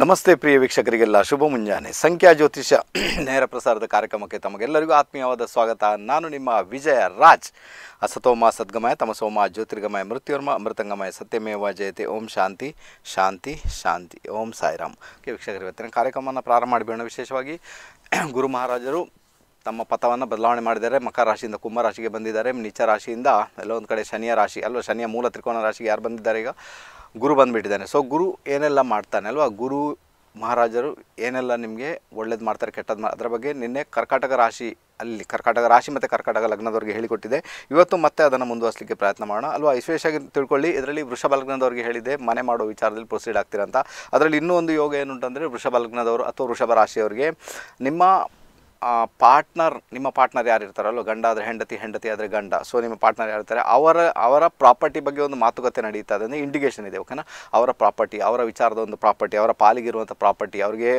ನಮಸ್ತೆ ಪ್ರಿಯ ವೀಕ್ಷಕರಿಗೆಲ್ಲ ಶುಭ ಮುಂಜಾನೆ ಸಂಖ್ಯಾ ಜ್ಯೋತಿಷ ನೇರ ಪ್ರಸಾರದ ಕಾರ್ಯಕ್ರಮಕ್ಕೆ ತಮಗೆಲ್ಲರಿಗೂ ಆತ್ಮೀಯವಾದ ಸ್ವಾಗತ ನಾನು ನಿಮ್ಮ ವಿಜಯ ರಾಜ್ ಅಸತೋಮ ಸದ್ಗಮಯ ತಮಸೋಮ ಜ್ಯೋತಿರ್ಗಮಯ ಮೃತ್ಯುರ್ಮ ಅಮೃತಂಗಮಯ ಸತ್ಯಮೇವ ಜಯತೆ ಓಂ ಶಾಂತಿ ಶಾಂತಿ ಶಾಂತಿ ಓಂ ಸಾಯಿರಾಮ್ ಓಕೆ ವೀಕ್ಷಕರು ಇವತ್ತಿನ ಕಾರ್ಯಕ್ರಮವನ್ನು ಪ್ರಾರಂಭ ಮಾಡಿಬಿಡೋಣ ವಿಶೇಷವಾಗಿ ಗುರು ಮಹಾರಾಜರು ತಮ್ಮ ಪಥವನ್ನು ಬದಲಾವಣೆ ಮಾಡಿದ್ದಾರೆ ಮಕರ ರಾಶಿಯಿಂದ ಕುಂಭ ರಾಶಿಗೆ ಬಂದಿದ್ದಾರೆ ನಿಚ ರಾಶಿಯಿಂದ ಎಲ್ಲ ಒಂದು ಕಡೆ ಶನಿಯ ರಾಶಿ ಅಲ್ವಾ ಶನಿಯ ಮೂಲ ತ್ರಿಕೋನ ರಾಶಿಗೆ ಯಾರು ಬಂದಿದ್ದಾರೆ ಈಗ ಗುರು ಬಂದುಬಿಟ್ಟಿದ್ದಾನೆ ಸೊ ಗುರು ಏನೆಲ್ಲ ಮಾಡ್ತಾನೆ ಅಲ್ವಾ ಗುರು ಮಹಾರಾಜರು ಏನೆಲ್ಲ ನಿಮಗೆ ಒಳ್ಳೇದು ಮಾಡ್ತಾರೆ ಕೆಟ್ಟದ್ದು ಮಾ ಅದರ ಬಗ್ಗೆ ನಿನ್ನೆ ಕರ್ಕಾಟಕ ರಾಶಿ ಅಲ್ಲಿ ಕರ್ಕಾಟಕ ರಾಶಿ ಮತ್ತು ಕರ್ಕಾಟಕ ಲಗ್ನದವ್ರಿಗೆ ಹೇಳಿಕೊಟ್ಟಿದೆ ಇವತ್ತು ಮತ್ತೆ ಅದನ್ನು ಮುಂದುವರಿಸಲಿಕ್ಕೆ ಪ್ರಯತ್ನ ಮಾಡೋಣ ಅಲ್ವಾ ವಿಶೇಷವಾಗಿ ತಿಳ್ಕೊಳ್ಳಿ ಇದರಲ್ಲಿ ವೃಷಭ ಲಗ್ನದವ್ರಿಗೆ ಹೇಳಿದೆ ಮನೆ ಮಾಡೋ ವಿಚಾರದಲ್ಲಿ ಪ್ರೊಸೀಡ್ ಆಗ್ತೀರಂತ ಅದರಲ್ಲಿ ಇನ್ನೂ ಒಂದು ಯೋಗ ಏನುಂಟಂದರೆ ವೃಷಭ ಲಗ್ನದವರು ಅಥವಾ ವೃಷಭ ರಾಶಿಯವರಿಗೆ ನಿಮ್ಮ ಪಾರ್ಟ್ನರ್ ನಿಮ್ಮ ಪಾರ್ಟ್ನರ್ ಯಾರು ಇರ್ತಾರಲ್ಲ ಗಂಡ ಆದರೆ ಹೆಂಡತಿ ಹೆಂಡತಿ ಆದರೆ ಗಂಡ ಸೊ ನಿಮ್ಮ ಪಾರ್ಟ್ನರ್ ಯಾರು ಇರ್ತಾರೆ ಅವರ ಅವರ ಪ್ರಾಪರ್ಟಿ ಬಗ್ಗೆ ಒಂದು ಮಾತುಕತೆ ನಡೀತಾ ಇದೆ ಅಂದರೆ ಇಂಡಿಗೇಷನ್ ಇದೆ ಓಕೆನಾ ಅವರ ಪ್ರಾಪರ್ಟಿ ಅವರ ವಿಚಾರದ ಒಂದು ಪ್ರಾಪರ್ಟಿ ಅವರ ಪಾಲಿಗೆ ಇರುವಂಥ ಪ್ರಾಪರ್ಟಿ ಅವರಿಗೆ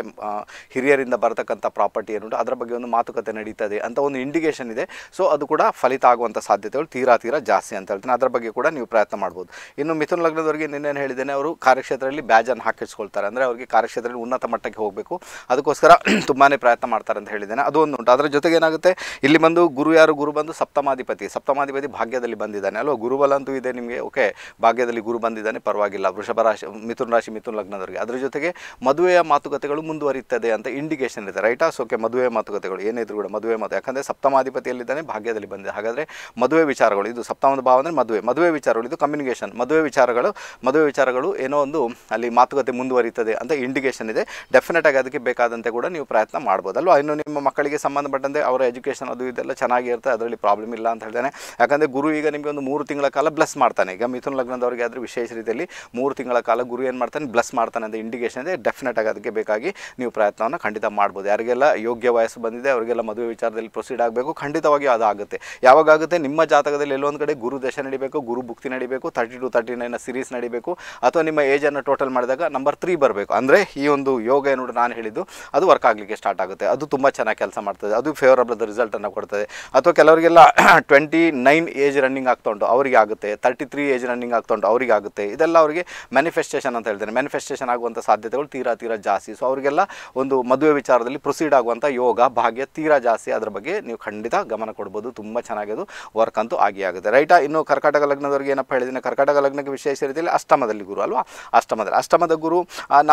ಹಿರಿಯರಿಂದ ಬರತಕ್ಕಂಥ ಪ್ರಾಪರ್ಟಿ ಏನುಂಟು ಅದರ ಬಗ್ಗೆ ಒಂದು ಮಾತುಕತೆ ನಡೀತಾ ಇದೆ ಅಂತ ಒಂದು ಇಂಡಿಕೇಷನ್ ಇದೆ ಸೊ ಅದು ಕೂಡ ಫಲಿತ ಆಗುವಂಥ ಸಾಧ್ಯತೆಗಳು ತೀರಾ ತೀರಾ ಜಾಸ್ತಿ ಅಂತ ಹೇಳ್ತೀನಿ ಅದರ ಬಗ್ಗೆ ಕೂಡ ನೀವು ಪ್ರಯತ್ನ ಮಾಡ್ಬೋದು ಇನ್ನು ಮಿಥುನ ಲಗ್ನದವರಿಗೆ ನಿನ್ನೇನು ಹೇಳಿದ್ದೇನೆ ಅವರು ಕಾರ್ಯಕ್ಷೇತ್ರದಲ್ಲಿ ಬ್ಯಾಜನ್ನು ಹಾಕಿಸ್ಕೊಳ್ತಾರೆ ಅಂದರೆ ಅವರಿಗೆ ಕಾರ್ಯಕ್ಷೇತ್ರದಲ್ಲಿ ಉನ್ನತ ಮಟ್ಟಕ್ಕೆ ಹೋಗಬೇಕು ಅದಕ್ಕೋಸ್ಕರ ತುಂಬಾ ಪ್ರಯತ್ನ ಮಾಡ್ತಾರೆ ಅಂತ ಹೇಳಿದ್ದೇನೆ ಅದು ಒಂದು ಉಂಟು ಅದರ ಜೊತೆಗೆ ಏನಾಗುತ್ತೆ ಇಲ್ಲಿ ಬಂದು ಗುರು ಯಾರು ಗುರು ಬಂದು ಸಪ್ತಮಾಧಿಪತಿ ಸಪ್ತಮಾಧಿಪತಿ ಭಾಗ್ಯದಲ್ಲಿ ಬಂದಿದ್ದಾನೆ ಅಲ್ವಾ ಗುರುಬಲ ಅಂತೂ ಇದೆ ನಿಮಗೆ ಓಕೆ ಭಾಗ್ಯದಲ್ಲಿ ಗುರು ಬಂದಿದ್ದಾನೆ ಪರವಾಗಿಲ್ಲ ವೃಷಭ ರಾಶಿ ಮಿಥುನ ರಾಶಿ ಮಿಥುನ ಲಗ್ನದವರಿಗೆ ಅದರ ಜೊತೆಗೆ ಮದುವೆಯ ಮಾತುಕತೆಗಳು ಮುಂದುವರಿಯುತ್ತದೆ ಅಂತ ಇಂಡಿಕೇಶನ್ ಇದೆ ಆಸ್ ಓಕೆ ಮದುವೆ ಮಾತುಕತೆಗಳು ಏನಿದ್ರು ಕೂಡ ಮದುವೆ ಮಾತು ಯಾಕಂದರೆ ಸಪ್ತಮಾಧಿಪತಿಯಲ್ಲಿದ್ದಾನೆ ಭಾಗ್ಯದಲ್ಲಿ ಬಂದಿದೆ ಹಾಗಾದರೆ ಮದುವೆ ವಿಚಾರಗಳು ಇದು ಸಪ್ತಮದ ಭಾವ ಅಂದರೆ ಮದುವೆ ಮದುವೆ ವಿಚಾರಗಳು ಇದು ಕಮ್ಯುನಿಕೇಷನ್ ಮದುವೆ ವಿಚಾರಗಳು ಮದುವೆ ವಿಚಾರಗಳು ಏನೋ ಒಂದು ಅಲ್ಲಿ ಮಾತುಕತೆ ಮುಂದುವರಿಯುತ್ತದೆ ಅಂತ ಇಂಡಿಕೇಶನ್ ಇದೆ ಡೆಫಿನೆಟ್ ಆಗಿ ಅದಕ್ಕೆ ಬೇಕಾದಂತೆ ಕೂಡ ನೀವು ಪ್ರಯತ್ನ ಮಾಡ್ಬೋದು ಅಲ್ವಾ ಇನ್ನು ನಿಮ್ಮ ಮಕ್ಕಳಿಗೆ ಸಂಬಂಧಪಟ್ಟಂತೆ ಅವರ ಎಜುಕೇಷನ್ ಅದು ಇದೆಲ್ಲ ಚೆನ್ನಾಗಿರುತ್ತೆ ಅದರಲ್ಲಿ ಪ್ರಾಬ್ಲಮ್ ಇಲ್ಲ ಅಂತ ಹೇಳ್ತಾನೆ ಯಾಕಂದರೆ ಗುರು ಈಗ ನಿಮಗೆ ಒಂದು ಮೂರು ತಿಂಗಳ ಕಾಲ ಬ್ಲಸ್ ಮಾಡ್ತಾನೆ ಈಗ ಮಿಥುನ್ ಲಗ್ನದವರಿಗೆ ಆದರೆ ವಿಶೇಷ ರೀತಿಯಲ್ಲಿ ಮೂರು ತಿಂಗಳ ಕಾಲ ಗುರು ಏನು ಮಾಡ್ತಾನೆ ಬ್ಲಸ್ ಮಾಡ್ತಾನೆ ಅಂತ ಇಂಡಿಕೇಶನ್ ಇದೆ ಡೆಫಿನೆಟ್ ಆಗಿ ಅದಕ್ಕೆ ಬೇಕಾಗಿ ನೀವು ಪ್ರಯತ್ನವನ್ನು ಖಂಡಿತ ಮಾಡ್ಬೋದು ಯಾರಿಗೆಲ್ಲ ಯೋಗ್ಯ ವಯಸ್ಸು ಬಂದಿದೆ ಅವರಿಗೆಲ್ಲ ಮದುವೆ ವಿಚಾರದಲ್ಲಿ ಪ್ರೊಸೀಡ್ ಆಗಬೇಕು ಖಂಡಿತವಾಗಿ ಅದು ಆಗುತ್ತೆ ಯಾವಾಗ ಆಗುತ್ತೆ ನಿಮ್ಮ ಜಾತಕದಲ್ಲಿ ಎಲ್ಲೊಂದು ಕಡೆ ಗುರು ದಶೆ ನಡಿಬೇಕು ಗುರು ಭುಕ್ತಿ ನಡಿಬೇಕು thirty two thirty nine series ನಡಿಬೇಕು ಅಥವಾ ನಿಮ್ಮ ಏಜನ್ನು ಟೋಟಲ್ ಮಾಡಿದಾಗ ನಂಬರ್ ತ್ರೀ ಬರಬೇಕು ಅಂದರೆ ಈ ಒಂದು ಯೋಗ ಏನು ನಾನು ಹೇಳಿದ್ದು ಅದು ವರ್ಕ್ ಆಗಲಿಕ್ಕೆ ಸ್ಟಾರ್ಟ್ ಆಗುತ್ತೆ ಅದು ತುಂಬ ಚೆನ್ನಾಗಿ ಕೆಲಸ ಮಾಡ್ತದೆ ಅದು ಫೇವರಬಲ್ ರಿಸಲ್ಟನ್ನು ಕೊಡ್ತದೆ ಅಥವಾ ಕೆಲವರಿಗೆಲ್ಲ ಟ್ವೆಂಟಿ ನೈನ್ ಏಜ್ ರನ್ನಿಂಗ್ ಆಗ್ತಾ ಉಂಟು ಅವರಿಗೆ ಆಗುತ್ತೆ ತರ್ಟಿ ತ್ರೀ ಏಜ್ ರನ್ನಿಂಗ್ ಆಗ್ತಾ ಉಂಟು ಅವರಿಗೆ ಆಗುತ್ತೆ ಇದೆಲ್ಲ ಅವರಿಗೆ ಮ್ಯಾನಿಫೆಸ್ಟೇಷನ್ ಅಂತ ಹೇಳ್ತಾರೆ ಮ್ಯಾನಿಫೆಸ್ಟೇಷನ್ ಆಗುವಂಥ ಸಾಧ್ಯತೆಗಳು ತೀರಾ ತೀರಾ ಜಾಸ್ತಿ ಸೊ ಅವರಿಗೆಲ್ಲ ಒಂದು ಮದುವೆ ವಿಚಾರದಲ್ಲಿ ಪ್ರೊಸೀಡ್ ಆಗುವಂಥ ಯೋಗ ಭಾಗ್ಯ ತೀರಾ ಜಾಸ್ತಿ ಅದರ ಬಗ್ಗೆ ನೀವು ಖಂಡಿತ ಗಮನ ಕೊಡ್ಬೋದು ತುಂಬ ಚೆನ್ನಾಗಿ ಅದು ವರ್ಕ್ ಅಂತೂ ಆಗಿ ಆಗುತ್ತೆ ರೈಟಾ ಇನ್ನು ಕರ್ಕಾಟಕ ಲಗ್ನದವರಿಗೆ ಏನಪ್ಪ ಹೇಳಿದ್ದೀನಿ ಕರ್ಕಾಟಕ ಲಗ್ನಕ್ಕೆ ವಿಶೇಷ ರೀತಿಯಲ್ಲಿ ಅಷ್ಟಮದಲ್ಲಿ ಗುರು ಅಲ್ವಾ ಅಷ್ಟಮದಲ್ಲಿ ಅಷ್ಟಮದ ಗುರು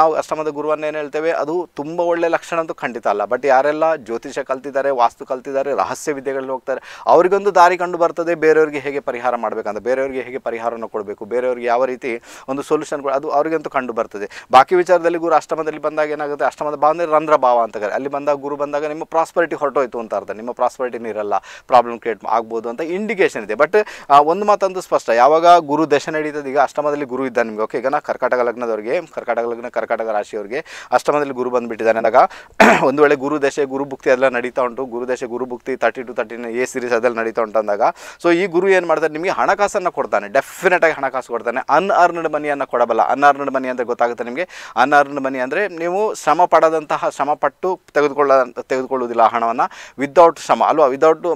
ನಾವು ಅಷ್ಟಮದ ಏನು ಹೇಳ್ತೇವೆ ಅದು ತುಂಬ ಒಳ್ಳೆಯ ಲಕ್ಷಣ ಅಂತೂ ಖಂಡಿತ ಅಲ್ಲ ಬಟ್ ಯಾರೆಲ್ಲ ಜ್ಯೋತಿ ಜ್ಯೋತಿಷ್ಯ ಕಲ್ತಿದ್ದಾರೆ ವಾಸ್ತು ಕಲ್ತಿದ್ದಾರೆ ರಹಸ್ಯ ವಿದ್ಯೆಗಳಲ್ಲಿ ಹೋಗ್ತಾರೆ ಅವರಿಗೊಂದು ದಾರಿ ಕಂಡು ಬರ್ತದೆ ಬೇರೆಯವರಿಗೆ ಹೇಗೆ ಪರಿಹಾರ ಮಾಡಬೇಕಂತ ಬೇರೆಯವರಿಗೆ ಹೇಗೆ ಪರಿಹಾರವನ್ನು ಕೊಡಬೇಕು ಬೇರೆಯವರಿಗೆ ಯಾವ ರೀತಿ ಒಂದು ಸೊಲ್ಯೂಷನ್ ಅದು ಅವರಿಗಂತೂ ಕಂಡು ಬರ್ತದೆ ಬಾಕಿ ವಿಚಾರದಲ್ಲಿ ಗುರು ಅಷ್ಟಮದಲ್ಲಿ ಬಂದಾಗ ಏನಾಗುತ್ತೆ ಅಷ್ಟಮದ ಭಾವ ಅಂದರೆ ರಂಧ್ರ ಭಾವ ಅಂತ ಕರೆ ಅಲ್ಲಿ ಬಂದಾಗ ಗುರು ಬಂದಾಗ ನಿಮ್ಮ ಪ್ರಾಸ್ಪರಿಟಿ ಹೊರಟೋಯ್ತು ಅಂತ ಅರ್ಥ ನಿಮ್ಮ ಪ್ರಾಸ್ಪರಿಟಿನೂ ಇರಲ್ಲ ಪ್ರಾಬ್ಲಮ್ ಕ್ರಿಯೇಟ್ ಆಗ್ಬೋದು ಅಂತ ಇಂಡಿಕೇಶನ್ ಇದೆ ಬಟ್ ಒಂದು ಮಾತಂದು ಸ್ಪಷ್ಟ ಯಾವಾಗ ಗುರು ದಶ ನಡೀತದೆ ಈಗ ಅಷ್ಟಮದಲ್ಲಿ ಗುರು ಇದ್ದ ನಿಮಗೆ ಓಕೆ ಈಗ ನಾ ಕರ್ಕಾಟಕ ಲಗ್ನದವರಿಗೆ ಕರ್ಕಾಟಕ ಲಗ್ನ ಕರ್ಕಾಟಕ ರಾಶಿಯವರಿಗೆ ಅಷ್ಟಮದಲ್ಲಿ ಗುರು ಬಂದುಬಿಟ್ಟಿದ್ದಾನೆ ಅದಾಗ ಒಂದು ವೇಳೆ ಗುರು ದಶೆ ಗುರು ಭುಕ್ತಿ ಅದೆಲ್ಲ ನಡೀತಾ ಉಂಟು ಗುರುದೇಶ ಗುರುಭುಕ್ತಿ thirty two thirty eight series ಅದೆಲ್ಲ ನಡೀತಾ ಉಂಟು ಅಂದಾಗ ಸೊ ಈ ಗುರು ಏನು ಮಾಡ್ತಾರೆ ನಿಮಗೆ ಹಣಕಾಸನ್ನು ಕೊಡ್ತಾನೆ ಡೆಫಿನೆಟ್ ಆಗಿ ಹಣಕಾಸು ಕೊಡ್ತಾನೆ ಅನ್ಅರ್ನ್ಡ್ ಮನಿಯನ್ನು ಕೊಡಬಲ್ಲ ಅನ್ಅರ್ನ್ಡ್ ಮನಿ ಅಂದರೆ ಗೊತ್ತಾಗುತ್ತೆ ನಿಮಗೆ ಅನ್ಅರ್ನ್ಡ್ ಮನಿ ಅಂದರೆ ನೀವು ಶ್ರಮ ಪಡದಂತಹ ಶ್ರಮ ಪಟ್ಟು ತೆಗೆದುಕೊಳ್ಳ ತೆಗೆದುಕೊಳ್ಳುವುದಿಲ್ಲ ಹಣವನ್ನು ವಿದೌಟ್ ಶ್ರಮ ಅಲ್ವಾ ವಿದೌಟ್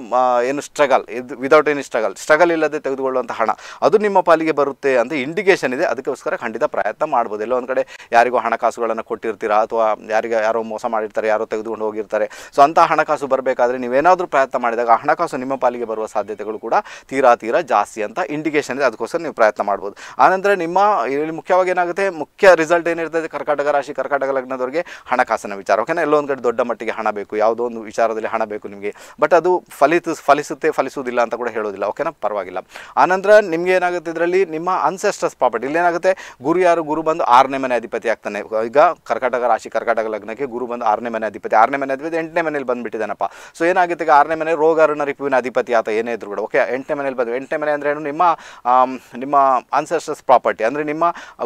ಏನು ಸ್ಟ್ರಗಲ್ ಇದು ವಿದೌಟ್ ಏನು ಸ್ಟ್ರಗಲ್ ಸ್ಟ್ರಗಲ್ ಇಲ್ಲದೆ ತೆಗೆದುಕೊಳ್ಳುವಂಥ ಹಣ ಅದು ನಿಮ್ಮ ಪಾಲಿಗೆ ಬರುತ್ತೆ ಅಂತ ಇಂಡಿಕೇಶನ್ ಇದೆ ಅದಕ್ಕೋಸ್ಕರ ಖಂಡಿತ ಪ್ರಯತ್ನ ಮಾಡ್ಬೋದು ಎಲ್ಲೋ ಒಂದು ಕಡೆ ಯಾರಿಗೂ ಹಣಕಾಸುಗಳನ್ನು ಕೊಟ್ಟಿರ್ತೀರಾ ಅಥವಾ ಯಾರಿಗ ಯಾರೋ ಮೋಸ ಮಾಡಿರ್ತಾರೆ ಯಾರೋ ತೆಗೆದುಕೊಂಡು ಹೋಗಿರ್ತಾರೆ ಸೊ ಅಂಥ ಹಣಕಾಸು ಬರಬೇಕಾದ್ರೆ ನೀವೇನಾದರೂ ಪ್ರಯತ್ನ ಮಾಡಿದಾಗ ಹಣಕಾಸು ನಿಮ್ಮ ಪಾಲಿಗೆ ಬರುವ ಸಾಧ್ಯತೆಗಳು ಕೂಡ ತೀರಾ ತೀರಾ ಜಾಸ್ತಿ ಅಂತ ಇಂಡಿಕೇಶನ್ ಇದೆ ಅದಕ್ಕೋಸ್ಕರ ನೀವು ಪ್ರಯತ್ನ ಮಾಡ್ಬೋದು ಆನಂತರ ನಿಮ್ಮ ಇಲ್ಲಿ ಮುಖ್ಯವಾಗಿ ಏನಾಗುತ್ತೆ ಮುಖ್ಯ ರಿಸಲ್ಟ್ ಏನಿರ್ತದೆ ಕರ್ಕಾಟಕ ರಾಶಿ ಕರ್ಕಾಟಕ ಲಗ್ನದವರಿಗೆ ಹಣಕಾಸಿನ ವಿಚಾರ ಓಕೆನಾ ಎಲ್ಲೊಂದು ಕಡೆ ದೊಡ್ಡ ಮಟ್ಟಿಗೆ ಹಣ ಬೇಕು ಯಾವುದೋ ಒಂದು ವಿಚಾರದಲ್ಲಿ ಹಣ ಬೇಕು ನಿಮಗೆ ಬಟ್ ಅದು ಫಲಿತ ಫಲಿಸುತ್ತೆ ಫಲಿಸುವುದಿಲ್ಲ ಅಂತ ಕೂಡ ಹೇಳೋದಿಲ್ಲ ಓಕೆನಾ ಪರವಾಗಿಲ್ಲ ಆನಂತರ ನಿಮಗೆ ಏನಾಗುತ್ತೆ ಇದರಲ್ಲಿ ನಿಮ್ಮ ಅನ್ಸೆಸ್ಟರ್ಸ್ ಪ್ರಾಪರ್ಟಿ ಇಲ್ಲಿ ಏನಾಗುತ್ತೆ ಗುರು ಯಾರು ಗುರು ಬಂದು ಆರನೇ ಮನೆ ಅಧಿಪತಿ ಆಗ್ತಾನೆ ಈಗ ಕರ್ಕಾಟಕ ರಾಶಿ ಕರ್ಕಾಟಕ ಲಗ್ನಕ್ಕೆ ಗುರು ಬಂದು ಆರನೇ ಮನೆ ಅಧಿಪತಿ ಆರನೇ ಮನೆ ಅಧಿಪತಿ ಎಂಟನೇ ಮನೆ ಮನೇಲಿ ಬಂದುಬಿಟ್ಟಿದ್ದಾನಪ್ಪ ಸೊ ಏನಾಗುತ್ತೆ ಈಗ ಆರನೇ ಮನೆ ಅರುಣ ರಿಪುವಿನ ಅಧಿಪತಿ ಆತ ಏನೇ ಇದ್ರು ಕೂಡ ಓಕೆ ಎಂಟನೇ ಮನೇಲಿ ಬಂದು ಎಂಟನೇ ಮನೆ ಅಂದ್ರೆ ಏನು ನಿಮ್ಮ ನಿಮ್ಮ ಅನ್ಸೆಸ್ಟರ್ಸ್ ಪ್ರಾಪರ್ಟಿ ಅಂದರೆ ನಿಮ್ಮ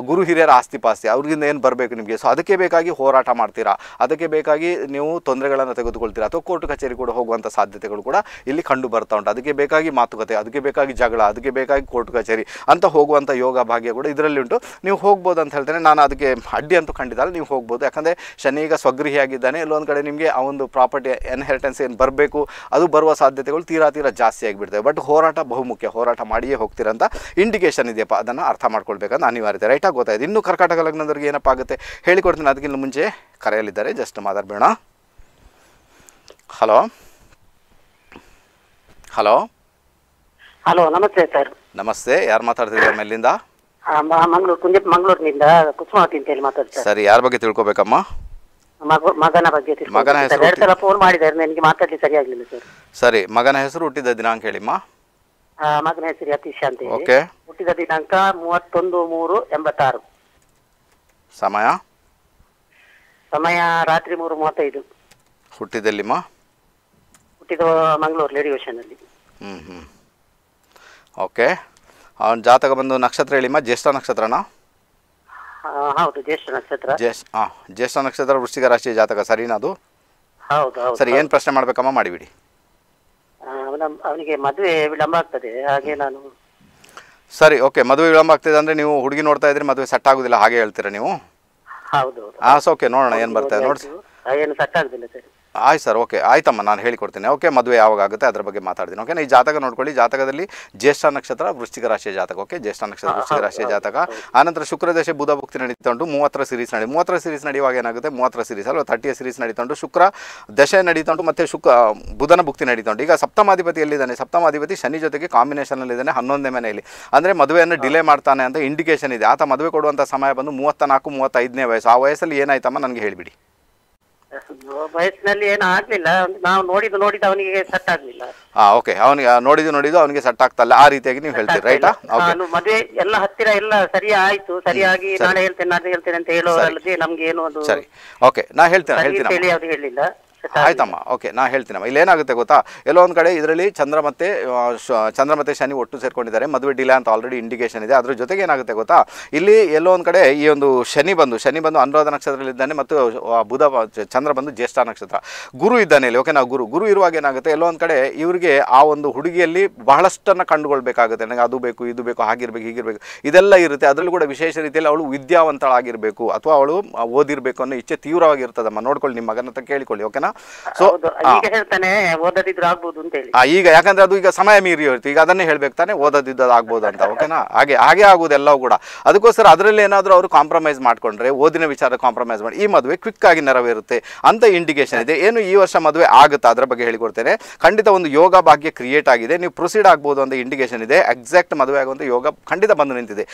ಗುರು ಹಿರಿಯರ ಆಸ್ತಿ ಪಾಸ್ತಿ ಅವ್ರಿಗಿಂದ ಏನು ಬರಬೇಕು ನಿಮಗೆ ಸೊ ಅದಕ್ಕೆ ಬೇಕಾಗಿ ಹೋರಾಟ ಮಾಡ್ತೀರಾ ಅದಕ್ಕೆ ಬೇಕಾಗಿ ನೀವು ತೊಂದರೆಗಳನ್ನು ತೆಗೆದುಕೊಳ್ತೀರಾ ಅಥವಾ ಕೋರ್ಟ್ ಕಚೇರಿ ಕೂಡ ಹೋಗುವಂಥ ಸಾಧ್ಯತೆಗಳು ಕೂಡ ಇಲ್ಲಿ ಕಂಡು ಬರ್ತಾ ಉಂಟು ಅದಕ್ಕೆ ಬೇಕಾಗಿ ಮಾತುಕತೆ ಅದಕ್ಕೆ ಬೇಕಾಗಿ ಜಗಳ ಅದಕ್ಕೆ ಬೇಕಾಗಿ ಕೋರ್ಟ್ ಕಚೇರಿ ಅಂತ ಹೋಗುವಂಥ ಯೋಗ ಭಾಗ್ಯ ಕೂಡ ಇದರಲ್ಲಿ ಉಂಟು ನೀವು ಹೋಗ್ಬೋದು ಅಂತ ಹೇಳ್ತೇನೆ ನಾನು ಅದಕ್ಕೆ ಅಡ್ಡಿ ಅಂತೂ ಖಂಡಿತ ನೀವು ಹೋಗ್ಬೋದು ಯಾಕಂದರೆ ಶನಿ ಈಗ ಸ್ವಗೃಹಿಯಾಗಿದ್ದಾನೆ ಇಲ್ಲೊಂದು ಕಡೆ ನಿಮಗೆ ಆ ಒಂದು ಪ್ರಾಪರ್ಟಿ ಪ್ರಾಪರ್ಟಿ ಎನ್ಹೆರಿಟೆನ್ಸ್ ಏನು ಬರಬೇಕು ಅದು ಬರುವ ಸಾಧ್ಯತೆಗಳು ತೀರಾ ತೀರಾ ಜಾಸ್ತಿ ಆಗಿಬಿಡ್ತವೆ ಬಟ್ ಹೋರಾಟ ಬಹುಮುಖ್ಯ ಹೋರಾಟ ಮಾಡಿಯೇ ಅಂತ ಇಂಡಿಕೇಶನ್ ಇದೆಯಪ್ಪ ಅದನ್ನು ಅರ್ಥ ಮಾಡ್ಕೊಳ್ಬೇಕಂತ ಅನಿವಾರ್ಯತೆ ರೈಟಾಗಿ ಗೊತ್ತಾಯಿತು ಇನ್ನು ಕರ್ನಾಟಕ ಲಗ್ನದವ್ರಿಗೆ ಏನಪ್ಪ ಆಗುತ್ತೆ ಹೇಳಿಕೊಡ್ತೀನಿ ಅದಕ್ಕಿಂತ ಮುಂಚೆ ಕರೆಯಲಿದ್ದಾರೆ ಜಸ್ಟ್ ಮಾತಾಡಬೇಡ ಹಲೋ ಹಲೋ ಹಲೋ ನಮಸ್ತೆ ಸರ್ ನಮಸ್ತೆ ಯಾರು ಮಾತಾಡ್ತಿದ್ರು ಮೇಲಿಂದ ಮಂಗಳೂರು ಮಂಗ್ಳೂರ್ನಿಂದ ಕುಸುಮಾವತಿ ಹೇಳಿ ಮಾತಾಡ್ತಾರೆ ಸರಿ ಯಾರ ಬಗ್ಗೆ ತಿಳ್ಕೊಬೇಕಮ್ಮ ಮಗನ ಬಗ್ಗೆ ಮಗನ ಹೆಸರು ಎರಡು ಸಲ ಫೋನ್ ಮಾಡಿದ್ದಾರೆ ನನಗೆ ಮಾತಾಡ್ಲಿಕ್ಕೆ ಸರಿ ಆಗ್ಲಿಲ್ಲ ಸರ್ ಸರಿ ಮಗನ ಹೆಸರು ಹುಟ್ಟಿದ ದಿನಾಂಕ ಹೇಳಿಮ್ಮ ಮಗನ ಹೆಸರು ಯತೀಶ್ ಅಂತ ಓಕೆ ಹುಟ್ಟಿದ ದಿನಾಂಕ ಮೂವತ್ತೊಂದು ಮೂರು ಎಂಬತ್ತಾರು ಸಮಯ ಸಮಯ ರಾತ್ರಿ ಮೂರು ಮೂವತ್ತೈದು ಹುಟ್ಟಿದೆಲ್ಲಿಮ್ಮ ಹುಟ್ಟಿದ ಮಂಗಳೂರು ಲೇಡಿ ಓಷನಲ್ಲಿ ಹ್ಞೂ ಹ್ಞೂ ಓಕೆ ಅವನ ಜಾತಕ ಬಂದು ನಕ್ಷತ್ರ ಹೇಳಿಮ್ಮ ಜ್ಯೇಷ್ಠ ನಕ್ಷತ್ರನಾ ಹೌದು ಜ್ಯೇಷ್ಠ ನಕ್ಷತ್ರ ಜ್ಯೇಷ್ ವೃಶ್ಚಿಕ ರಾಶಿಯ ಜಾತಕ ಸರಿನಾ ಅದು ಸರಿ ಏನ್ ಪ್ರಶ್ನೆ ಮಾಡ್ಬೇಕಮ್ಮ ಮಾಡಿಬಿಡಿ ಅವನಿಗೆ ಮದುವೆ ವಿಳಂಬ ಆಗ್ತದೆ ಹಾಗೆ ನಾನು ಸರಿ ಓಕೆ ಮದುವೆ ವಿಳಂಬ ಆಗ್ತದೆ ಅಂದ್ರೆ ನೀವು ಹುಡುಗಿ ನೋಡ್ತಾ ಇದ್ರೆ ಮದುವೆ ಸೆಟ್ ಆಗುದಿಲ್ಲ ಹಾಗೆ ಹೇಳ್ತೀರಾ ನೀವು ಹೌದು ಹಾ ಸೊ ಓಕೆ ನೋಡೋಣ ಏನು ಬರ್ತದೆ ನೋಡಿ ಏನು ಸೆಟ್ ಆಗುದಿಲ್ಲ ಸರಿ ಆಯ್ತು ಸರ್ ಓಕೆ ಆಯ್ತಮ್ಮ ನಾನು ಹೇಳಿಕೊಡ್ತೀನಿ ಓಕೆ ಮದುವೆ ಯಾವಾಗ ಆಗುತ್ತೆ ಅದ್ರ ಬಗ್ಗೆ ಮಾತಾಡ್ತೀನಿ ಓಕೆ ಈ ಜಾತಕ ನೋಡ್ಕೊಳ್ಳಿ ಜಾತಕದಲ್ಲಿ ಜ್ಯೇಷ್ಠ ನಕ್ಷತ್ರ ವೃಶ್ಚಿಕ ರಾಶಿಯ ಜಾತಕ ಓಕೆ ಜ್ಯೇಷ್ಠ ನಕ್ಷತ್ರ ವೃಶ್ಚಿಕ ರಾಶಿಯ ಜಾತಕ ಆನಂತರ ಶುಕ್ರದೇಶ ಬುಧ ಭಕ್ತಿ ನಡೀತಾ ಉಂಟು ಮೂವತ್ತರ ಸೀರೀಸ್ ನಡಿ ಮೂವತ್ತರ ಸೀರೀಸ್ ನಡೆಯುವಾಗ ಏನಾಗುತ್ತೆ ಮೂವತ್ತರ ಸೀರೀಸ್ ಅಲ್ವಾ ತರ್ಟಿಯ ಸೀರೀಸ್ ನಡೀತಾ ಶುಕ್ರ ದಶೆ ನಡೀತಾ ಮತ್ತು ಶುಕ್ರ ಬುಧನ ಭಕ್ತಿ ನಡೀತಾ ಈಗ ಸಪ್ತಮಾಧಿಪತಿ ಎಲ್ಲಿದ್ದಾನೆ ಸಪ್ತಮಾಧಿಪತಿ ಶನಿ ಜೊತೆಗೆ ಕಾಂಬಿನೇಷನಲ್ಲಿದ್ದಾನೆ ಹನ್ನೊಂದನೇ ಮನೆಯಲ್ಲಿ ಅಂದರೆ ಮದುವೆಯನ್ನು ಡಿಲೇ ಮಾಡ್ತಾನೆ ಅಂತ ಇಂಡಿಕೇಶನ್ ಇದೆ ಆತ ಮದುವೆ ಕೊಡುವಂಥ ಸಮಯ ಬಂದು ಮೂವತ್ತ ನಾಲ್ಕು ಮೂವತ್ತೈದನೇ ವಯಸ್ಸು ಆ ವಯಸ್ಸಲ್ಲಿ ಏನಾಯ್ತಮ್ಮ ನನಗೆ ಹೇಳಿಬಿಡಿ ವಯಸ್ಸಿನಲ್ಲಿ ಏನು ಆಗ್ಲಿಲ್ಲ ನಾವು ನೋಡಿದ್ದು ನೋಡಿದ್ದು ಅವನಿಗೆ ಸೆಟ್ ಆಗ್ಲಿಲ್ಲ ಹಾ ಓಕೆ ಅವನಿಗೆ ನೋಡಿದ್ದು ನೋಡಿದ್ದು ಅವನಿಗೆ ಸೆಟ್ ಆಗ್ತಲ್ಲ ಆ ರೀತಿಯಾಗಿ ನೀವು ಹೇಳ್ತೀರಿ ರೈಟಾ ನಾನು ಮದುವೆ ಎಲ್ಲ ಹತ್ತಿರ ಎಲ್ಲ ಸರಿ ಆಯ್ತು ಸರಿಯಾಗಿ ನಾಳೆ ಹೇಳ್ತೇನೆ ನಾಳೆ ಹೇಳ್ತೇನೆ ಅಂತ ಹೇಳೋರಲ್ಲದೆ ನಮ್ಗೆ ಏನು ಒಂದು ಸರಿ ಓಕೆ ನಾ ಹೇಳ್ತೇನೆ ಹೇಳ್ತೀನಿ ಹೇಳಿ ಅವ್ರು ಹೇಳಿಲ್ಲ ಆಯ್ತಮ್ಮ ಓಕೆ ನಾ ಹೇಳ್ತೀನಮ್ಮ ಏನಾಗುತ್ತೆ ಗೊತ್ತಾ ಎಲ್ಲೋ ಒಂದು ಕಡೆ ಇದರಲ್ಲಿ ಚಂದ್ರ ಮತ್ತೆ ಚಂದ್ರ ಮತ್ತೆ ಶನಿ ಒಟ್ಟು ಸೇರ್ಕೊಂಡಿದ್ದಾರೆ ಮದುವೆ ಡಿಲಾ ಅಂತ ಆಲ್ರೆಡಿ ಇಂಡಿಕೇಶನ್ ಇದೆ ಅದ್ರ ಜೊತೆಗೆ ಏನಾಗುತ್ತೆ ಗೊತ್ತಾ ಇಲ್ಲಿ ಎಲ್ಲೋ ಒಂದು ಕಡೆ ಈ ಒಂದು ಶನಿ ಬಂದು ಶನಿ ಬಂದು ಅನುರಾಧ ಇದ್ದಾನೆ ಮತ್ತು ಬುಧ ಚಂದ್ರ ಬಂದು ಜ್ಯೇಷ್ಠ ನಕ್ಷತ್ರ ಗುರು ಇದ್ದಾನೆ ಇಲ್ಲಿ ಓಕೆ ನಾವು ಗುರು ಗುರು ಇರುವಾಗ ಏನಾಗುತ್ತೆ ಎಲ್ಲೋ ಒಂದು ಕಡೆ ಇವರಿಗೆ ಆ ಒಂದು ಹುಡುಗಿಯಲ್ಲಿ ಬಹಳಷ್ಟನ್ನು ಕಂಡುಕೊಳ್ಬೇಕಾಗುತ್ತೆ ನನಗೆ ಅದು ಬೇಕು ಇದು ಬೇಕು ಹಾಗಿರ್ಬೇಕು ಹೀಗಿರ್ಬೇಕು ಇದೆಲ್ಲ ಇರುತ್ತೆ ಅದರಲ್ಲೂ ಕೂಡ ವಿಶೇಷ ರೀತಿಯಲ್ಲಿ ಅವಳು ವಿದ್ಯಾವಂತಳಾಗಿರಬೇಕು ಅಥವಾ ಅವಳು ಓದಿರಬೇಕು ಅನ್ನೋ ಇಚ್ಛೆ ತೀವ್ರವಾಗಿರ್ತದಮ್ಮ ನೋಡ್ಕೊಳ್ಳಿ ನಿಮ್ಮ ಮಗನ ಕೇಳಿಕೊಳ್ಳಿ ಓಕೆನಾ ಸೊ ಈಗ ಹೇಳ್ತಾನೆ ಅಂತ ಹೇಳಿ ಈಗ ಯಾಕಂದ್ರೆ ಅದು ಈಗ ಸಮಯ ಮೀರಿ ಇರುತ್ತೆ ಈಗ ಅದನ್ನೇ ಹೇಳ್ಬೇಕು ತಾನೆ ಓದದಿದ್ದದು ಆಗ್ಬೋದು ಅಂತ ಓಕೆನಾ ಹಾಗೆ ಹಾಗೆ ಎಲ್ಲವೂ ಕೂಡ ಅದಕ್ಕೋಸ್ಕರ ಅದರಲ್ಲಿ ಏನಾದರೂ ಅವರು ಕಾಂಪ್ರಮೈಸ್ ಮಾಡ್ಕೊಂಡ್ರೆ ಓದಿನ ವಿಚಾರ ಕಾಂಪ್ರಮೈಸ್ ಮಾಡಿ ಈ ಮದುವೆ ಕ್ವಿಕ್ ಆಗಿ ನೆರವೇರುತ್ತೆ ಅಂತ ಇಂಡಿಕೇಶನ್ ಇದೆ ಏನು ಈ ವರ್ಷ ಮದುವೆ ಆಗುತ್ತೆ ಅದರ ಬಗ್ಗೆ ಹೇಳಿಕೊಡ್ತೇನೆ ಖಂಡಿತ ಒಂದು ಯೋಗ ಭಾಗ್ಯ ಕ್ರಿಯೇಟ್ ಆಗಿದೆ ನೀವು ಪ್ರೊಸೀಡ್ ಆಗ್ಬೋದು ಅಂತ ಇಂಡಿಕೇಶನ್ ಇದೆ ಎಕ್ಸಾಕ್ಟ್ ಮದುವೆ ಆಗುವಂಥ ಯೋಗ ಖಂಡಿತ ಬಂದು ನಿಂತಿದೆ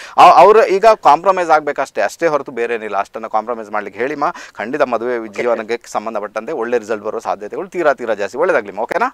ಅವರು ಈಗ ಕಾಂಪ್ರಮೈಸ್ ಆಗಬೇಕಷ್ಟೇ ಅಷ್ಟೇ ಹೊರತು ಬೇರೆ ಏನಿಲ್ಲ ಅಷ್ಟನ್ನು ಕಾಂಪ್ರಮೈಸ್ ಮಾಡ್ಲಿಕ್ಕೆ ಮಾ ಖಂಡಿತ ಮದುವೆ ಜೀವನಕ್ಕೆ ಸಂಬಂಧಪಟ್ಟಂತೆ ಒಳ್ಳೆ ರಿಸಲ್ಟ್ ಬರೋ ಸಾಧ್ಯತೆಗಳು ತೀರಾ ತೀರಾ ಜಾಸ್ತಿ ಒಳ್ಳೇದಾಗಲಿ ಓಕೆನಾ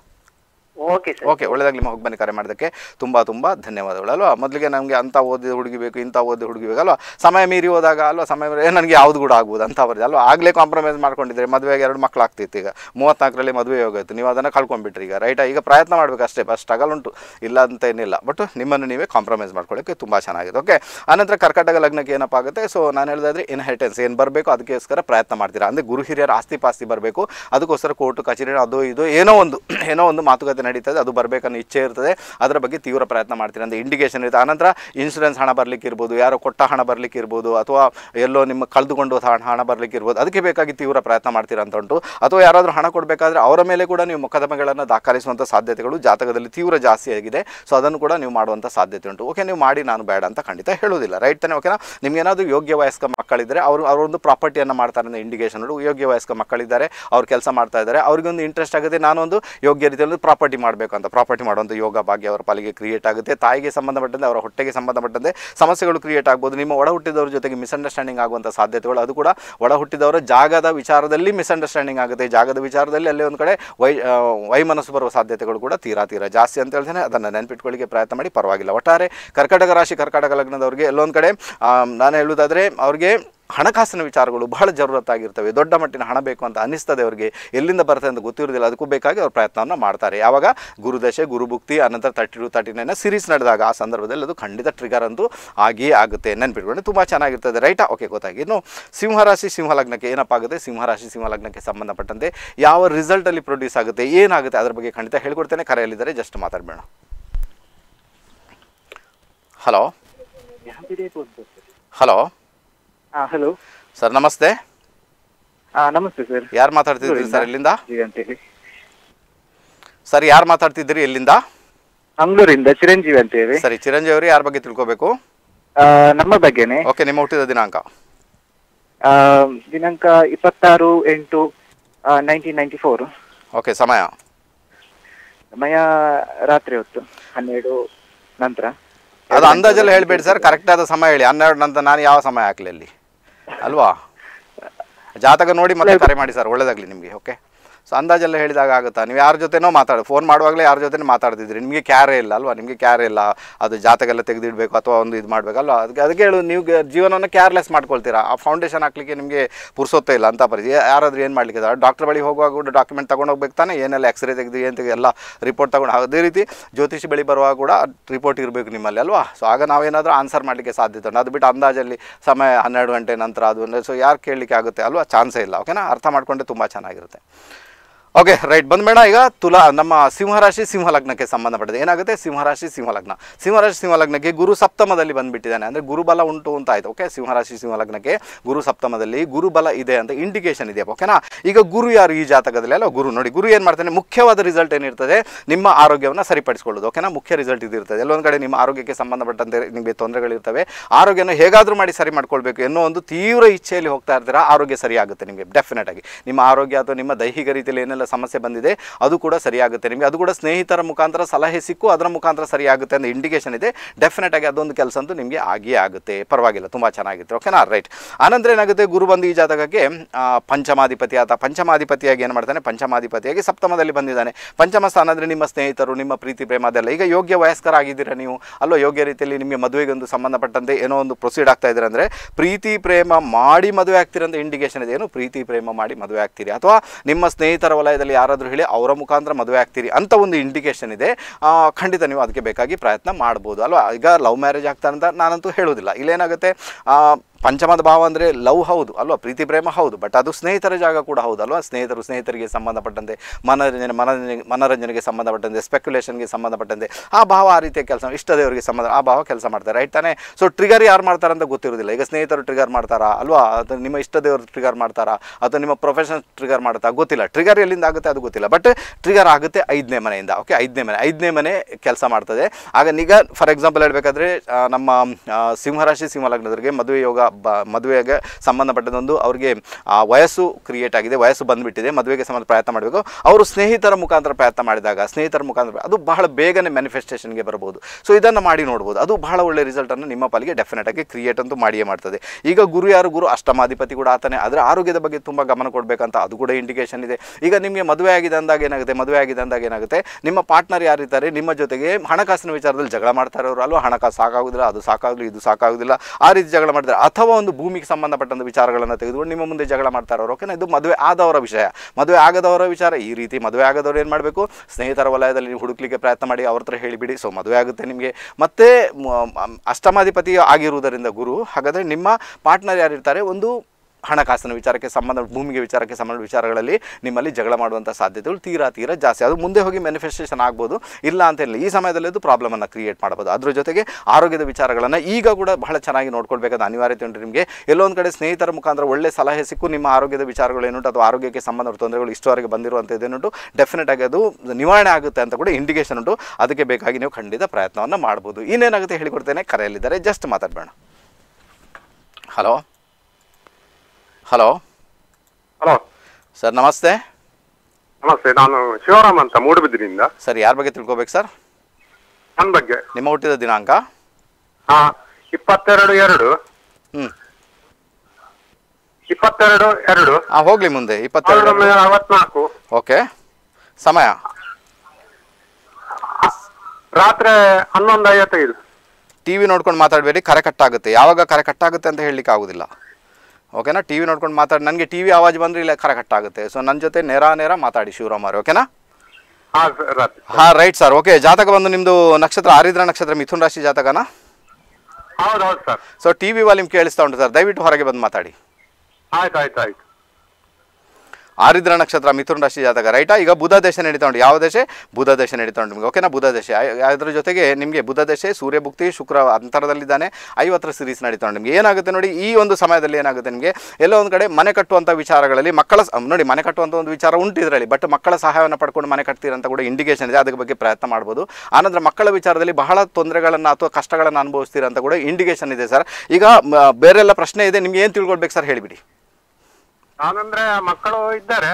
ಓಕೆ ಓಕೆ ಒಳ್ಳೆದಾಗ್ಲಿ ಹೋಗಿ ಬನ್ನಿ ಕರೆ ಮಾಡೋದಕ್ಕೆ ತುಂಬ ತುಂಬ ಧನ್ಯವಾದಗಳು ಅಲ್ವಾ ಮೊದಲಿಗೆ ನಮಗೆ ಅಂಥ ಓದಿದ ಹುಡುಗಿ ಬೇಕು ಇಂಥ ಓದಿದ ಹುಡುಗಿ ಬೇಕು ಅಲ್ವಾ ಸಮಯ ಮೀರಿ ಹೋದಾಗ ಅಲ್ವಾ ಸಮಯ ನನಗೆ ಯಾವ್ದು ಕೂಡ ಆಗ್ಬೋದು ಅಂತ ಅಲ್ವಾ ಆಗಲೇ ಕಾಂಪ್ರಮೈಸ್ ಮಾಡ್ಕೊಂಡಿದ್ರೆ ಮದುವೆಗೆ ಎರಡು ಮಕ್ಕಳು ಆಗ್ತಿತ್ತು ಈಗ ಮೂವತ್ತ್ನಾಲ್ಕರಲ್ಲಿ ಮದುವೆ ಹೋಗೋಯ್ತು ನೀವು ಅದನ್ನು ಕಳ್ಕೊಂಡ್ಬಿಟ್ರಿ ಈಗ ರೈಟ್ ಈಗ ಪ್ರಯತ್ನ ಮಾಡಬೇಕು ಅಷ್ಟೇ ಬಸ್ ಸ್ಟ್ರಗಲ್ ಉಂಟು ಇಲ್ಲ ಅಂತ ಏನಿಲ್ಲ ಬಟ್ ನಿಮ್ಮನ್ನು ನೀವೇ ಕಾಂಪ್ರಮೈಸ್ ಮಾಡ್ಕೊಳ್ಳೋಕ್ಕೆ ತುಂಬ ಚೆನ್ನಾಗಿದೆ ಓಕೆ ಆನಂತರ ಕರ್ಕಟಕ ಲಗ್ನಕ್ಕೆ ಏನಪ್ಪ ಆಗುತ್ತೆ ಸೊ ನಾನು ಹೇಳಿದ್ರೆ ಇನ್ಹೆರಿಟೆನ್ಸ್ ಏನು ಬರಬೇಕು ಅದಕ್ಕೋಸ್ಕರ ಪ್ರಯತ್ನ ಮಾಡ್ತೀರಾ ಅಂದರೆ ಗುರು ಹಿರಿಯರ ಆಸ್ತಿ ಪಾಸ್ತಿ ಬರಬೇಕು ಅದಕ್ಕೋಸ್ಕರ ಕೋರ್ಟ್ ಕಚೇರಿ ಅದು ಇದು ಏನೋ ಒಂದು ಏನೋ ಒಂದು ಮಾತುಕತೆ ನಡೀತದೆ ಅದು ಬರಬೇಕನ್ನೋ ಇಚ್ಛೆ ಇರ್ತದೆ ಅದರ ಬಗ್ಗೆ ತೀವ್ರ ಪ್ರಯತ್ನ ಮಾಡ್ತೀನಿ ಅಂದರೆ ಇಂಡಿಕೇಷನ್ ಇರುತ್ತೆ ಆನಂತರ ಇನ್ಶೂರೆನ್ಸ್ ಹಣ ಬರಲಿಕ್ಕೆ ಇರ್ಬೋದು ಯಾರೋ ಕೊಟ್ಟ ಹಣ ಬರಲಿಕ್ಕೆ ಇರ್ಬೋದು ಅಥವಾ ಎಲ್ಲೋ ನಿಮ್ಮ ಕಳೆದುಕೊಂಡು ಹಣ ಬರಲಿಕ್ಕೆ ಇರ್ಬೋದು ಅದಕ್ಕೆ ಬೇಕಾಗಿ ತೀವ್ರ ಪ್ರಯತ್ನ ಮಾಡ್ತೀರಾ ಅಂತ ಉಂಟು ಅಥವಾ ಯಾರಾದರೂ ಹಣ ಕೊಡಬೇಕಾದ್ರೆ ಅವರ ಮೇಲೆ ಕೂಡ ನೀವು ಮೊಕದ್ದಮೆಗಳನ್ನು ದಾಖಲಿಸುವಂಥ ಸಾಧ್ಯತೆಗಳು ಜಾತಕದಲ್ಲಿ ತೀವ್ರ ಜಾಸ್ತಿ ಆಗಿದೆ ಸೊ ಅದನ್ನು ಕೂಡ ನೀವು ಮಾಡುವಂಥ ಸಾಧ್ಯತೆ ಉಂಟು ಓಕೆ ನೀವು ಮಾಡಿ ನಾನು ಬೇಡ ಅಂತ ಖಂಡಿತ ಹೇಳುವುದಿಲ್ಲ ರೈಟ್ ತಾನೆ ಓಕೆನಾ ಏನಾದರೂ ಯೋಗ್ಯ ವಯಸ್ಕ ಮಕ್ಕಳಿದ್ದರೆ ಅವರು ಅವರೊಂದು ಪ್ರಾಪರ್ಟಿಯನ್ನು ಮಾಡ್ತಾರೆ ಅನ್ನೋ ಇಂಡಿಕೇಶನ್ ಯೋಗ್ಯ ವಯಸ್ಕ ಮಕ್ಕಳಿದ್ದಾರೆ ಅವ್ರು ಕೆಲಸ ಮಾಡ್ತಾ ಇದ್ದಾರೆ ಒಂದು ಇಂಟ್ರೆಸ್ಟ್ ಆಗುತ್ತೆ ನಾನೊಂದು ಯೋಗ್ಯ ರೀತಿಯಲ್ಲಿ ಪ್ರಾಪರ್ಟಿ ಪ್ರಾಪರ್ಟಿ ಮಾಡಬೇಕು ಅಂತ ಪ್ರಾಪರ್ಟಿ ಮಾಡುವಂಥ ಯೋಗ ಭಾಗ್ಯ ಅವರ ಪಾಲಿಗೆ ಕ್ರಿಯೇಟ್ ಆಗುತ್ತೆ ತಾಯಿಗೆ ಸಂಬಂಧಪಟ್ಟಂತೆ ಅವರ ಹೊಟ್ಟೆಗೆ ಸಂಬಂಧಪಟ್ಟಂತೆ ಸಮಸ್ಯೆಗಳು ಕ್ರಿಯೇಟ್ ಆಗ್ಬೋದು ನಿಮ್ಮ ಒಡ ಹುಟ್ಟಿದವರ ಜೊತೆಗೆ ಮಿಸ್ಅಂಡರ್ಸ್ಟ್ಯಾಂಡಿಂಗ್ ಆಗುವಂಥ ಸಾಧ್ಯತೆಗಳು ಅದು ಕೂಡ ಒಳ ಹುಟ್ಟಿದವರ ಜಾಗದ ವಿಚಾರದಲ್ಲಿ ಮಿಸ್ಅಂಡರ್ಸ್ಟ್ಯಾಂಡಿಂಗ್ ಆಗುತ್ತೆ ಜಾಗದ ವಿಚಾರದಲ್ಲಿ ಅಲ್ಲೇ ಒಂದು ಕಡೆ ವೈ ವೈಮನಸ್ಸು ಬರುವ ಸಾಧ್ಯತೆಗಳು ಕೂಡ ತೀರಾ ತೀರಾ ಜಾಸ್ತಿ ಅಂತ ಹೇಳ್ತೇನೆ ಅದನ್ನು ನೆನಪಿಟ್ಕೊಳ್ಳಿಕ್ಕೆ ಪ್ರಯತ್ನ ಮಾಡಿ ಪರವಾಗಿಲ್ಲ ಒಟ್ಟಾರೆ ಕರ್ಕಟಕ ರಾಶಿ ಕರ್ಕಟಕ ಲಗ್ನದವರಿಗೆ ಎಲ್ಲೊಂದು ಕಡೆ ನಾನು ಹೇಳುವುದಾದರೆ ಅವ್ರಿಗೆ ಹಣಕಾಸಿನ ವಿಚಾರಗಳು ಬಹಳ ಜರುರತ್ತಾಗಿರ್ತವೆ ದೊಡ್ಡ ಮಟ್ಟಿನ ಹಣ ಬೇಕು ಅಂತ ಅನ್ನಿಸ್ತದೆ ಅವರಿಗೆ ಎಲ್ಲಿಂದ ಬರ್ತದೆ ಅಂತ ಗೊತ್ತಿರೋದಿಲ್ಲ ಅದಕ್ಕೂ ಬೇಕಾಗಿ ಅವ್ರ ಪ್ರಯತ್ನವನ್ನು ಮಾಡ್ತಾರೆ ಯಾವಾಗ ಗುರುದಶೆ ಗುರುಭುಕ್ತಿ ಅನಂತರ thirty two thirty nine series ನಡೆದಾಗ ಆ ಸಂದರ್ಭದಲ್ಲಿ ಅದು ಖಂಡಿತ ಟ್ರಿಗರ್ ಅಂತೂ ಆಗಿಯೇ ಆಗುತ್ತೆ ನೆನ್ಪಿಟ್ಕೊಂಡು ತುಂಬ ಚೆನ್ನಾಗಿರ್ತದೆ ರೈಟಾ ಓಕೆ ಗೊತ್ತಾಗಿ ಇನ್ನು ಸಿಂಹರಾಶಿ ಸಿಂಹಲಗ್ನಕ್ಕೆ ಏನಪ್ಪಾಗುತ್ತೆ ಸಿಂಹರಾಶಿ ಸಿಂಹಲಗ್ನಕ್ಕೆ ಸಂಬಂಧಪಟ್ಟಂತೆ ಯಾವ ರಿಸಲ್ಟಲ್ಲಿ ಪ್ರೊಡ್ಯೂಸ್ ಆಗುತ್ತೆ ಏನಾಗುತ್ತೆ ಅದರ ಬಗ್ಗೆ ಖಂಡಿತ ಹೇಳ್ಕೊಡ್ತೇನೆ ಕರೆಯಲ್ಲಿದ್ದಾರೆ ಜಸ್ಟ್ ಮಾತಾಡಬೇಡ ಹಲೋ ಹಲೋ ಹಾಂ ಹಲೋ ಸರ್ ನಮಸ್ತೆ ಹಾಂ ನಮಸ್ತೆ ಸರ್ ಯಾರು ಮಾತಾಡ್ತಿದ್ರಿ ಸರ್ ಎಲ್ಲಿಂದ ಹೇಳಿ ಸರ್ ಯಾರು ಮಾತಾಡ್ತಿದ್ರಿ ಎಲ್ಲಿಂದ ಮಂಗಳೂರಿಂದ ಚಿರಂಜೀವಿ ಅಂತ ಹೇಳಿ ಸರಿ ಚಿರಂಜೀವಿ ಅವರು ಯಾರ ಬಗ್ಗೆ ತಿಳ್ಕೋಬೇಕು ನಮ್ಮ ಬಗ್ಗೆನೆ ಓಕೆ ನಿಮ್ಮ ಹುಟ್ಟಿದ ದಿನಾಂಕ ದಿನಾಂಕ ಇಪ್ಪತ್ತಾರು ಎಂಟು ನೈನ್ಟೀನ್ ನೈಂಟಿ ಫೋರ್ ಓಕೆ ಸಮಯ ಸಮಯ ರಾತ್ರಿ ಹೊತ್ತು ಹನ್ನೆರಡು ನಂತರ ಅದು ಅಂದಾಜಲ್ಲಿ ಹೇಳ್ಬೇಡಿ ಸರ್ ಕರೆಕ್ಟ್ ಆದ ಸಮಯ ಹೇಳಿ ಹನ್ನೆರಡು ನಂತರ ನಾನು ಯಾವ ಸಮಯ ಹಾಕಲಿ ಅಲ್ಲಿ ಅಲ್ವಾ ಜಾತಕ ನೋಡಿ ಮತ್ತೆ ಕರೆ ಮಾಡಿ ಸರ್ ಒಳ್ಳೇದಾಗ್ಲಿ ನಿಮಗೆ ಓಕೆ ಸೊ ಅಂದಾಜೆಲ್ಲ ಹೇಳಿದಾಗ ಆಗುತ್ತಾ ನೀವು ಯಾರ ಜೊತೆನೋ ಮಾತಾಡಿ ಫೋನ್ ಮಾಡುವಾಗಲೇ ಯಾರ ಜೊತೆ ಮಾತಾಡ್ತಿದ್ರಿ ನಿಮಗೆ ಕ್ಯಾರೇ ಇಲ್ಲ ಅಲ್ವಾ ನಿಮಗೆ ಕ್ಯಾರೇ ಇಲ್ಲ ಅದು ಜಾತಗೆಲ್ಲ ತೆಗೆದಿಡಬೇಕು ಅಥವಾ ಒಂದು ಇದು ಮಾಡಬೇಕಲ್ಲ ಅದಕ್ಕೆ ಅದಕ್ಕೆ ಹೇಳು ನೀವು ಜೀವನವನ್ನು ಕೇರ್ಲೆಸ್ ಮಾಡ್ಕೊಳ್ತೀರಾ ಆ ಫೌಂಡೇಶನ್ ಹಾಕ್ಲಿಕ್ಕೆ ನಿಮಗೆ ಪುರ್ಸೊತ್ತೇ ಇಲ್ಲ ಅಂತ ಪರಿಸ್ಥಿತಿ ಯಾರಾದರೂ ಏನು ಮಾಡಲಿಕ್ಕೆ ಡಾಕ್ಟರ್ ಬಳಿ ಹೋಗುವಾಗ ಕೂಡ ಡಾಕ್ಯುಮೆಂಟ್ ಹೋಗ್ಬೇಕು ತಾನೆ ಏನೆಲ್ಲ ಎಕ್ಸ್ರೇ ತೆಗೆದು ಏನು ತೆಗೆದು ಎಲ್ಲ ರಿಪೋರ್ಟ್ ತಗೊಂಡು ಅದೇ ರೀತಿ ಜ್ಯೋತಿಷಿ ಬಳಿ ಬರುವಾಗ ಕೂಡ ರಿಪೋರ್ಟ್ ಇರಬೇಕು ನಿಮ್ಮಲ್ಲಿ ಅಲ್ವಾ ಸೊ ಆಗ ನಾವೇನಾದರೂ ಆನ್ಸರ್ ಮಾಡಲಿಕ್ಕೆ ಸಾಧ್ಯತೆ ಉಂಟು ಅದು ಬಿಟ್ಟು ಅಂದಾಜಲ್ಲಿ ಸಮಯ ಹನ್ನೆರಡು ಗಂಟೆ ನಂತರ ಅದು ಸೊ ಯಾರು ಕೇಳಲಿಕ್ಕೆ ಆಗುತ್ತೆ ಅಲ್ವಾ ಚಾನ್ಸೇ ಇಲ್ಲ ಓಕೆನಾ ಅರ್ಥ ಮಾಡಿಕೊಂಡ್ರೆ ತುಂಬ ಚೆನ್ನಾಗಿರುತ್ತೆ ಓಕೆ ರೈಟ್ ಬಂದ್ಬೇಡ ಈಗ ತುಲಾ ನಮ್ಮ ಸಿಂಹರಾಶಿ ಸಿಂಹಲಗ್ನಕ್ಕೆ ಸಂಬಂಧಪಟ್ಟಿದೆ ಏನಾಗುತ್ತೆ ಸಿಂಹರಾಶಿ ಸಿಂಹಲಗ್ನ ಸಿಂಹರಾಶಿ ಸಿಂಹಲಗ್ನಕ್ಕೆ ಗುರು ಸಪ್ತಮದಲ್ಲಿ ಬಂದ್ಬಿಟ್ಟಿದ್ದಾನೆ ಅಂದರೆ ಗುರುಬಲ ಉಂಟು ಅಂತ ಆಯ್ತು ಓಕೆ ಸಿಂಹರಾಶಿ ಸಿಂಹಲಗ್ನಕ್ಕೆ ಗುರು ಸಪ್ತಮದಲ್ಲಿ ಗುರುಬಲ ಇದೆ ಅಂತ ಇಂಡಿಕೇಶನ್ ಇದೆ ಓಕೆನಾ ಈಗ ಗುರು ಯಾರು ಈ ಜಾತಕದಲ್ಲಿ ಅಲ್ಲ ಗುರು ನೋಡಿ ಗುರು ಏನು ಮಾಡ್ತಾನೆ ಮುಖ್ಯವಾದ ರಿಸಲ್ಟ್ ಏನಿರ್ತದೆ ನಿಮ್ಮ ಆರೋಗ್ಯವನ್ನು ಸರಿಪಡಿಸ್ಕೊಳ್ಳೋದು ಓಕೆನಾ ಮುಖ್ಯ ರಿಸಲ್ಟ್ ಇದಿರ್ತದೆ ಎಲ್ಲೊಂದು ಕಡೆ ನಿಮ್ಮ ಆರೋಗ್ಯಕ್ಕೆ ಸಂಬಂಧಪಟ್ಟಂತೆ ನಿಮಗೆ ತೊಂದರೆಗಳಿರ್ತವೆ ಆರೋಗ್ಯನ ಹೇಗಾದರೂ ಮಾಡಿ ಸರಿ ಮಾಡ್ಕೊಳ್ಬೇಕು ಎನ್ನೋ ಒಂದು ತೀವ್ರ ಇಚ್ಛೆಯಲ್ಲಿ ಹೋಗ್ತಾ ಇರ್ತೀರಾ ಆರೋಗ್ಯ ಸರಿಯಾಗುತ್ತೆ ನಿಮಗೆ ಡೆಫಿನೆಟ್ ಆಗಿ ನಿಮ್ಮ ಆರೋಗ್ಯ ಅಥವಾ ನಿಮ್ಮ ದೈಹಿಕ ರೀತಿಯಲ್ಲಿ ಏನೆಲ್ಲ ಸಮಸ್ಯೆ ಬಂದಿದೆ ಅದು ಕೂಡ ಸರಿಯಾಗುತ್ತೆ ನಿಮಗೆ ಅದು ಕೂಡ ಸ್ನೇಹಿತರ ಮುಖಾಂತರ ಸಲಹೆ ಸಿಕ್ಕು ಅದರ ಮುಖಾಂತರ ಸರಿಯಾಗುತ್ತೆ ಅಂತ ಇಂಡಿಕೇಶನ್ ಇದೆ ಡೆಫಿನೆಟ್ ಆಗಿ ಅದೊಂದು ಕೆಲಸ ಅಂತೂ ನಿಮಗೆ ಆಗಿಯೇ ಆಗುತ್ತೆ ಪರವಾಗಿಲ್ಲ ತುಂಬ ಚೆನ್ನಾಗಿತ್ತು ಓಕೆನಾ ರೈಟ್ ಆನಂತರ ಏನಾಗುತ್ತೆ ಗುರು ಬಂದು ಈ ಜಾತಕಕ್ಕೆ ಪಂಚಮಾಧಿಪತಿ ಆತ ಪಂಚಮಾಧಿಪತಿಯಾಗಿ ಏನು ಮಾಡ್ತಾನೆ ಪಂಚಮಾಧಿಪತಿಯಾಗಿ ಸಪ್ತಮದಲ್ಲಿ ಬಂದಿದ್ದಾನೆ ಪಂಚಮ ಸ್ಥಾನ ಅಂದರೆ ನಿಮ್ಮ ಸ್ನೇಹಿತರು ನಿಮ್ಮ ಪ್ರೀತಿ ಪ್ರೇಮ ಅದೆಲ್ಲ ಈಗ ಯೋಗ್ಯ ವಯಸ್ಕರಾಗಿದ್ದೀರಾ ನೀವು ಅಲ್ಲೋ ಯೋಗ್ಯ ರೀತಿಯಲ್ಲಿ ನಿಮಗೆ ಮದುವೆಗೆ ಒಂದು ಸಂಬಂಧಪಟ್ಟಂತೆ ಏನೋ ಒಂದು ಪ್ರೊಸೀಡ್ ಆಗ್ತಾ ಇದ್ದೀರ ಅಂದರೆ ಪ್ರೀತಿ ಪ್ರೇಮ ಮಾಡಿ ಮದುವೆ ಆಗ್ತೀರಂತ ಇಂಡಿಕೇಶನ್ ಇದೆ ಏನು ಪ್ರೀತಿ ಪ್ರೇಮ ಮಾಡಿ ಮದುವೆ ಆಗ್ತೀರಿ ಅಥವಾ ನಿಮ್ಮ ಸ್ನೇಹಿತರ ವಲಯ ಸಮುದಾಯದಲ್ಲಿ ಯಾರಾದರೂ ಹೇಳಿ ಅವರ ಮುಖಾಂತರ ಮದುವೆ ಆಗ್ತೀರಿ ಅಂತ ಒಂದು ಇಂಡಿಕೇಶನ್ ಇದೆ ಖಂಡಿತ ನೀವು ಅದಕ್ಕೆ ಬೇಕಾಗಿ ಪ್ರಯತ್ನ ಮಾಡ್ಬೋದು ಅಲ್ವಾ ಈಗ ಲವ್ ಮ್ಯಾರೇಜ್ ಆಗ್ತಾರಂತ ನಾನಂತೂ ಹೇಳೋದಿಲ್ಲ ಇಲ್ಲೇನಾಗುತ್ತೆ ಪಂಚಮದ ಭಾವ ಅಂದರೆ ಲವ್ ಹೌದು ಅಲ್ವಾ ಪ್ರೀತಿ ಪ್ರೇಮ ಹೌದು ಬಟ್ ಅದು ಸ್ನೇಹಿತರ ಜಾಗ ಕೂಡ ಹೌದು ಅಲ್ವಾ ಸ್ನೇಹಿತರು ಸ್ನೇಹಿತರಿಗೆ ಸಂಬಂಧಪಟ್ಟಂತೆ ಮನರಂಜನೆ ಮನರಂಜನೆ ಮನರಂಜನೆಗೆ ಸಂಬಂಧಪಟ್ಟಂತೆ ಸ್ಪೆಕ್ಯುಲೇಷನ್ಗೆ ಸಂಬಂಧಪಟ್ಟಂತೆ ಆ ಭಾವ ಆ ರೀತಿಯ ಕೆಲಸ ಇಷ್ಟದೇವರಿಗೆ ಸಂಬಂಧ ಆ ಭಾವ ಕೆಲಸ ಮಾಡ್ತಾರೆ ರೈಟ್ ತಾನೇ ಸೊ ಟ್ರಿಗರ್ ಯಾರು ಮಾಡ್ತಾರೆ ಅಂತ ಗೊತ್ತಿರೋದಿಲ್ಲ ಈಗ ಸ್ನೇಹಿತರು ಟ್ರಿಗರ್ ಮಾಡ್ತಾರಾ ಅಲ್ವಾ ಅಥವಾ ನಿಮ್ಮ ಇಷ್ಟದೇವರು ಟ್ರಿಗರ್ ಮಾಡ್ತಾರಾ ಅಥವಾ ನಿಮ್ಮ ಪ್ರೊಫೆಷನ್ ಟ್ರಿಗರ್ ಮಾಡ್ತಾ ಗೊತ್ತಿಲ್ಲ ಟ್ರಿಗರ್ ಎಲ್ಲಿಂದ ಆಗುತ್ತೆ ಅದು ಗೊತ್ತಿಲ್ಲ ಬಟ್ ಟ್ರಿಗರ್ ಆಗುತ್ತೆ ಐದನೇ ಮನೆಯಿಂದ ಓಕೆ ಐದನೇ ಮನೆ ಐದನೇ ಮನೆ ಕೆಲಸ ಮಾಡ್ತದೆ ಆಗ ನಿಗ ಫಾರ್ ಎಕ್ಸಾಂಪಲ್ ಹೇಳಬೇಕಾದ್ರೆ ನಮ್ಮ ಸಿಂಹರಾಶಿ ಸಿಂಹ ಲಗ್ನದವರಿಗೆ ಮದುವೆ ಯೋಗ ಬ ಮದುವೆಗೆ ಸಂಬಂಧಪಟ್ಟದೊಂದು ಅವ್ರಿಗೆ ಆ ವಯಸ್ಸು ಕ್ರಿಯೇಟ್ ಆಗಿದೆ ವಯಸ್ಸು ಬಂದುಬಿಟ್ಟಿದೆ ಮದುವೆಗೆ ಸಂಬಂಧ ಪ್ರಯತ್ನ ಮಾಡಬೇಕು ಅವರು ಸ್ನೇಹಿತರ ಮುಖಾಂತರ ಪ್ರಯತ್ನ ಮಾಡಿದಾಗ ಸ್ನೇಹಿತರ ಮುಖಾಂತರ ಅದು ಬಹಳ ಬೇಗನೆ ಮ್ಯಾನಿಫೆಸ್ಟೇಷನ್ಗೆ ಬರಬಹುದು ಸೊ ಇದನ್ನು ಮಾಡಿ ನೋಡ್ಬೋದು ಅದು ಬಹಳ ಒಳ್ಳೆ ರಿಸಲ್ಟನ್ನು ನಿಮ್ಮ ಪಾಲಿಗೆ ಡೆಫಿನೆಟಾಗಿ ಕ್ರಿಯೇಟ್ ಅಂತೂ ಮಾಡಿಯೇ ಮಾಡ್ತದೆ ಈಗ ಗುರು ಯಾರು ಗುರು ಅಷ್ಟಮಾಧಿಪತಿ ಕೂಡ ಆತನೇ ಆದರೆ ಆರೋಗ್ಯದ ಬಗ್ಗೆ ತುಂಬ ಗಮನ ಕೊಡಬೇಕಂತ ಅದು ಕೂಡ ಇಂಡಿಕೇಷನ್ ಇದೆ ಈಗ ನಿಮಗೆ ಮದುವೆ ಆಗಿದೆ ಅಂದಾಗ ಏನಾಗುತ್ತೆ ಮದುವೆ ಆಗಿದೆ ಅಂದಾಗ ಏನಾಗುತ್ತೆ ನಿಮ್ಮ ಪಾರ್ಟ್ನರ್ ಯಾರಿದ್ದಾರೆ ನಿಮ್ಮ ಜೊತೆಗೆ ಹಣಕಾಸಿನ ವಿಚಾರದಲ್ಲಿ ಜಗಳ ಮಾಡ್ತಾರೆ ಅವರು ಅಲ್ವಾ ಹಣಕಾಸು ಸಾಕಾಗೋದಿಲ್ಲ ಅದು ಸಾಕಾಗಲಿ ಇದು ಸಾಕಾಗೋದಿಲ್ಲ ಆ ರೀತಿ ಜಗಳ ಮಾಡ್ತಾರೆ ಅಥವಾ ಅಥವಾ ಒಂದು ಭೂಮಿಗೆ ಸಂಬಂಧಪಟ್ಟಂಥ ವಿಚಾರಗಳನ್ನು ತೆಗೆದುಕೊಂಡು ನಿಮ್ಮ ಮುಂದೆ ಜಗಳ ಮಾಡ್ತಾ ಇರೋರು ಓಕೆನಾ ಇದು ಮದುವೆ ಆದವರ ವಿಷಯ ಮದುವೆ ಆಗದವರ ವಿಚಾರ ಈ ರೀತಿ ಮದುವೆ ಆಗದವ್ರು ಏನು ಮಾಡಬೇಕು ಸ್ನೇಹಿತರ ವಲಯದಲ್ಲಿ ನೀವು ಹುಡುಕ್ಲಿಕ್ಕೆ ಪ್ರಯತ್ನ ಮಾಡಿ ಅವ್ರ ಹತ್ರ ಹೇಳಿಬಿಡಿ ಸೊ ಮದುವೆ ಆಗುತ್ತೆ ನಿಮಗೆ ಮತ್ತೆ ಅಷ್ಟಮಾಧಿಪತಿ ಆಗಿರುವುದರಿಂದ ಗುರು ಹಾಗಾದರೆ ನಿಮ್ಮ ಪಾರ್ಟ್ನರ್ ಯಾರಿರ್ತಾರೆ ಒಂದು ಹಣಕಾಸಿನ ವಿಚಾರಕ್ಕೆ ಸಂಬಂಧ ಭೂಮಿಗೆ ವಿಚಾರಕ್ಕೆ ಸಂಬಂಧ ವಿಚಾರಗಳಲ್ಲಿ ನಿಮ್ಮಲ್ಲಿ ಜಗಳ ಮಾಡುವಂಥ ಸಾಧ್ಯತೆಗಳು ತೀರಾ ತೀರಾ ಜಾಸ್ತಿ ಅದು ಮುಂದೆ ಹೋಗಿ ಮ್ಯಾನಿಫೆಸ್ಟೇಷನ್ ಆಗ್ಬೋದು ಇಲ್ಲ ಅಂತ ಇಲ್ಲ ಈ ಸಮಯದಲ್ಲಿ ಅದು ಪ್ರಾಬ್ಲಮನ್ನು ಕ್ರಿಯೇಟ್ ಮಾಡ್ಬೋದು ಅದ್ರ ಜೊತೆಗೆ ಆರೋಗ್ಯದ ವಿಚಾರಗಳನ್ನು ಈಗ ಕೂಡ ಬಹಳ ಚೆನ್ನಾಗಿ ನೋಡ್ಕೊಳ್ಬೇಕಾದ ಅನಿವಾರ್ಯತೆ ಉಂಟು ನಿಮಗೆ ಎಲ್ಲೊಂದು ಕಡೆ ಸ್ನೇಹಿತರ ಮುಖಾಂತರ ಒಳ್ಳೆ ಸಲಹೆ ಸಿಕ್ಕು ನಿಮ್ಮ ಆರೋಗ್ಯದ ವಿಚಾರಗಳು ಏನುಂಟು ಅಥವಾ ಆರೋಗ್ಯಕ್ಕೆ ಸಂಬಂಧ ತೊಂದರೆಗಳು ಇಷ್ಟವರೆಗೆ ಬಂದಿರುವಂಥದ್ದು ಏನುಂಟು ಡೆಫಿನೆಟ್ ಆಗಿ ಅದು ನಿವಾರಣೆ ಆಗುತ್ತೆ ಅಂತ ಕೂಡ ಇಂಡಿಕೇಶನ್ ಉಂಟು ಅದಕ್ಕೆ ಬೇಕಾಗಿ ನೀವು ಖಂಡಿತ ಪ್ರಯತ್ನವನ್ನು ಮಾಡ್ಬೋದು ಇನ್ನೇನಾಗುತ್ತೆ ಹೇಳಿಕೊಡ್ತೇನೆ ಕರೆಯಲ್ಲಿದ್ದಾರೆ ಜಸ್ಟ್ ಮಾತಾಡಬೇಡ ಹಲೋ ಹಲೋ ಹಲೋ ಸರ್ ನಮಸ್ತೆ ನಮಸ್ತೆ ನಾನು ಶಿವರಾಮ್ ಅಂತ ಮೂಡುಬಿದ್ರಿಯಿಂದ ಸರ್ ಯಾರ ಬಗ್ಗೆ ತಿಳ್ಕೊಬೇಕು ಸರ್ ನನ್ನ ಬಗ್ಗೆ ನಿಮ್ಮ ಹುಟ್ಟಿದ ದಿನಾಂಕ ಹಾ ಇಪ್ಪತ್ತೆರಡು ಎರಡು ಹ್ಞೂ ಇಪ್ಪತ್ತೆರಡು ಎರಡು ಹಾಂ ಹೋಗ್ಲಿ ಮುಂದೆ ಇಪ್ಪತ್ತೆರಡು ಅರವತ್ನಾಲ್ಕು ಓಕೆ ಸಮಯ ರಾತ್ರಿ ಹನ್ನೊಂದು ಐವತ್ತೈದು ಟಿ ನೋಡ್ಕೊಂಡು ಮಾತಾಡಬೇಡಿ ಕರೆ ಆಗುತ್ತೆ ಯಾವಾಗ ಕರೆ ಆಗುತ್ತೆ ಅಂತ ಹೇಳಲಿಕ್ಕೆ ಆಗೋದಿಲ್ಲ ಓಕೆನಾ ಟಿ ವಿ ನೋಡ್ಕೊಂಡು ಮಾತಾಡಿ ನನಗೆ ಟಿ ವಿ ಆವಾಜ್ ಬಂದರೆ ಇಲ್ಲ ಕರ ಕಟ್ ಆಗುತ್ತೆ ಸೊ ನನ್ನ ಜೊತೆ ನೇರ ನೇರ ಮಾತಾಡಿ ಶಿವರಾಮ್ ಓಕೆನಾ ಹಾಂ ರೈಟ್ ಸರ್ ಓಕೆ ಜಾತಕ ಬಂದು ನಿಮ್ಮದು ನಕ್ಷತ್ರ ಆರಿದ್ರ ನಕ್ಷತ್ರ ಮಿಥುನ್ ರಾಶಿ ಜಾತಕನಾ ಸೊ ಟಿ ವಿ ವಾಲ್ಯೂಮ್ ಕೇಳಿಸ್ತಾ ಉಂಟು ಸರ್ ದಯವಿಟ್ಟು ಹೊರಗೆ ಬಂದು ಮಾತಾಡಿ ಆಯ್ತು ಆಯ್ತು ಆಯ್ತು ಆರಿದ್ರ ನಕ್ಷತ್ರ ಮಿಥುನ ರಾಶಿ ಜಾತಕ ರೈಟಾ ಈಗ ಬುಧ ದೇಶ ನಡೀತಾ ಉಂಟು ಯಾವ ದೇಶ ಬುಧ ದೇಶ ನಡೀತಾ ಉಂಟು ನಿಮಗೆ ಓಕೆನಾ ಬುಧ ದೇಶ ಅದರ ಜೊತೆಗೆ ನಿಮಗೆ ಬುಧ ದೇಶ ಸೂರ್ಯಭುಕ್ತಿ ಶುಕ್ರ ಅಂತರದಲ್ಲಿದ್ದಾನೆ ಐವತ್ತರ ಸಿರೀಸ್ ನಡೀತಾ ಉಂಟು ನಿಮಗೆ ಏನಾಗುತ್ತೆ ನೋಡಿ ಈ ಒಂದು ಸಮಯದಲ್ಲಿ ಏನಾಗುತ್ತೆ ನಿಮಗೆ ಎಲ್ಲ ಒಂದು ಕಡೆ ಮನೆ ಕಟ್ಟುವಂಥ ವಿಚಾರಗಳಲ್ಲಿ ಮಕ್ಕಳ ನೋಡಿ ಮನೆ ಕಟ್ಟುವಂಥ ಒಂದು ವಿಚಾರ ಉಂಟು ಇದರಲ್ಲಿ ಬಟ್ ಮಕ್ಕಳ ಸಹಾಯವನ್ನು ಪಡ್ಕೊಂಡು ಮನೆ ಅಂತ ಕೂಡ ಇಂಡಿಕೇಶನ್ ಇದೆ ಅದಕ್ಕೆ ಬಗ್ಗೆ ಪ್ರಯತ್ನ ಮಾಡ್ಬೋದು ಆನಂತರ ಮಕ್ಕಳ ವಿಚಾರದಲ್ಲಿ ಬಹಳ ತೊಂದರೆಗಳನ್ನು ಅಥವಾ ಕಷ್ಟಗಳನ್ನು ಅನುಭವಿಸ್ತೀರಂತ ಕೂಡ ಇಂಡಿಕೇಶನ್ ಇದೆ ಸರ್ ಈಗ ಬೇರೆಲ್ಲ ಪ್ರಶ್ನೆ ಇದೆ ನಿಮ್ಗೆ ಏನು ತಿಳ್ಕೊಳ್ಬೇಕು ಸರ್ ಹೇಳಿಬಿಡಿ ನಾನಂದ್ರೆ ಮಕ್ಕಳು ಇದ್ದಾರೆ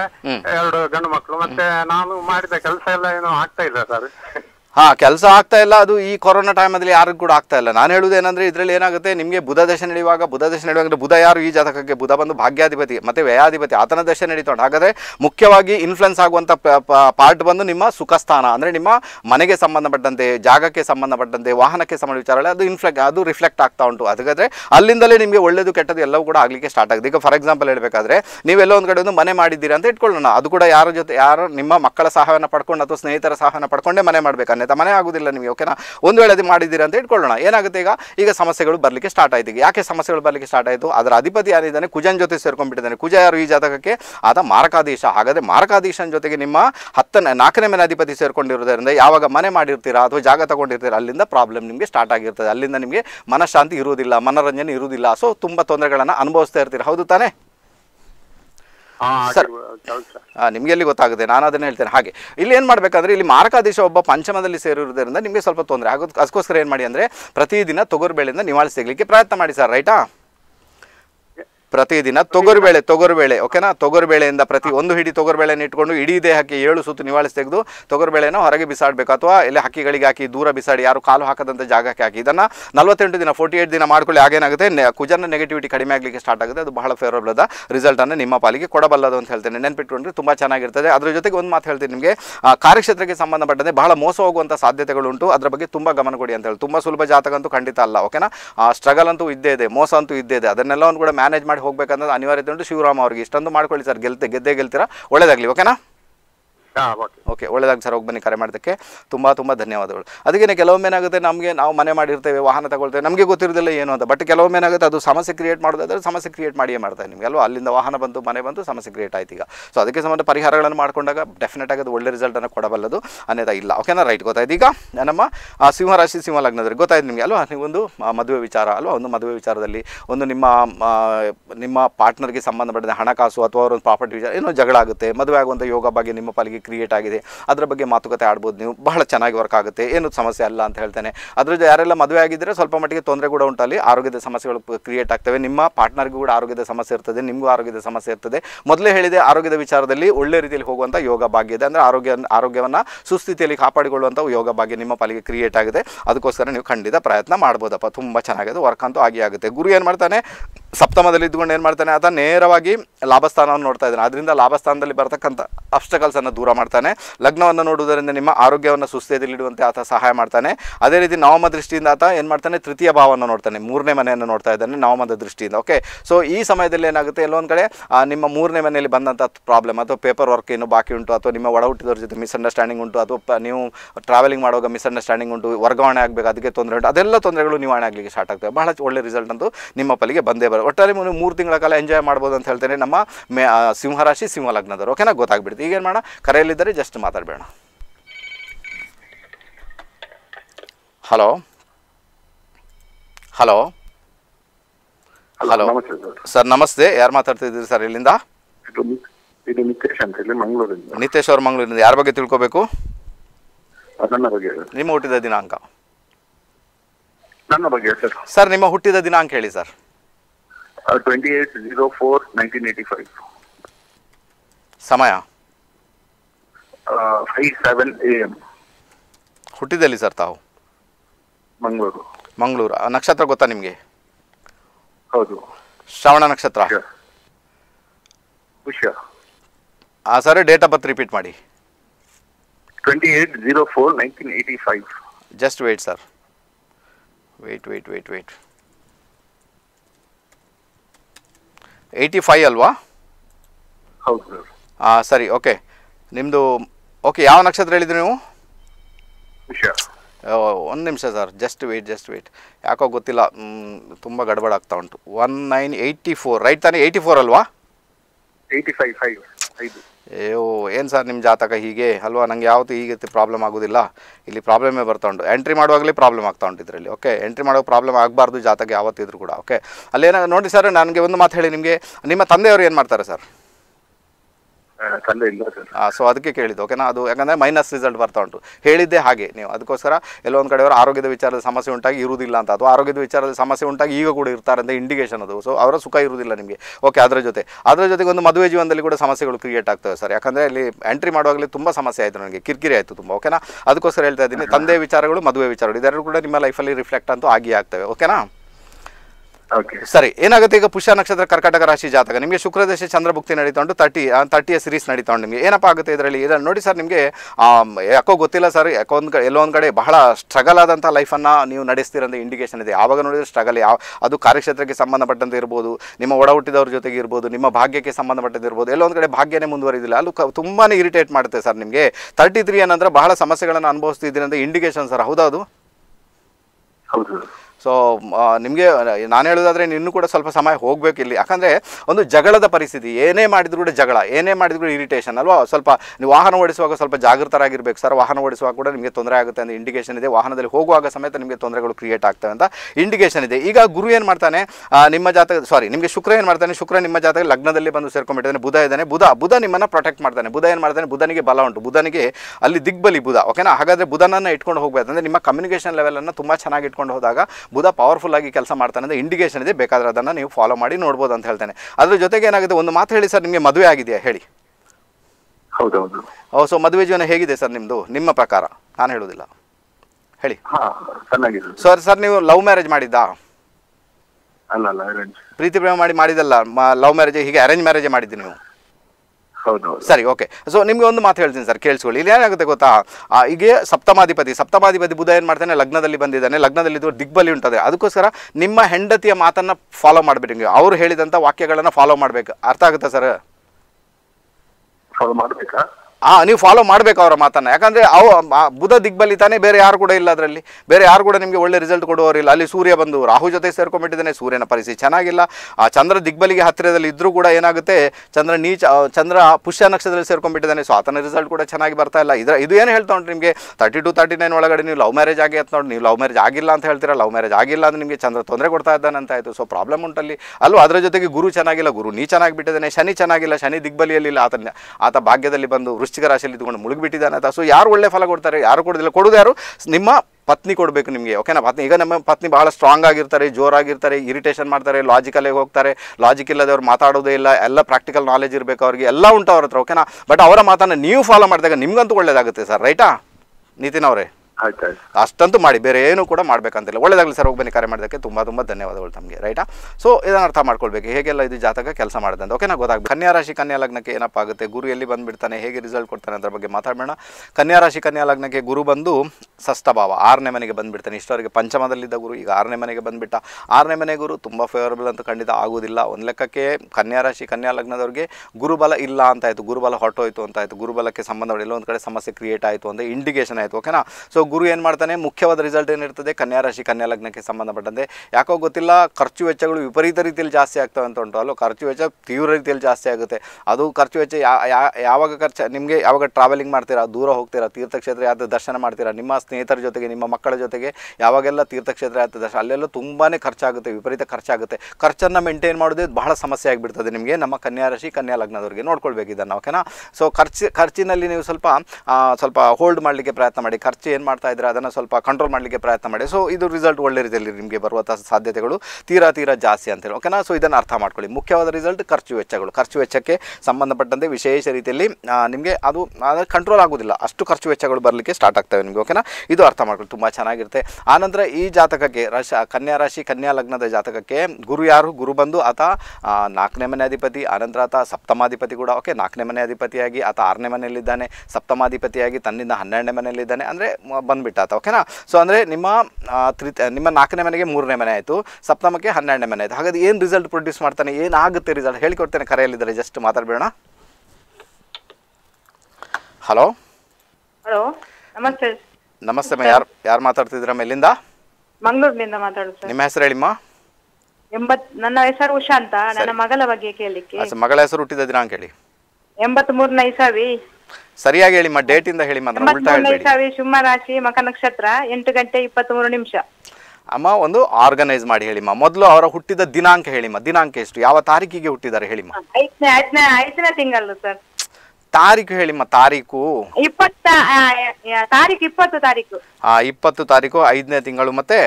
ಎರಡು ಗಂಡು ಮಕ್ಕಳು ಮತ್ತೆ ನಾನು ಮಾಡಿದ ಕೆಲಸ ಎಲ್ಲ ಏನು ಆಗ್ತಾ ಇಲ್ಲ ಸರ್ ಹಾ ಕೆಲಸ ಆಗ್ತಾ ಇಲ್ಲ ಅದು ಈ ಕೊರೋನಾ ಟೈಮಲ್ಲಿ ಯಾರಿಗೂ ಕೂಡ ಆಗ್ತಾ ಇಲ್ಲ ನಾನು ಹೇಳುವುದು ಏನಂದ್ರೆ ಇದರಲ್ಲಿ ಏನಾಗುತ್ತೆ ನಿಮಗೆ ಬುಧ ದಶೆ ನಡೆಯುವಾಗ ಬುಧ ದಶೆ ನಡೆಯುವಾಗ ಅಂದರೆ ಬುಧ ಯಾರು ಈ ಜಾತಕಕ್ಕೆ ಬುಧ ಬಂದು ಭಾಗ್ಯಾಧಿಪತಿ ಮತ್ತೆ ವ್ಯಯಾಧಿಪತಿ ಆತನ ದಶೆ ನಡೀತೋಣ ಹಾಗಾದ್ರೆ ಮುಖ್ಯವಾಗಿ ಇನ್ಫ್ಲುಯೆನ್ಸ್ ಆಗುವಂಥ ಪಾರ್ಟ್ ಬಂದು ನಿಮ್ಮ ಸುಖ ಸ್ಥಾನ ಅಂದರೆ ನಿಮ್ಮ ಮನೆಗೆ ಸಂಬಂಧಪಟ್ಟಂತೆ ಜಾಗಕ್ಕೆ ಸಂಬಂಧಪಟ್ಟಂತೆ ವಾಹನಕ್ಕೆ ಸಂಬಂಧ ವಿಚಾರಗಳೇ ಅದು ಇನ್ಫ್ಲೆಕ್ಟ್ ಅದು ರಿಫ್ಲೆಕ್ಟ್ ಆಗ್ತಾ ಉಂಟು ಅದಕ್ಕಾದ್ರೆ ಅಲ್ಲಿಂದಲೇ ನಿಮಗೆ ಒಳ್ಳೆಯದು ಕೆಟ್ಟದ್ದು ಎಲ್ಲವೂ ಕೂಡ ಆಗಲಿಕ್ಕೆ ಸ್ಟಾರ್ಟ್ ಆಗಿದೆ ಈಗ ಫಾರ್ ಎಕ್ಸಾಂಪಲ್ ಹೇಳಬೇಕಾದ್ರೆ ನೀವೆಲ್ಲೋ ಒಂದು ಕಡೆ ಒಂದು ಮನೆ ಮಾಡಿದ್ದೀರಾ ಅಂತ ಇಟ್ಕೊಳ್ಳೋಣ ಅದು ಕೂಡ ಯಾರ ಜೊತೆ ಯಾರು ನಿಮ್ಮ ಮಕ್ಕಳ ಸಹಾಯವನ್ನು ಪಡ್ಕೊಂಡು ಅಥವಾ ಸ್ನೇಹಿತರ ಸಹಾಯವನ್ನು ಪಡ್ಕೊಂಡೇ ಮನೆ ಮಾಡಬೇಕು ಮನೆ ಆಗುವುದಿಲ್ಲ ನಿಮಗೆ ಓಕೆನಾ ಒಂದು ವೇಳೆ ಅದು ಮಾಡಿದ್ದೀರಾ ಅಂತ ಇಟ್ಕೊಳ್ಳೋಣ ಏನಾಗುತ್ತೆ ಈಗ ಈಗ ಸಮಸ್ಯೆಗಳು ಬರಲಿಕ್ಕೆ ಸ್ಟಾರ್ಟ್ ಆಯ್ತು ಯಾಕೆ ಸಮಸ್ಯೆಗಳು ಬರಲಿಕ್ಕೆ ಸ್ಟಾರ್ಟ್ ಆಯಿತು ಅದರ ಅಧಿಪತಿ ಯಾರಿದ್ದಾನೆ ಕುಜನ್ ಜೊತೆ ಸೇರ್ಕೊಂಡ್ಬಿಟ್ಟಿದ್ದಾನೆ ಕುಜ ಯಾರು ಈ ಜಾತಕಕ್ಕೆ ಆದ ಮಾರಕಾಧೀಶ ಹಾಗಾದ್ರೆ ಮಾರಕಾಧೀಶನ ಜೊತೆಗೆ ನಿಮ್ಮ ಹತ್ತನೇ ನಾಲ್ಕನೇ ಮನೆ ಅಧಿಪತಿ ಸೇರ್ಕೊಂಡಿರೋದ್ರಿಂದ ಯಾವಾಗ ಮನೆ ಮಾಡಿರ್ತೀರಾ ಅಥವಾ ಜಾಗ ತಗೊಂಡಿರ್ತೀರಾ ಅಲ್ಲಿಂದ ಪ್ರಾಬ್ಲಮ್ ನಿಮಗೆ ಸ್ಟಾರ್ಟ್ ಆಗಿರ್ತದೆ ಅಲ್ಲಿಂದ ನಿಮಗೆ ಮನಃಶಾಂತಿ ಇರುವುದಿಲ್ಲ ಮನರಂಜನೆ ಇರುವುದಿಲ್ಲ ಸೊ ತುಂಬ ತೊಂದರೆಗಳನ್ನು ಅನುಭವಿಸ್ತಾ ಇರ್ತೀರ ಹೌದು ತಾನೇ ಸರ್ ನಿಮ್ಗೆ ಎಲ್ಲಿ ಗೊತ್ತಾಗುತ್ತೆ ನಾನು ಅದನ್ನ ಹೇಳ್ತೇನೆ ಹಾಗೆ ಇಲ್ಲಿ ಏನ್ ಮಾಡ್ಬೇಕಂದ್ರೆ ಇಲ್ಲಿ ಮಾರಕಾದೇಶ ಒಬ್ಬ ಪಂಚಮದಲ್ಲಿ ಸೇರಿರುವುದರಿಂದ ನಿಮ್ಗೆ ಸ್ವಲ್ಪ ತೊಂದರೆ ಆಗೋದು ಅದಕ್ಕೋಸ್ಕರ ಏನ್ ಮಾಡಿ ಅಂದ್ರೆ ಪ್ರತಿದಿನ ತೊಗರು ಬೆಳೆಯಿಂದ ನಿವಾಳಿಸಿ ತೆಗಲಿಕ್ಕೆ ಪ್ರಯತ್ನ ಮಾಡಿ ಸರ್ ರೈಟಾ ಪ್ರತಿದಿನ ತೊಗರುಬೇಳೆ ಬೇಳೆ ಓಕೆನಾ ಬೇಳೆಯಿಂದ ಪ್ರತಿ ಒಂದು ಹಿಡಿ ತೊಗರುಬೇಳೆನ ಇಟ್ಕೊಂಡು ಇಡೀ ದೇಹಕ್ಕೆ ಏಳು ಸುತ್ತು ನಿವಾಳಿಸಿ ತೆಗೆದು ತೊಗರುಬೇಳೆನ ಹೊರಗೆ ಬಿಸಾಡಬೇಕು ಅಥವಾ ಇಲ್ಲಿ ಹಕ್ಕಿಗಳಿಗೆ ಹಾಕಿ ದೂರ ಬಿಸಾಡಿ ಯಾರು ಕಾಲು ಹಾಕದಂಥ ಜಾಗಕ್ಕೆ ಹಾಕಿ ಇದನ್ನು ನಲವತ್ತೆಂಟು ದಿನ ಫೋರ್ಟಿ ಏಟ್ ದಿನ ಮಾಡ್ಕೊಳ್ಳಿ ಆಗೇನಾಗುತ್ತೆ ಕುಜನ ನೆಗೆಟಿವಿಟಿ ಕಡಿಮೆ ಆಗಲಿಕ್ಕೆ ಸ್ಟಾರ್ಟ್ ಆಗುತ್ತೆ ಅದು ಬಹಳ ಫೇವರಬಲ್ ಅದ ರಿಸಲ್ಟನ್ನು ನಿಮ್ಮ ಪಾಲಿಗೆ ಕೊಡಬಲ್ಲದು ಅಂತ ಹೇಳ್ತೇನೆ ನೆನಪಿಟ್ಕೊಂಡ್ರೆ ತುಂಬ ಚೆನ್ನಾಗಿರ್ತದೆ ಅದ್ರ ಜೊತೆಗೆ ಒಂದು ಮಾತು ಹೇಳ್ತೀನಿ ನಿಮಗೆ ಕಾರ್ಯಕ್ಷೇತ್ರಕ್ಕೆ ಸಂಬಂಧಪಟ್ಟಂತೆ ಬಹಳ ಮೋಸ ಹೋಗುವಂಥ ಉಂಟು ಅದರ ಬಗ್ಗೆ ತುಂಬ ಗಮನ ಕೊಡಿ ಅಂತ ಹೇಳಿ ತುಂಬ ಸುಲಭ ಜಾತಕ ಅಂತೂ ಖಂಡಿತ ಅಲ್ಲ ಓಕೆನಾ ಸ್ಟ್ರಗಲ್ ಅಂತೂ ಇದ್ದೇ ಇದೆ ಮೋಸ ಅಂತೂ ಇದ್ದೇ ಇದೆ ಅದನ್ನೆಲ್ಲವನ್ನು ಕೂಡ ಮ್ಯಾನೇಜ್ ಮಾಡಿ ಹೋಗ್ಬೇಕಂದ್ರೆ ಅನಿವಾರ್ಯತೆ ಉಂಟು ಶಿವರಾಮ್ ಅವ್ರಿಗೆ ಇಷ್ಟೊಂದು ಮಾಡ್ಕೊಳ್ಳಿ ಸರ್ ಗೆಲ್ತೆ ಗೆದ್ದೇ ಗೆಲ್ತೀರಾ ಒಳ್ಳೇದಾಗಲಿ ಓಕೆನಾ ಓಕೆ ಒಳ್ಳೇದಾಗಿ ಸರ್ ಹೋಗಿ ಬನ್ನಿ ಕರೆ ಮಾಡೋದಕ್ಕೆ ತುಂಬ ತುಂಬ ಧನ್ಯವಾದಗಳು ಅದಕ್ಕೆ ಕೆಲವೊಮ್ಮೆ ಏನಾಗುತ್ತೆ ನಮಗೆ ನಾವು ಮನೆ ಮಾಡಿರ್ತೇವೆ ವಾಹನ ತಗೊಳ್ತೇವೆ ನಮಗೆ ಗೊತ್ತಿರೋದಿಲ್ಲ ಏನು ಅಂತ ಬಟ್ ಕೆಲವೊಮ್ಮೆ ಏನಾಗುತ್ತೆ ಅದು ಸಮಸ್ಯೆ ಕ್ರಿಯೇಟ್ ಮಾಡೋದಾದರೆ ಸಮಸ್ಯೆ ಕ್ರಿಯೇಟ್ ಮಾಡಿಯೇ ಮಾಡ್ತಾರೆ ನಿಮಗೆ ಅಲ್ವಾ ಅಲ್ಲಿಂದ ವಾಹನ ಬಂತು ಮನೆ ಬಂತು ಸಮಸ್ಯೆ ಕ್ರಿಯೇಟ್ ಆಯ್ತು ಈಗ ಸೊ ಅದಕ್ಕೆ ಸಂಬಂಧ ಪರಿಹಾರಗಳನ್ನು ಮಾಡಿಕೊಂಡಾಗ ಡೆಫಿನೆಟ್ ಆಗಿ ಅದು ಒಳ್ಳೆ ರಿಸಲ್ಟನ್ನು ಕೊಡಬಲ್ಲದು ಅನ್ನೋದ ಇಲ್ಲ ಓಕೆನಾ ರೈಟ್ ಗೊತ್ತಾಯ್ತು ಈಗ ನಮ್ಮ ಸಿಂಹರಾಶಿ ಸಿಂಹ ಲಗ್ನದಲ್ಲಿ ಗೊತ್ತಾಯ್ತು ನಿಮಗೆ ಅಲ್ವಾ ನೀವೊಂದು ಮದುವೆ ವಿಚಾರ ಅಲ್ವಾ ಒಂದು ಮದುವೆ ವಿಚಾರದಲ್ಲಿ ಒಂದು ನಿಮ್ಮ ನಿಮ್ಮ ಪಾರ್ಟ್ನರ್ಗೆ ಸಂಬಂಧಪಟ್ಟಿದ ಹಣಕಾಸು ಅಥವಾ ಅವರೊಂದು ಪ್ರಾಪರ್ಟಿ ವಿಚಾರ ಏನೋ ಜಗಳ ಆಗುತ್ತೆ ಮದುವೆ ಆಗುವಂಥ ಯೋಗ ಬಗ್ಗೆ ನಿಮ್ಮ ಪಾಲಿಗೆ ಕ್ರಿಯೇಟ್ ಆಗಿದೆ ಅದರ ಬಗ್ಗೆ ಮಾತುಕತೆ ಆಡ್ಬೋದು ನೀವು ಬಹಳ ಚೆನ್ನಾಗಿ ವರ್ಕ್ ಆಗುತ್ತೆ ಏನು ಸಮಸ್ಯೆ ಅಲ್ಲ ಅಂತ ಹೇಳ್ತೇನೆ ಅದರ ಯಾರೆಲ್ಲ ಮದುವೆ ಆಗಿದ್ದರೆ ಸ್ವಲ್ಪ ಮಟ್ಟಿಗೆ ತೊಂದರೆ ಕೂಡ ಉಂಟಲ್ಲಿ ಅಲ್ಲಿ ಆರೋಗ್ಯದ ಸಮಸ್ಯೆಗಳು ಕ್ರಿಯೇಟ್ ಆಗ್ತವೆ ನಿಮ್ಮ ಪಾರ್ಟ್ನರ್ಗೂ ಕೂಡ ಆರೋಗ್ಯದ ಸಮಸ್ಯೆ ಇರ್ತದೆ ನಿಮಗೂ ಆರೋಗ್ಯದ ಸಮಸ್ಯೆ ಇರ್ತದೆ ಮೊದಲೇ ಹೇಳಿದೆ ಆರೋಗ್ಯದ ವಿಚಾರದಲ್ಲಿ ಒಳ್ಳೆ ರೀತಿಯಲ್ಲಿ ಹೋಗುವಂಥ ಯೋಗ ಭಾಗ್ಯ ಇದೆ ಅಂದರೆ ಆರೋಗ್ಯ ಆರೋಗ್ಯವನ್ನು ಸುಸ್ಥಿತಿಯಲ್ಲಿ ಕಾಪಾಡಿಕೊಳ್ಳುವಂಥ ಯೋಗ ಭಾಗ್ಯ ನಿಮ್ಮ ಪಾಲಿಗೆ ಕ್ರಿಯೇಟ್ ಆಗಿದೆ ಅದಕ್ಕೋಸ್ಕರ ನೀವು ಖಂಡಿತ ಪ್ರಯತ್ನ ಮಾಡ್ಬೋದಪ್ಪ ತುಂಬ ಚೆನ್ನಾಗಿದೆ ವರ್ಕ್ ಅಂತೂ ಆಗಿ ಆಗುತ್ತೆ ಗುರು ಏನು ಮಾಡ್ತಾನೆ ಸಪ್ತಮದಲ್ಲಿ ಇದ್ದುಕೊಂಡು ಏನು ಮಾಡ್ತಾನೆ ಅದು ನೇರವಾಗಿ ಲಾಭಸ್ಥಾನವನ್ನು ನೋಡ್ತಾ ಇದ್ದಾನೆ ಅದರಿಂದ ಲಾಭಸ್ಥಾನದಲ್ಲಿ ಬರತಕ್ಕಂಥ ಅಬ್ಸ್ಟಕಲ್ಸನ್ನು ದೂರ ಮಾಡ್ತಾನೆ ಲಗ್ನವನ್ನು ನೋಡುವುದರಿಂದ ನಿಮ್ಮ ಆರೋಗ್ಯವನ್ನು ಸುಸ್ಥಿತಿಯಲ್ಲಿಡುವಂತೆ ಆತ ಸಹಾಯ ಮಾಡ್ತಾನೆ ಅದೇ ರೀತಿ ನವಮ ದೃಷ್ಟಿಯಿಂದ ಆತ ಏನು ಮಾಡ್ತಾನೆ ತೃತೀಯ ಭಾವವನ್ನು ನೋಡ್ತಾನೆ ಮೂರನೇ ಮನೆಯನ್ನು ನೋಡ್ತಾ ಇದ್ದಾನೆ ನವಮದ ದೃಷ್ಟಿಯಿಂದ ಓಕೆ ಸೊ ಈ ಸಮಯದಲ್ಲಿ ಏನಾಗುತ್ತೆ ಎಲ್ಲೊಂದು ಕಡೆ ನಿಮ್ಮ ಮೂರನೇ ಮನೆಯಲ್ಲಿ ಬಂದಂಥ ಪ್ರಾಬ್ಲಮ್ ಅಥವಾ ಪೇಪರ್ ವರ್ಕ್ ಏನು ಬಾಕಿ ಉಂಟು ಅಥವಾ ನಿಮ್ಮ ಒಳ ಹುಟ್ಟಿದವ್ರ ಜೊತೆ ಮಿಸ್ಅಂಡರ್ಸ್ಟ್ಯಾಂಡಿಂಗ್ ಉಂಟು ಅಥವಾ ನೀವು ಟ್ರಾವೆಲಿಂಗ್ ಮಾಡುವಾಗ ಮಿಸ್ಅಂಡರ್ಸ್ಟ್ಯಾಂಡಿಂಗ್ ಉಂಟು ವರ್ಗಾವಣೆ ಆಗಬೇಕು ಅದಕ್ಕೆ ತೊಂದರೆ ಉಂಟು ಅದೆಲ್ಲ ತೊಂದರೆಗಳು ನಿವಾರಣೆ ಆಗಲಿಕ್ಕೆ ಸ್ಟಾರ್ಟ್ ಆಗ್ತವೆ ಬಹಳ ಒಳ್ಳೆ ರಿಸಲ್ಟ್ ಅಂತೂ ನಿಮ್ಮ ಪಲ್ಲಿಗೆ ಬಂದೇ ಬರೋ ಒಟ್ಟಾರೆ ನೀವು ಮೂರು ತಿಂಗಳ ಕಾಲ ಎಂಜಾಯ್ ಮಾಡ್ಬೋದು ಅಂತ ಹೇಳ್ತೇನೆ ನಮ್ಮ ಸಿಂಹರಾಶಿ ಸಿಂಹ ಲಗ್ನದವರು ಓಕೆನಾ ಗೊತ್ತಾಗ್ಬಿಡ್ತು ಈಗೇನು ಮಾಡೋಣ ಕರೆ ಕೈಯಲ್ಲಿದ್ದರೆ ಜಸ್ಟ್ ಮಾತಾಡಬೇಡ ಹಲೋ ಹಲೋ ಹಲೋ ಸರ್ ನಮಸ್ತೆ ಯಾರು ಮಾತಾಡ್ತಿದ್ದೀರಿ ಸರ್ ಇಲ್ಲಿಂದ ಇದು ನಿತೇಶ್ ಅವ್ರ ಮಂಗಳೂರಿಂದ ಯಾರ ಬಗ್ಗೆ ತಿಳ್ಕೋಬೇಕು ನಿಮ್ಮ ಹುಟ್ಟಿದ ದಿನಾಂಕ ನನ್ನ ಬಗ್ಗೆ ಸರ್ ನಿಮ್ಮ ಹುಟ್ಟಿದ ದಿನಾಂಕ ಹೇಳಿ sir twenty eight zero four nineteen eighty five ಸಮಯ ಫೈವ್ ಸೆವೆನ್ ಎ ಎಮ್ ಹುಟ್ಟಿದಲ್ಲಿ ಸರ್ ತಾವು ಮಂಗಳೂರು ಮಂಗಳೂರು ನಕ್ಷತ್ರ ಗೊತ್ತಾ ನಿಮಗೆ ಹೌದು ಶ್ರವಣ ನಕ್ಷತ್ರ ಉಷಾ ಹಾಂ sir date of birth repeat ಮಾಡಿ twenty eight zero four nineteen eighty five just wait sir wait wait wait wait eighty five ಅಲ್ವಾ ಹೌದು ಸರ್ ಸರಿ ಓಕೆ ನಿಮ್ಮದು ಓಕೆ ಯಾವ ನಕ್ಷತ್ರ ಹೇಳಿದ್ರಿ ನೀವು ಒಂದು ನಿಮಿಷ sir just wait just wait ಯಾಕೋ ಗೊತ್ತಿಲ್ಲ ತುಂಬ ಗಡಬಡ ಆಗ್ತಾ ಉಂಟು one nine eighty four right ತಾನೇ ಏಯ್ಟಿ ಫೋರ್ ಅಲ್ವಾ ಏಯ್ಟಿ ಫೈವ್ ಫೈವ್ ಐದು ಏನು ಸರ್ ನಿಮ್ಮ ಜಾತಕ ಹೀಗೆ ಅಲ್ವಾ ನನಗೆ ಯಾವತ್ತೂ ಹೀಗೆ ಪ್ರಾಬ್ಲಮ್ ಆಗೋದಿಲ್ಲ ಇಲ್ಲಿ ಪ್ರಾಬ್ಲಮೇ ಬರ್ತಾ ಉಂಟು ಎಂಟ್ರಿ ಮಾಡುವಾಗಲೇ ಪ್ರಾಬ್ಲಮ್ ಆಗ್ತಾ ಉಂಟು ಇದರಲ್ಲಿ ಓಕೆ ಎಂಟ್ರಿ ಮಾಡೋ ಪ್ರಾಬ್ಲಮ್ ಆಗಬಾರ್ದು ಜಾತಕ ಯಾವತ್ತಿದ್ರು ಕೂಡ ಓಕೆ ಅಲ್ಲೇನೋ ನೋಡಿ ಸರ್ ನನಗೆ ಒಂದು ಮಾತು ಹೇಳಿ ನಿಮಗೆ ನಿಮ್ಮ ತಂದೆಯವರು ಏನು ಮಾಡ್ತಾರೆ ಸರ್ ತಂದೆ ಇಲ್ಲ ಸೊ ಅದಕ್ಕೆ ಕೇಳಿದ್ದು ಓಕೆನಾ ಅದು ಯಾಕಂದ್ರೆ ಮೈನಸ್ ರಿಸಲ್ಟ್ ಬರ್ತಾ ಉಂಟು ಹೇಳಿದ್ದೆ ಹಾಗೆ ನೀವು ಅದಕ್ಕೋಸ್ಕರ ಎಲ್ಲೊಂದು ಕಡೆಯವರು ಆರೋಗ್ಯದ ವಿಚಾರದ ಸಮಸ್ಯೆ ಉಂಟಾಗಿ ಇರುವುದಿಲ್ಲ ಅಂತ ಅಥವಾ ಆರೋಗ್ಯದ ವಿಚಾರದ ಸಮಸ್ಯೆ ಉಂಟಾಗಿ ಈಗ ಕೂಡ ಇರ್ತಾರೆ ಅಂತ ಇಂಡಿಕೇಶನ್ ಅದು ಸೊ ಅವರ ಸುಖ ಇರುವುದಿಲ್ಲ ನಿಮಗೆ ಓಕೆ ಅದರ ಜೊತೆ ಅದರ ಜೊತೆಗೆ ಒಂದು ಮದುವೆ ಜೀವನದಲ್ಲಿ ಕೂಡ ಸಮಸ್ಯೆಗಳು ಕ್ರಿಯೇಟ್ ಆಗ್ತವೆ ಸರ್ ಯಾಕಂದರೆ ಇಲ್ಲಿ ಎಂಟ್ರಿ ಮಾಡುವಾಗಲೇ ತುಂಬ ಸಮಸ್ಯೆ ಆಯಿತು ನನಗೆ ಕಿರಿಕಿರಿ ಆಯಿತು ತುಂಬ ಓಕೆನಾ ಅದಕ್ಕೋಸ್ಕರ ಹೇಳ್ತಾ ಇದ್ದೀನಿ ತಂದೆ ವಿಚಾರಗಳು ಮದುವೆ ವಿಚಾರಗಳು ಇದೆರಡೂ ಕೂಡ ನಿಮ್ಮ ಲೈಫಲ್ಲಿ ರಿಫ್ಲೆಕ್ಟ್ ಅಂತೂ ಆಗಿ ಆಗ್ತವೆ ಓಕೆನಾ ಸರಿ ಏನಾಗುತ್ತೆ ಈಗ ಪುಷ್ಯ ನಕ್ಷತ್ರ ಕರ್ಕಾಟಕ ರಾಶಿ ಜಾತಕ ನಿಮಗೆ ಶುಕ್ರದೇಶ ಚಂದ್ರಭುಕ್ತಿ ನಡೀತಾ ಉಂಟು ತರ್ಟಿ ತರ್ಟಿಯ ಸಿರೀಸ್ ನಡೀತಾ ಉಂಟು ನಿಮಗೆ ಏನಪ್ಪ ಆಗುತ್ತೆ ಇದರಲ್ಲಿ ಇದರಲ್ಲಿ ನೋಡಿ ಸರ್ ನಿಮಗೆ ಯಾಕೋ ಗೊತ್ತಿಲ್ಲ ಸರ್ ಯಾಕೋ ಒಂದು ಕಡೆ ಎಲ್ಲೋ ಕಡೆ ಬಹಳ ಸ್ಟ್ರಗಲ್ ಆದಂಥ ಲೈಫನ್ನು ನೀವು ನಡೆಸ್ತೀರಂತ ಇಂಡಿಕೇಶನ್ ಇದೆ ಯಾವಾಗ ನೋಡಿದ್ರೆ ಸ್ಟ್ರಗಲ್ ಯಾವ ಅದು ಕಾರ್ಯಕ್ಷೇತ್ರಕ್ಕೆ ಸಂಬಂಧಪಟ್ಟಂತೆ ಇರ್ಬೋದು ನಿಮ್ಮ ಒಡ ಹುಟ್ಟಿದವ್ರ ಜೊತೆಗೆ ಇರ್ಬೋದು ನಿಮ್ಮ ಭಾಗ್ಯಕ್ಕೆ ಸಂಬಂಧಪಟ್ಟಂತೆ ಇರ್ಬೋದು ಎಲ್ಲೋ ಒಂದು ಕಡೆ ಭಾಗ್ಯನೇ ಮುಂದುವರಿದಿಲ್ಲ ಅದು ತುಂಬಾ ಇರಿಟೇಟ್ ಮಾಡುತ್ತೆ ಸರ್ ನಿಮಗೆ ತರ್ಟಿ ತ್ರೀ ಏನಂದ್ರೆ ಬಹಳ ಸಮಸ್ಯೆಗಳನ್ನು ಅನುಭವಿಸ್ತಿದ್ದೀರಂತ ಅಂತ ಇಂಡಿಕೇಶನ್ ಸರ್ ಹೌದಾ ಅದು ಹೌದು ಸೊ ನಿಮಗೆ ನಾನು ಹೇಳೋದಾದರೆ ಇನ್ನೂ ಕೂಡ ಸ್ವಲ್ಪ ಸಮಯ ಹೋಗಬೇಕು ಇಲ್ಲಿ ಯಾಕಂದರೆ ಒಂದು ಜಗಳದ ಪರಿಸ್ಥಿತಿ ಏನೇ ಮಾಡಿದ್ರು ಕೂಡ ಜಗಳ ಏನೇ ಮಾಡಿದ್ರು ಇರಿಟೇಷನ್ ಅಲ್ವಾ ಸ್ವಲ್ಪ ನೀವು ವಾಹನ ಓಡಿಸುವಾಗ ಸ್ವಲ್ಪ ಜಾಗೃತರಾಗಿರ್ಬೇಕು ಸರ್ ವಾಹನ ಓಡಿಸುವಾಗ ಕೂಡ ನಿಮಗೆ ತೊಂದರೆ ಆಗುತ್ತೆ ಅಂತ ಇಂಡಿಕೇಷನ್ ಇದೆ ವಾಹನದಲ್ಲಿ ಹೋಗುವಾಗ ಸಮೇತ ನಿಮಗೆ ತೊಂದರೆಗಳು ಕ್ರಿಯೇಟ್ ಆಗ್ತವೆ ಅಂತ ಇಂಡಿಕೇಷನ್ ಇದೆ ಈಗ ಗುರು ಏನು ಮಾಡ್ತಾನೆ ನಿಮ್ಮ ಜಾತಕ ಸಾರಿ ನಿಮಗೆ ಶುಕ್ರ ಏನು ಮಾಡ್ತಾನೆ ಶುಕ್ರ ನಿಮ್ಮ ಜಾತಕ ಲಗ್ನದಲ್ಲಿ ಬಂದು ಸೇರ್ಕೊಂಡ್ಬಿಟ್ಟಿದ್ದಾನೆ ಬುಧ ಇದ್ದಾನೆ ಬುಧ ಬುಧ ನಿಮ್ಮನ್ನು ಪ್ರೊಟೆಕ್ಟ್ ಮಾಡ್ತಾನೆ ಬುಧ ಏನು ಮಾಡ್ತಾನೆ ಬುಧನಿಗೆ ಬಲ ಉಂಟು ಬುಧನಿಗೆ ಅಲ್ಲಿ ದಿಗ್ಬಲಿ ಬುಧ ಓಕೆನಾ ಹಾಗಾದರೆ ಬುಧನನ್ನು ಇಟ್ಕೊಂಡು ಹೋಗಬೇಕಂದ್ರೆ ನಿಮ್ಮ ಕಮ್ಯುನಿಕೇಷನ್ ಲೆವೆಲನ್ನು ತುಂಬ ಚೆನ್ನಾಗಿ ಇಟ್ಕೊಂಡು ಹೋದಾಗ ಬುಧ ಪವರ್ಫುಲ್ ಆಗಿ ಕೆಲಸ ಮಾಡ್ತಾನೆ ಅಂದರೆ ಇಂಡಿಕೇಶನ್ ಇದೆ ಬೇಕಾದ್ರೆ ಅದನ್ನು ನೀವು ಫಾಲೋ ಮಾಡಿ ನೋಡ್ಬೋದು ಅಂತ ಹೇಳ್ತೇನೆ ಅದ್ರ ಜೊತೆಗೆ ಏನಾಗುತ್ತೆ ಒಂದು ಮಾತು ಹೇಳಿ ಸರ್ ನಿಮಗೆ ಮದುವೆ ಆಗಿದೆಯಾ ಹೇಳಿ ಹೌದೌದು ಸೊ ಮದುವೆ ಜೀವನ ಹೇಗಿದೆ ಸರ್ ನಿಮ್ಮದು ನಿಮ್ಮ ಪ್ರಕಾರ ನಾನು ಹೇಳೋದಿಲ್ಲ ಹೇಳಿ ಸರ್ ಸರ್ ನೀವು ಲವ್ ಮ್ಯಾರೇಜ್ ಮಾಡಿದ್ದಾ ಪ್ರೀತಿ ಪ್ರೇಮ ಮಾಡಿ ಮಾಡಿದಲ್ಲ ಲವ್ ಮ್ಯಾರೇಜ್ ಹೀಗೆ ಅರೇಂಜ್ ಮ್ಯಾರೇಜ್ ಮಾಡಿದ್ದು ನೀವು ಸರಿ ಓಕೆ ಸೊ ನಿಮ್ಗೆ ಒಂದು ಮಾತು ಹೇಳ್ತೀನಿ ಸರ್ ಕೇಳಿಸ್ಕೊಳ್ಳಿ ಇಲ್ಲಿ ಏನಾಗುತ್ತೆ ಗೊತ್ತಾ ಈಗ ಸಪ್ತಮಾಧಿಪತಿ ಸಪ್ತಮಾಧಿಪತಿ ಬುಧ ಏನು ಮಾಡ್ತಾನೆ ಲಗ್ನದಲ್ಲಿ ಬಂದಿದ್ದಾನೆ ಲಗ್ನದಲ್ಲಿ ಇದು ದಿಗ್ಬಲಿ ಉಂಟದೆ ಅದಕ್ಕೋಸ್ಕರ ನಿಮ್ಮ ಹೆಂಡತಿಯ ಮಾತನ್ನ ಫಾಲೋ ಮಾಡಿಬಿಡಿ ಅವ್ರು ಹೇಳಿದಂತ ವಾಕ್ಯಗಳನ್ನ ಫಾಲೋ ಮಾಡಬೇಕು ಅರ್ಥ ಆಗುತ್ತಾ ಸರ್ ಫಾಲೋ ಮಾಡಬೇಕಾ ಆ ನೀವು ಫಾಲೋ ಮಾಡಬೇಕು ಅವರ ಮಾತನ್ನು ಯಾಕಂದರೆ ಅವ ಬುಧ ದಿಗ್ಬಲಿ ತಾನೇ ಬೇರೆ ಯಾರು ಕೂಡ ಇಲ್ಲ ಅದರಲ್ಲಿ ಬೇರೆ ಯಾರು ಕೂಡ ನಿಮಗೆ ಒಳ್ಳೆ ರಿಸಲ್ಟ್ ಕೊಡುವವರಿಲ್ಲ ಅಲ್ಲಿ ಸೂರ್ಯ ಬಂದು ರಾಹು ಜೊತೆ ಸೇರ್ಕೊಂಡ್ಬಿಟ್ಟಿದ್ದಾನೆ ಸೂರ್ಯನ ಪರಿಸ್ಥಿತಿ ಚೆನ್ನಾಗಿಲ್ಲ ಆ ಚಂದ್ರ ದಿಗ್ಬಲಿಗೆ ಹತ್ತಿರದಲ್ಲಿ ಇದ್ದರೂ ಕೂಡ ಏನಾಗುತ್ತೆ ಚಂದ್ರ ನೀಚ ಚಂದ್ರ ಪುಷ್ಯ ನಕ್ಷತ್ರದಲ್ಲಿ ಸೇರ್ಕೊಂಡ್ಬಿಟ್ಟಿದ್ದಾನೆ ಸೊ ಆತನ ರಿಸಲ್ಟ್ ಕೂಡ ಚೆನ್ನಾಗಿ ಬರ್ತಾ ಇಲ್ಲ ಇದರ ಇದು ಏನು ಹೇಳ್ತಾ ಉಂಟು ನಿಮಗೆ ತರ್ಟಿ ಟು ತರ್ಟಿ ನೈನ್ ಒಳಗಡೆ ನೀವು ಲವ್ ಮ್ಯಾರೇಜ್ ಆಗಿ ಅಂತ ನೋಡಿ ನೀವು ಲವ್ ಮ್ಯಾರೇಜ್ ಆಗಿಲ್ಲ ಅಂತ ಹೇಳ್ತೀರಾ ಲವ್ ಮ್ಯಾರೇಜ್ ಆಗಿಲ್ಲ ಅಂದರೆ ನಿಮಗೆ ಚಂದ್ರ ತೊಂದರೆ ಕೊಡ್ತಾ ಇದ್ದಾನೆ ಅಂತ ಆಯಿತು ಸೊ ಪ್ರಾಬ್ಲಮ್ ಉಂಟಲ್ಲಿ ಅಲ್ಲೂ ಅದರ ಜೊತೆಗೆ ಗುರು ಚೆನ್ನಾಗಿಲ್ಲ ಗುರು ನೀ ಚೆನ್ನಾಗಿ ಬಿಟ್ಟಿದ್ದಾನೆ ಶನಿ ಚೆನ್ನಾಗಿಲ್ಲ ಶನಿ ದಿಗ್ಬಲಿಯಲ್ಲಿ ಆತನ ಆತ ಭಾಗ್ಯದಲ್ಲಿ ಬಂದು ವೃಶ್ಚಿಕ ರಾಶಿಯಲ್ಲಿ ಇದ್ಕೊಂಡು ಮುಳುಗಿಬಿಟ್ಟಿದ್ದಾನೆ ಸೊ ಯಾರು ಒಳ್ಳೆ ಫಲ ಕೊಡ್ತಾರೆ ಯಾರು ಕೊಡೋದಿಲ್ಲ ಕೊಡೋದು ಯಾರು ನಿಮ್ಮ ಪತ್ನಿ ಕೊಡಬೇಕು ನಿಮಗೆ ಓಕೆನಾ ಪತ್ನಿ ಈಗ ನಮ್ಮ ಪತ್ನಿ ಬಹಳ ಸ್ಟ್ರಾಂಗ್ ಆಗಿರ್ತಾರೆ ಜೋರಾಗಿರ್ತಾರೆ ಇರಿಟೇಷನ್ ಮಾಡ್ತಾರೆ ಲಾಜಿಕಲ್ಲೇ ಹೋಗ್ತಾರೆ ಲಾಜಿಕ್ ಅವ್ರು ಮಾತಾಡೋದೇ ಇಲ್ಲ ಎಲ್ಲ ಪ್ರಾಕ್ಟಿಕಲ್ ನಾಲೆಜ್ ಇರಬೇಕು ಅವ್ರಿಗೆ ಎಲ್ಲ ಉಂಟು ಅವ್ರ ಹತ್ರ ಓಕೆನಾ ಬಟ್ ಅವರ ಮಾತನ್ನು ನೀವು ಫಾಲೋ ಮಾಡಿದಾಗ ನಿಮ್ಗಂತೂ ಒಳ್ಳೆಯದಾಗುತ್ತೆ ಸರ್ ರೈಟಾ ನಿತಿನ್ ಅವರೇ ಅಷ್ಟಂತೂ ಮಾಡಿ ಬೇರೆ ಏನು ಕೂಡ ಮಾಡಬೇಕಂತಿಲ್ಲ ಒಳ್ಳೇದಾಗಲಿ ಸರ್ ಹೋಗಿ ಬನ್ನಿ ಕರೆ ಮಾಡೋದಕ್ಕೆ ತುಂಬ ತುಂಬ ಧನ್ಯವಾದಗಳು ತಮಗೆ ರೈಟಾ ಸೊ ಇದನ್ನು ಅರ್ಥ ಮಾಡ್ಕೊಳ್ಬೇಕು ಹೇಗೆಲ್ಲ ಇದು ಜಾತಕ ಕೆಲಸ ಮಾಡೋದಂತ ಓಕೆನಾ ಗೊತ್ತಾಗಬೇಕು ಕನ್ಯಾ ರಾಶಿ ಕನ್ಯಾ ಲಗ್ನಕ್ಕೆ ಏನಪ್ಪ ಆಗುತ್ತೆ ಗುರು ಎಲ್ಲಿ ಬಂದುಬಿಡ್ತಾನೆ ಹೇಗೆ ರಿಸಲ್ಟ್ ಕೊಡ್ತಾನೆ ಅದ್ರ ಬಗ್ಗೆ ಮಾತಾಡೋಣ ಕನ್ಯಾ ರಾಶಿ ಕನ್ಯಾ ಲಗ್ನಕ್ಕೆ ಗುರು ಬಂದು ಸಸ್ತಭಾವ ಆರನೇ ಮನೆಗೆ ಬಂದುಬಿಡ್ತಾನೆ ಇಷ್ಟವರೆಗೆ ಪಂಚಮದಲ್ಲಿದ್ದ ಗುರು ಈಗ ಆರನೇ ಮನೆಗೆ ಬಂದುಬಿಟ್ಟ ಆರನೇ ಮನೆ ಗುರು ತುಂಬ ಫೇವರಬಲ್ ಅಂತ ಖಂಡಿತ ಆಗೋದಿಲ್ಲ ಒಂದು ಲೆಕ್ಕಕ್ಕೆ ಕನ್ಯಾ ರಾಶಿ ಕನ್ಯಾ ಲಗ್ನದವ್ರಿಗೆ ಗುರುಬಲ ಇಲ್ಲ ಅಂತ ಗುರುಬಲ ಹೊಟ್ಟೋಯ್ತು ಅಂತಾಯ್ತು ಗುರುಬಲಕ್ಕೆ ಸಂಬಂಧಪಟ್ಟಿಲ್ಲ ಒಂದು ಕಡೆ ಸಮಸ್ಯೆ ಕ್ರಿಯೇಟ್ ಆಯಿತು ಅಂದರೆ ಇಂಡಿಕೇಶನ್ ಆಯಿತು ಓಕೆನಾ ಸೊ ಗುರು ಏನು ಮಾಡ್ತಾನೆ ಮುಖ್ಯವಾದ ರಿಸಲ್ಟ್ ಏನಿರ್ತದೆ ಕನ್ಯಾ ರಾಶಿ ಕನ್ಯಾ ಲಗ್ನಕ್ಕೆ ಸಂಬಂಧಪಟ್ಟಂತೆ ಯಾಕೋ ಗೊತ್ತಿಲ್ಲ ಖರ್ಚು ವೆಚ್ಚಗಳು ವಿಪರೀತ ರೀತಿಯಲ್ಲಿ ಜಾಸ್ತಿ ಆಗ್ತವೆ ಅಂತ ಉಂಟು ಅಲ್ಲೋ ಖರ್ಚು ವೆಚ್ಚ ತೀವ್ರ ರೀತಿಯಲ್ಲಿ ಜಾಸ್ತಿ ಆಗುತ್ತೆ ಅದು ಖರ್ಚು ವೆಚ್ಚ ಯಾವಾಗ ಖರ್ಚು ನಿಮಗೆ ಯಾವಾಗ ಟ್ರಾವೆಲಿಂಗ್ ಮಾಡ್ತೀರಾ ದೂರ ಹೋಗ್ತೀರಾ ತೀರ್ಥಕ್ಷೇತ್ರ ಯಾವುದು ದರ್ಶನ ಮಾಡ್ತೀರಾ ನಿಮ್ಮ ಸ್ನೇಹಿತರ ಜೊತೆಗೆ ನಿಮ್ಮ ಮಕ್ಕಳ ಜೊತೆಗೆ ಯಾವಾಗೆಲ್ಲ ತೀರ್ಥಕ್ಷೇತ್ರ ದರ್ಶನ ಅಲ್ಲೆಲ್ಲ ತುಂಬಾ ಖರ್ಚಾಗುತ್ತೆ ವಿಪರೀತ ಖರ್ಚಾಗುತ್ತೆ ಖರ್ಚನ್ನು ಮೇಂಟೈನ್ ಮಾಡೋದೇ ಬಹಳ ಸಮಸ್ಯೆ ಆಗಿಬಿಡ್ತದೆ ನಿಮಗೆ ನಮ್ಮ ಕನ್ಯಾ ರಾಶಿ ಕನ್ಯಾ ಲಗ್ನದವರಿಗೆ ನೋಡ್ಕೊಳ್ಬೇಕಿದ್ದನ್ನು ಓಕೆನಾ ಸೊ ಖರ್ಚು ಖರ್ಚಿನಲ್ಲಿ ನೀವು ಸ್ವಲ್ಪ ಸ್ವಲ್ಪ ಹೋಲ್ಡ್ ಮಾಡಲಿಕ್ಕೆ ಪ್ರಯತ್ನ ಮಾಡಿ ಖರ್ಚು ಏನು ಮಾಡ್ತಾ ಇದ್ರೆ ಅದನ್ನು ಸ್ವಲ್ಪ ಕಂಟ್ರೋಲ್ ಮಾಡಲಿಕ್ಕೆ ಪ್ರಯತ್ನ ಮಾಡಿ ಸೊ ಇದು ರಿಸಲ್ಟ್ ಒಳ್ಳೆ ರೀತಿಯಲ್ಲಿ ನಿಮಗೆ ಬರುವ ಸಾಧ್ಯತೆಗಳು ತೀರಾ ತೀರಾ ಜಾಸ್ತಿ ಅಂತೇಳಿ ಓಕೆನಾ ಸೊ ಇದನ್ನು ಅರ್ಥ ಮಾಡ್ಕೊಳ್ಳಿ ಮುಖ್ಯವಾದ ರಿಸಲ್ಟ್ ಖರ್ಚು ವೆಚ್ಚಗಳು ಖರ್ಚು ವೆಚ್ಚಕ್ಕೆ ಸಂಬಂಧಪಟ್ಟಂತೆ ವಿಶೇಷ ರೀತಿಯಲ್ಲಿ ನಿಮಗೆ ಅದು ಕಂಟ್ರೋಲ್ ಆಗೋದಿಲ್ಲ ಅಷ್ಟು ಖರ್ಚು ವೆಚ್ಚಗಳು ಬರಲಿಕ್ಕೆ ಸ್ಟಾರ್ಟ್ ಆಗ್ತವೆ ನಿಮಗೆ ಓಕೆನಾ ಇದು ಅರ್ಥ ಮಾಡ್ಕೊಳ್ಳಿ ತುಂಬ ಚೆನ್ನಾಗಿರುತ್ತೆ ಆನಂತರ ಈ ಜಾತಕಕ್ಕೆ ರಾಶಿ ಕನ್ಯಾ ರಾಶಿ ಕನ್ಯಾ ಲಗ್ನದ ಜಾತಕಕ್ಕೆ ಗುರು ಯಾರು ಗುರು ಬಂದು ಆತ ನಾಲ್ಕನೇ ಮನೆ ಅಧಿಪತಿ ಆನಂತರ ಆತ ಸಪ್ತಮಾಧಿಪತಿ ಕೂಡ ಓಕೆ ನಾಲ್ಕನೇ ಮನೆ ಅಧಿಪತಿಯಾಗಿ ಆತ ಆರನೇ ಮನೆಯಲ್ಲಿದ್ದಾನೆ ಸಪ್ತಮಾಧಿಪತಿಯಾಗಿ ತನ್ನಿಂದ ಹನ್ನೆರಡನೇ ಮನೆಯಲ್ಲಿದ್ದಾನೆ ಅಂದರೆ ಬಂದುಬಿಟ್ಟಾತ ಓಕೆನಾ ಸೊ ಅಂದರೆ ನಿಮ್ಮ ತ್ರಿ ನಿಮ್ಮ ನಾಲ್ಕನೇ ಮನೆಗೆ ಮೂರನೇ ಮನೆ ಆಯಿತು ಸಪ್ತಮಕ್ಕೆ ಹನ್ನೆರಡನೇ ಮನೆ ಆಯಿತು ಹಾಗಾದ್ರೆ ಏನು ರಿಸಲ್ಟ್ ಪ್ರೊಡ್ಯೂಸ್ ಮಾಡ್ತಾನೆ ಏನಾಗುತ್ತೆ ರಿಸಲ್ಟ್ ಹೇಳಿಕೊಡ್ತೇನೆ ಕರೆಯಲ್ಲಿದ್ದಾರೆ ಜಸ್ಟ್ ಮಾತಾಡಬೇಡ ಹಲೋ ಹಲೋ ನಮಸ್ತೆ ನಮಸ್ತೆ ಮ ಯಾರು ಯಾರು ಎಲ್ಲಿಂದ ಮಂಗಳೂರಿನಿಂದ ನಿಮ್ಮ ಹೆಸರು ಹೇಳಿಮ್ಮ ಎಂಬತ್ ನನ್ನ ಹೆಸರು ಉಷಾ ಅಂತ ನನ್ನ ಮಗಳ ಬಗ್ಗೆ ಕೇಳಲಿಕ್ಕೆ ಮಗಳ ಹೆಸರು ಹುಟ್ಟಿದ ದಿನಾಂಕ ಹೇಳಿ ಮೂರನೇ ಇಸಾವಿ ಸರಿಯಾಗಿ ಹೇಳಿ ಡೇಟಿಂದ ಹೇಳಿ ಮಾತ್ರ ಸಿಂಹ ರಾಶಿ ಮಕ ನಕ್ಷತ್ರ ಎಂಟು ಗಂಟೆ 23 ನಿಮಿಷ ಅಮ್ಮ ಒಂದು ಆರ್ಗನೈಸ್ ಮಾಡಿ ಹೇಳಿಮ್ಮ ಮೊದಲು ಅವರ ಹುಟ್ಟಿದ ದಿನಾಂಕ ಹೇಳಿಮ್ಮ ದಿನಾಂಕ ಎಷ್ಟು ಯಾವ ತಾರೀಕಿಗೆ ಹುಟ್ಟಿದ್ದಾರೆ ಹೇಳಿಮ್ಮ ಐದನೇ ತಿಂಗಳು ಸರ್ ತಾರೀಕು ಹೇಳಿಮ್ಮ ತಾರೀಕು ಇಪ್ಪತ್ತ ತಾರೀಕು ಇಪ್ಪತ್ತು ತಾರೀಕು ಹಾ ಇಪ್ಪತ್ತು ತಾರೀಕು ಐದನೇ ತಿಂಗಳು ಮತ್ತೆ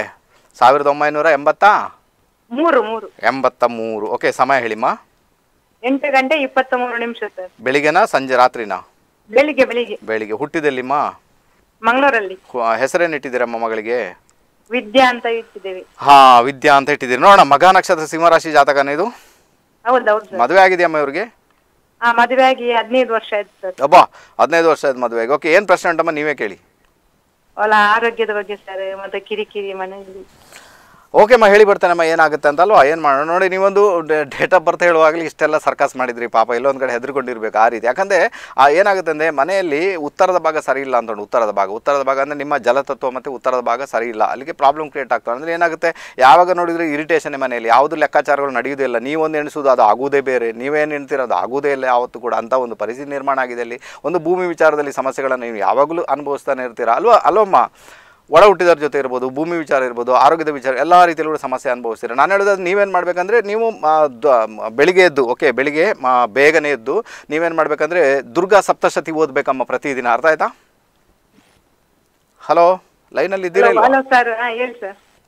ಸಾವಿರದ ಒಂಬೈನೂರ ಎಂಬತ್ತ ಮೂರು ಮೂರು ಎಂಬತ್ತ ಮೂರು ಓಕೆ ಸಮಯ ಹೇಳಿಮ್ಮ ಎಂಟು ಗಂಟೆ ಇಪ್ಪತ್ತ ಮೂರು ನಿಮಿಷ ಸರ್ ಬೆಳಿಗ್ಗೆನಾ ಸಂಜೆ ರಾತ್ರಿನಾ ಬೆಳಿಗ್ಗೆ ಬೆಳಿಗ್ಗೆ ಬೆಳಿಗ್ಗೆ ಹುಟ್ಟಿದಲ್ಲಿಮ್ಮ ಮಂಗಳೂರಲ್ಲಿ ಹೆಸರೇನಿಟ್ಟಿದ್ದೀರಮ್ಮ ಮಗಳಿಗೆ ವಿದ್ಯಾ ಅಂತ ಇಟ್ಟಿದ್ದೀವಿ ಹಾ ವಿದ್ಯಾ ಅಂತ ಇಟ್ಟಿದ್ದೀರಿ ನೋಡೋಣ ಮಗ ನಕ್ಷತ್ರ ಸಿಂಹರಾಶಿ ಜಾತಕನ ಇದು ಮದುವೆ ಆಗಿದೆಯಮ್ಮ ಇವ್ರಿಗೆ ಹಾ ಮದುವೆ ಆಗಿ ಹದಿನೈದು ವರ್ಷ ಆಯ್ತು ಸರ್ ಅಬ್ಬಾ ಹದಿನೈದು ವರ್ಷ ಆಯ್ತು ಮದುವೆಗೆ ಓಕೆ ಏನ್ ಪ್ರಶ್ನೆ ಉಂಟಮ್ಮ ನೀವೇ ಕೇಳಿ ಅವಳ ಆರೋಗ್ಯದ ಬಗ್ಗೆ ಸರ್ ಮತ್ತೆ ಕಿರಿಕಿರಿ ಮನೆಯಲ್ಲಿ ಓಕೆಮ್ಮ ಹೇಳಿ ಬರ್ತಾನಮ್ಮ ಏನಾಗುತ್ತೆ ಅಲ್ವಾ ಏನು ಮಾಡೋಣ ನೋಡಿ ನೀವೊಂದು ಡೇಟ್ ಆಫ್ ಬರ್ತ್ ಹೇಳುವಾಗಲಿ ಇಷ್ಟೆಲ್ಲ ಸರ್ಕಸ್ ಮಾಡಿದ್ರಿ ಪಾಪ ಒಂದು ಕಡೆ ಹೆದರ್ಕೊಂಡಿರ್ಬೇಕು ಆ ರೀತಿ ಯಾಕಂದರೆ ಏನಾಗುತ್ತೆ ಅಂದರೆ ಮನೆಯಲ್ಲಿ ಉತ್ತರದ ಭಾಗ ಸರಿ ಇಲ್ಲ ಅಂತ ಉತ್ತರದ ಭಾಗ ಉತ್ತರದ ಭಾಗ ಅಂದರೆ ನಿಮ್ಮ ಜಲತತ್ವ ಮತ್ತು ಉತ್ತರದ ಭಾಗ ಸರಿ ಇಲ್ಲ ಅಲ್ಲಿಗೆ ಪ್ರಾಬ್ಲಮ್ ಕ್ರಿಯೇಟ್ ಆಗ್ತದೆ ಅಂದರೆ ಏನಾಗುತ್ತೆ ಯಾವಾಗ ನೋಡಿದರೆ ಇರಿಟೇಷನ್ ಮನೆಯಲ್ಲಿ ಯಾವುದು ಲೆಕ್ಕಾಚಾರಗಳು ನಡೆಯೋದೇ ಇಲ್ಲ ನೀವೊಂದು ಎಣಿಸೋದು ಅದು ಆಗುವುದೇ ಬೇರೆ ನೀವೇನು ಎಣ್ತೀರ ಅದು ಆಗೋದೇ ಇಲ್ಲ ಯಾವತ್ತು ಕೂಡ ಅಂತ ಒಂದು ಪರಿಸ್ಥಿತಿ ನಿರ್ಮಾಣ ಆಗಿದೆ ಅಲ್ಲಿ ಒಂದು ಭೂಮಿ ವಿಚಾರದಲ್ಲಿ ಸಮಸ್ಯೆಗಳನ್ನು ನೀವು ಯಾವಾಗಲೂ ಅನುಭವಿಸ್ತಾನೆ ಇರ್ತೀರ ಅಲ್ವಾ ಅಲ್ವಮ್ಮ ಒಳ ಹುಟ್ಟಿದವ್ರ ಜೊತೆ ಇರ್ಬೋದು ಭೂಮಿ ವಿಚಾರ ಇರ್ಬೋದು ಆರೋಗ್ಯದ ವಿಚಾರ ಎಲ್ಲ ರೀತಿಯಲ್ಲಿ ಕೂಡ ಸಮಸ್ಯೆ ಅನುಭವಿಸ್ತೀರ ನಾನು ಹೇಳೋದು ನೀವೇನು ಮಾಡಬೇಕಂದ್ರೆ ನೀವು ಬೆಳಿಗ್ಗೆ ಎದ್ದು ಓಕೆ ಬೆಳಿಗ್ಗೆ ಬೇಗನೆ ಎದ್ದು ನೀವೇನು ಮಾಡಬೇಕಂದ್ರೆ ದುರ್ಗಾ ಸಪ್ತಶತಿ ಓದಬೇಕಮ್ಮ ಪ್ರತಿದಿನ ಅರ್ಥ ಆಯ್ತಾ ಹಲೋ ಲೈನಲ್ಲಿ ಇದ್ದೀರಾ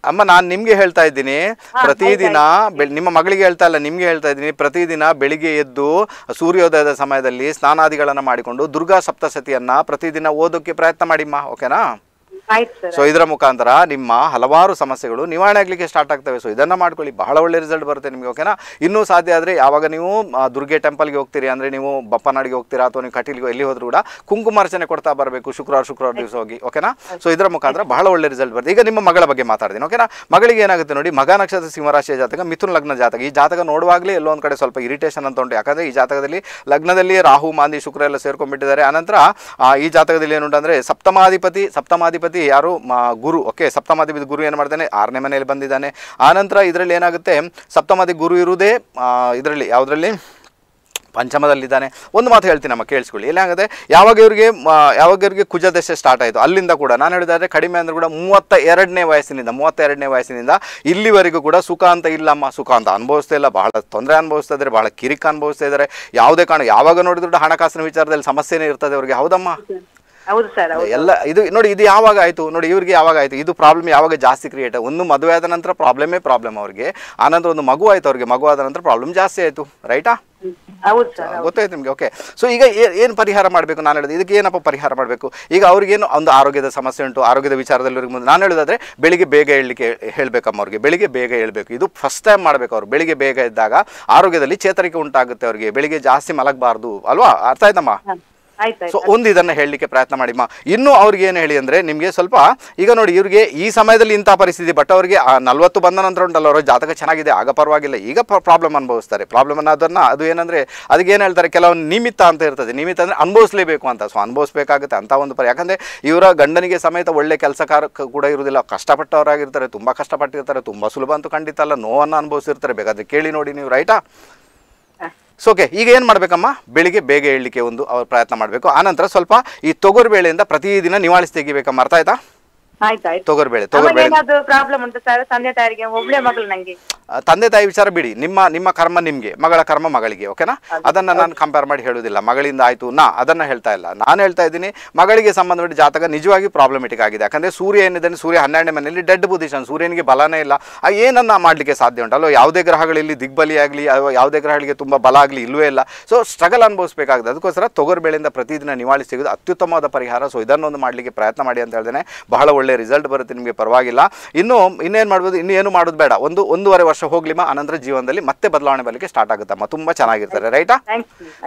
ಅಮ್ಮ ನಾನು ನಿಮಗೆ ಹೇಳ್ತಾ ಇದ್ದೀನಿ ಪ್ರತಿದಿನ ನಿಮ್ಮ ಮಗಳಿಗೆ ಹೇಳ್ತಾ ಇಲ್ಲ ನಿಮಗೆ ಹೇಳ್ತಾ ಇದ್ದೀನಿ ಪ್ರತಿದಿನ ಬೆಳಿಗ್ಗೆ ಎದ್ದು ಸೂರ್ಯೋದಯದ ಸಮಯದಲ್ಲಿ ಸ್ನಾನಾದಿಗಳನ್ನು ಮಾಡಿಕೊಂಡು ದುರ್ಗಾ ಸಪ್ತಶತಿಯನ್ನ ಪ್ರತಿದಿನ ಓದೋಕೆ ಪ್ರಯತ್ನ ಮಾಡಿಮ್ಮ ಓಕೆನಾ ಸೊ ಇದರ ಮುಖಾಂತರ ನಿಮ್ಮ ಹಲವಾರು ಸಮಸ್ಯೆಗಳು ನಿವಾರಣೆ ಆಗ್ಲಿಕ್ಕೆ ಸ್ಟಾರ್ಟ್ ಆಗ್ತವೆ ಸೊ ಇದನ್ನ ಮಾಡ್ಕೊಳ್ಳಿ ಬಹಳ ಒಳ್ಳೆ ರಿಸಲ್ಟ್ ಬರುತ್ತೆ ನಿಮ್ಗೆ ಓಕೆನಾ ಇನ್ನೂ ಸಾಧ್ಯ ಆದ್ರೆ ಯಾವಾಗ ನೀವು ದುರ್ಗೆ ಟೆಂಪಲ್ಗೆ ಹೋಗ್ತೀರಿ ಅಂದ್ರೆ ನೀವು ಬಪ್ಪನಾಡಿಗೆ ಹೋಗ್ತೀರಾ ಅಥವಾ ನೀವು ಕಟೀಲ್ಗೆ ಎಲ್ಲಿ ಹೋದ್ರು ಕೂಡ ಕುಂಕುಮಾರ್ಚನೆ ಕೊಡ್ತಾ ಬರಬೇಕು ಶುಕ್ರವಾರ ಶುಕ್ರವಾರ ದಿವಸ ಹೋಗಿ ಓಕೆನಾ ಸೊ ಇದರ ಮುಖಾಂತರ ಬಹಳ ಒಳ್ಳೆ ರಿಸಲ್ಟ್ ಬರುತ್ತೆ ಈಗ ನಿಮ್ಮ ಮಗಳ ಬಗ್ಗೆ ಮಾತಾಡ್ತೀನಿ ಓಕೆನಾ ಮಗಳಿಗೆ ಏನಾಗುತ್ತೆ ನೋಡಿ ಮಗ ನಕ್ಷತ್ರ ಸಿಂಹರಾಶಿಯ ಜಾತಕ ಮಿಥುನ್ ಲಗ್ನ ಜಾತಕ ಈ ಜಾತಕ ನೋಡುವಾಗಲೇ ಎಲ್ಲೋ ಒಂದ್ ಕಡೆ ಸ್ವಲ್ಪ ಇರಿಟೇಷನ್ ಅಂತ ಉಂಟು ಯಾಕಂದ್ರೆ ಈ ಜಾತಕದಲ್ಲಿ ಲಗ್ನದಲ್ಲಿ ರಾಹು ಮಾಂದಿ ಶುಕ್ರ ಎಲ್ಲ ಸೇರ್ಕೊಂಡ್ಬಿಟ್ಟಿದ್ದಾರೆ ಅನಂತರ ಈ ಜಾತಕದಲ್ಲಿ ಏನುಂಟು ಅಂದ್ರೆ ಸಪ್ತಮಾಧಿಪತಿ ಸಪ್ತಮಾಧಿಪತಿ ಯಾರು ಗುರು ಓಕೆ ಸಪ್ತಮಾಧಿಪತಿ ಗುರು ಏನು ಮಾಡ್ತಾನೆ ಆರನೇ ಮನೆಯಲ್ಲಿ ಬಂದಿದ್ದಾನೆ ಆನಂತರ ಇದರಲ್ಲಿ ಏನಾಗುತ್ತೆ ಸಪ್ತಮಾಧಿ ಗುರು ಇರುವುದೇ ಇದರಲ್ಲಿ ಯಾವುದರಲ್ಲಿ ಪಂಚಮದಲ್ಲಿದ್ದಾನೆ ಒಂದು ಮಾತು ಹೇಳ್ತೀನಿ ನಮ್ಮ ಕೇಳಿಸ್ಕೊಳ್ಳಿ ಏನಾಗುತ್ತೆ ಯಾವಾಗ ಇವರಿಗೆ ಯಾವಾಗ ಇವರಿಗೆ ಕುಜದಶೆ ಸ್ಟಾರ್ಟ್ ಆಯಿತು ಅಲ್ಲಿಂದ ಕೂಡ ನಾನು ಹೇಳಿದಾದರೆ ಕಡಿಮೆ ಅಂದ್ರೆ ಕೂಡ ಮೂವತ್ತ ಎರಡನೇ ವಯಸ್ಸಿನಿಂದ ಮೂವತ್ತ ಎರಡನೇ ವಯಸ್ಸಿನಿಂದ ಇಲ್ಲಿವರೆಗೂ ಕೂಡ ಸುಖ ಅಂತ ಇಲ್ಲಮ್ಮ ಸುಖ ಅಂತ ಅನುಭವಿಸ್ತಾ ಇಲ್ಲ ಬಹಳ ತೊಂದರೆ ಅನುಭವಿಸ್ತಾ ಇದ್ದಾರೆ ಬಹಳ ಕಿರಿಕ್ ಅನುಭವಿಸ್ತಾ ಇದ್ದಾರೆ ಯಾವುದೇ ಕಾರಣ ಯಾವಾಗ ನೋಡಿದ್ರು ಹಣಕಾಸಿನ ವಿಚಾರದಲ್ಲಿ ಸಮಸ್ಯೆನೇ ಇರ್ತದೆ ಅವರಿಗೆ ಹೌದಮ್ಮ ಎಲ್ಲ ಇದು ನೋಡಿ ಇದು ಯಾವಾಗ ಆಯ್ತು ನೋಡಿ ಇವ್ರಿಗೆ ಯಾವಾಗ ಆಯ್ತು ಇದು ಪ್ರಾಬ್ಲಮ್ ಯಾವಾಗ ಜಾಸ್ತಿ ಕ್ರಿಯೇಟ್ ಒಂದು ಮದುವೆ ಆದ ನಂತರ ಪ್ರಾಬ್ಲಮೇ ಪ್ರಾಬ್ಲಮ್ ಅವ್ರಿಗೆ ಆನಂತರ ಒಂದು ಮಗು ಆಯ್ತು ಅವ್ರಿಗೆ ಮಗು ಆದ ನಂತರ ಪ್ರಾಬ್ಲಮ್ ಜಾಸ್ತಿ ಆಯ್ತು ರೈಟಾ ಗೊತ್ತಾಯ್ತು ನಿಮ್ಗೆ ಓಕೆ ಸೊ ಈಗ ಏನ್ ಪರಿಹಾರ ಮಾಡಬೇಕು ನಾನು ಹೇಳಿದೆ ಇದಕ್ಕೆ ಏನಪ್ಪ ಪರಿಹಾರ ಮಾಡ್ಬೇಕು ಈಗ ಅವ್ರಿಗೇನು ಒಂದು ಆರೋಗ್ಯದ ಸಮಸ್ಯೆ ಉಂಟು ಆರೋಗ್ಯದ ವಿಚಾರದಲ್ಲಿ ಮುಂದೆ ನಾನು ಹೇಳೋದಾದ್ರೆ ಬೆಳಿಗ್ಗೆ ಬೇಗ ಹೇಳಲಿಕ್ಕೆ ಹೇಳ್ಬೇಕಮ್ಮ ಅವ್ರಿಗೆ ಬೆಳಿಗ್ಗೆ ಬೇಗ ಹೇಳ್ಬೇಕು ಇದು ಫಸ್ಟ್ ಟೈಮ್ ಮಾಡ್ಬೇಕು ಅವ್ರು ಬೆಳಿಗ್ಗೆ ಬೇಗ ಇದ್ದಾಗ ಆರೋಗ್ಯದಲ್ಲಿ ಚೇತರಿಕೆ ಉಂಟಾಗುತ್ತೆ ಅವ್ರಿಗೆ ಬೆಳಿಗ್ಗೆ ಜಾಸ್ತಿ ಮಲಗಬಾರ್ದು ಅಲ್ವಾ ಅರ್ಥ ಆಯ್ತಮ್ಮ ಸೊ ಒಂದು ಇದನ್ನ ಹೇಳಲಿಕ್ಕೆ ಪ್ರಯತ್ನ ಮಾಡಿ ಮಾ ಇನ್ನು ಅವ್ರಿಗೆ ಏನು ಹೇಳಿ ಅಂದ್ರೆ ನಿಮಗೆ ಸ್ವಲ್ಪ ಈಗ ನೋಡಿ ಇವ್ರಿಗೆ ಈ ಸಮಯದಲ್ಲಿ ಇಂಥ ಪರಿಸ್ಥಿತಿ ಬಟ್ ಅವ್ರಿಗೆ ನಲ್ವತ್ತು ಬಂದ ನಂತರ ಉಂಟಲ್ಲ ಅವರ ಜಾತಕ ಚೆನ್ನಾಗಿದೆ ಆಗ ಪರವಾಗಿಲ್ಲ ಈಗ ಪ್ರಾಬ್ಲಮ್ ಅನುಭವಿಸ್ತಾರೆ ಪ್ರಾಬ್ಲಮ್ ಅನ್ನೋದನ್ನ ಅದು ಏನಂದ್ರೆ ಅದಕ್ಕೆ ಏನು ಹೇಳ್ತಾರೆ ಕೆಲವು ನಿಮಿತ್ತ ಅಂತ ಇರ್ತದೆ ನಿಮಿತ್ತ ಅಂದ್ರೆ ಅನುಭವಿಸಲೇಬೇಕು ಅಂತ ಸೊ ಅನುಭವಿಸಬೇಕಾಗುತ್ತೆ ಅಂತ ಒಂದು ಪರಿ ಯಾಕಂದ್ರೆ ಇವರ ಗಂಡನಿಗೆ ಸಮೇತ ಒಳ್ಳೆ ಕೆಲಸ ಕೂಡ ಇರುವುದಿಲ್ಲ ಕಷ್ಟಪಟ್ಟವರಾಗಿರ್ತಾರೆ ತುಂಬಾ ಕಷ್ಟಪಟ್ಟಿರ್ತಾರೆ ತುಂಬಾ ಸುಲಭ ಅಂತೂ ಖಂಡಿತ ಅಲ್ಲ ನೋವನ್ನು ಅನುಭವಿಸಿರ್ತಾರೆ ಬೇಕಾದ್ರೆ ಕೇಳಿ ನೋಡಿ ನೀವು ರೈಟಾ ಸೊ ಓಕೆ ಈಗ ಏನು ಮಾಡಬೇಕಮ್ಮ ಬೆಳಿಗ್ಗೆ ಬೇಗ ಹೇಳಲಿಕ್ಕೆ ಒಂದು ಅವ್ರು ಪ್ರಯತ್ನ ಮಾಡಬೇಕು ಆನಂತರ ಸ್ವಲ್ಪ ಈ ಬೇಳೆಯಿಂದ ಪ್ರತಿದಿನ ನಿವಾಳಿಸಿ ತೆಗಿಬೇಕಮ್ಮ ಅರ್ಥ ಆಯ್ತಾ ತಂದೆ ತಾಯಿ ವಿಚಾರ ಬಿಡಿ ನಿಮ್ಮ ನಿಮ್ಮ ಕರ್ಮ ನಿಮ್ಗೆ ಮಗಳ ಕರ್ಮ ಮಗಳಿಗೆ ಓಕೆನಾ ಅದನ್ನ ನಾನು ಕಂಪೇರ್ ಮಾಡಿ ಹೇಳುದಿಲ್ಲ ಮಗಳಿಂದ ಆಯ್ತು ನಾ ಅದನ್ನ ಹೇಳ್ತಾ ಇಲ್ಲ ನಾನು ಹೇಳ್ತಾ ಇದ್ದೀನಿ ಮಗಳಿಗೆ ಸಂಬಂಧಪಟ್ಟ ಜಾತಕ ನಿಜವಾಗಿ ಪ್ರಾಬ್ಲಮೆಟಿಕ್ ಆಗಿದೆ ಯಾಕಂದ್ರೆ ಸೂರ್ಯ ಏನಿದ್ದಾನೆ ಸೂರ್ಯ ಹನ್ನೆರಡನೇ ಮನೆಯಲ್ಲಿ ಡೆಡ್ ಪೊಸಿಷನ್ ಸೂರ್ಯನಿಗೆ ಬಲನೇ ಇಲ್ಲ ಏನನ್ನ ಮಾಡ್ಲಿಕ್ಕೆ ಸಾಧ್ಯ ಉಂಟು ಅಲ್ಲೋ ಯಾವುದೇ ಗ್ರಹಗಳಲ್ಲಿ ದಿಗ್ಬಲಿ ಆಗಲಿ ಯಾವುದೇ ಗ್ರಹಗಳಿಗೆ ತುಂಬಾ ಬಲ ಆಗಲಿ ಇಲ್ಲವೇ ಇಲ್ಲ ಸೊ ಸ್ಟ್ರಗಲ್ ಅನುಭವಿಸಬೇಕಾಗುತ್ತೆ ಅದಕ್ಕೋಸ್ಕರ ತೊಗರ್ಬೇಳೆಯಿಂದ ಪ್ರತಿದಿನ ನಿವಾಳಿ ಸಿಗೋದು ಅತ್ಯುತ್ತಮವಾದ ಪರಿಹಾರ ಸೊ ಇದನ್ನೊಂದು ಮಾಡಲಿಕ್ಕೆ ಪ್ರಯತ್ನ ಮಾಡಿ ಅಂತ ಹೇಳಿದ್ರೆ ಬಹಳ ಒಳ್ಳೆ ಒಳ್ಳೆ ರಿಸಲ್ಟ್ ಬರುತ್ತೆ ನಿಮಗೆ ಪರವಾಗಿಲ್ಲ ಇನ್ನು ಇನ್ನೇನು ಮಾಡ್ಬೋದು ಇನ್ನೇನು ಮಾಡೋದು ಬೇಡ ಒಂದು ಒಂದೂವರೆ ವರ್ಷ ಹೋಗ್ಲಿಮ್ಮ ಅನಂತರ ಜೀವನದಲ್ಲಿ ಮತ್ತೆ ಬದಲಾವಣೆ ಬರಲಿಕ್ಕೆ ಸ್ಟಾರ್ಟ್ ಆಗುತ್ತಮ್ಮ ತುಂಬ ಚೆನ್ನಾಗಿರ್ತಾರೆ ರೈಟಾ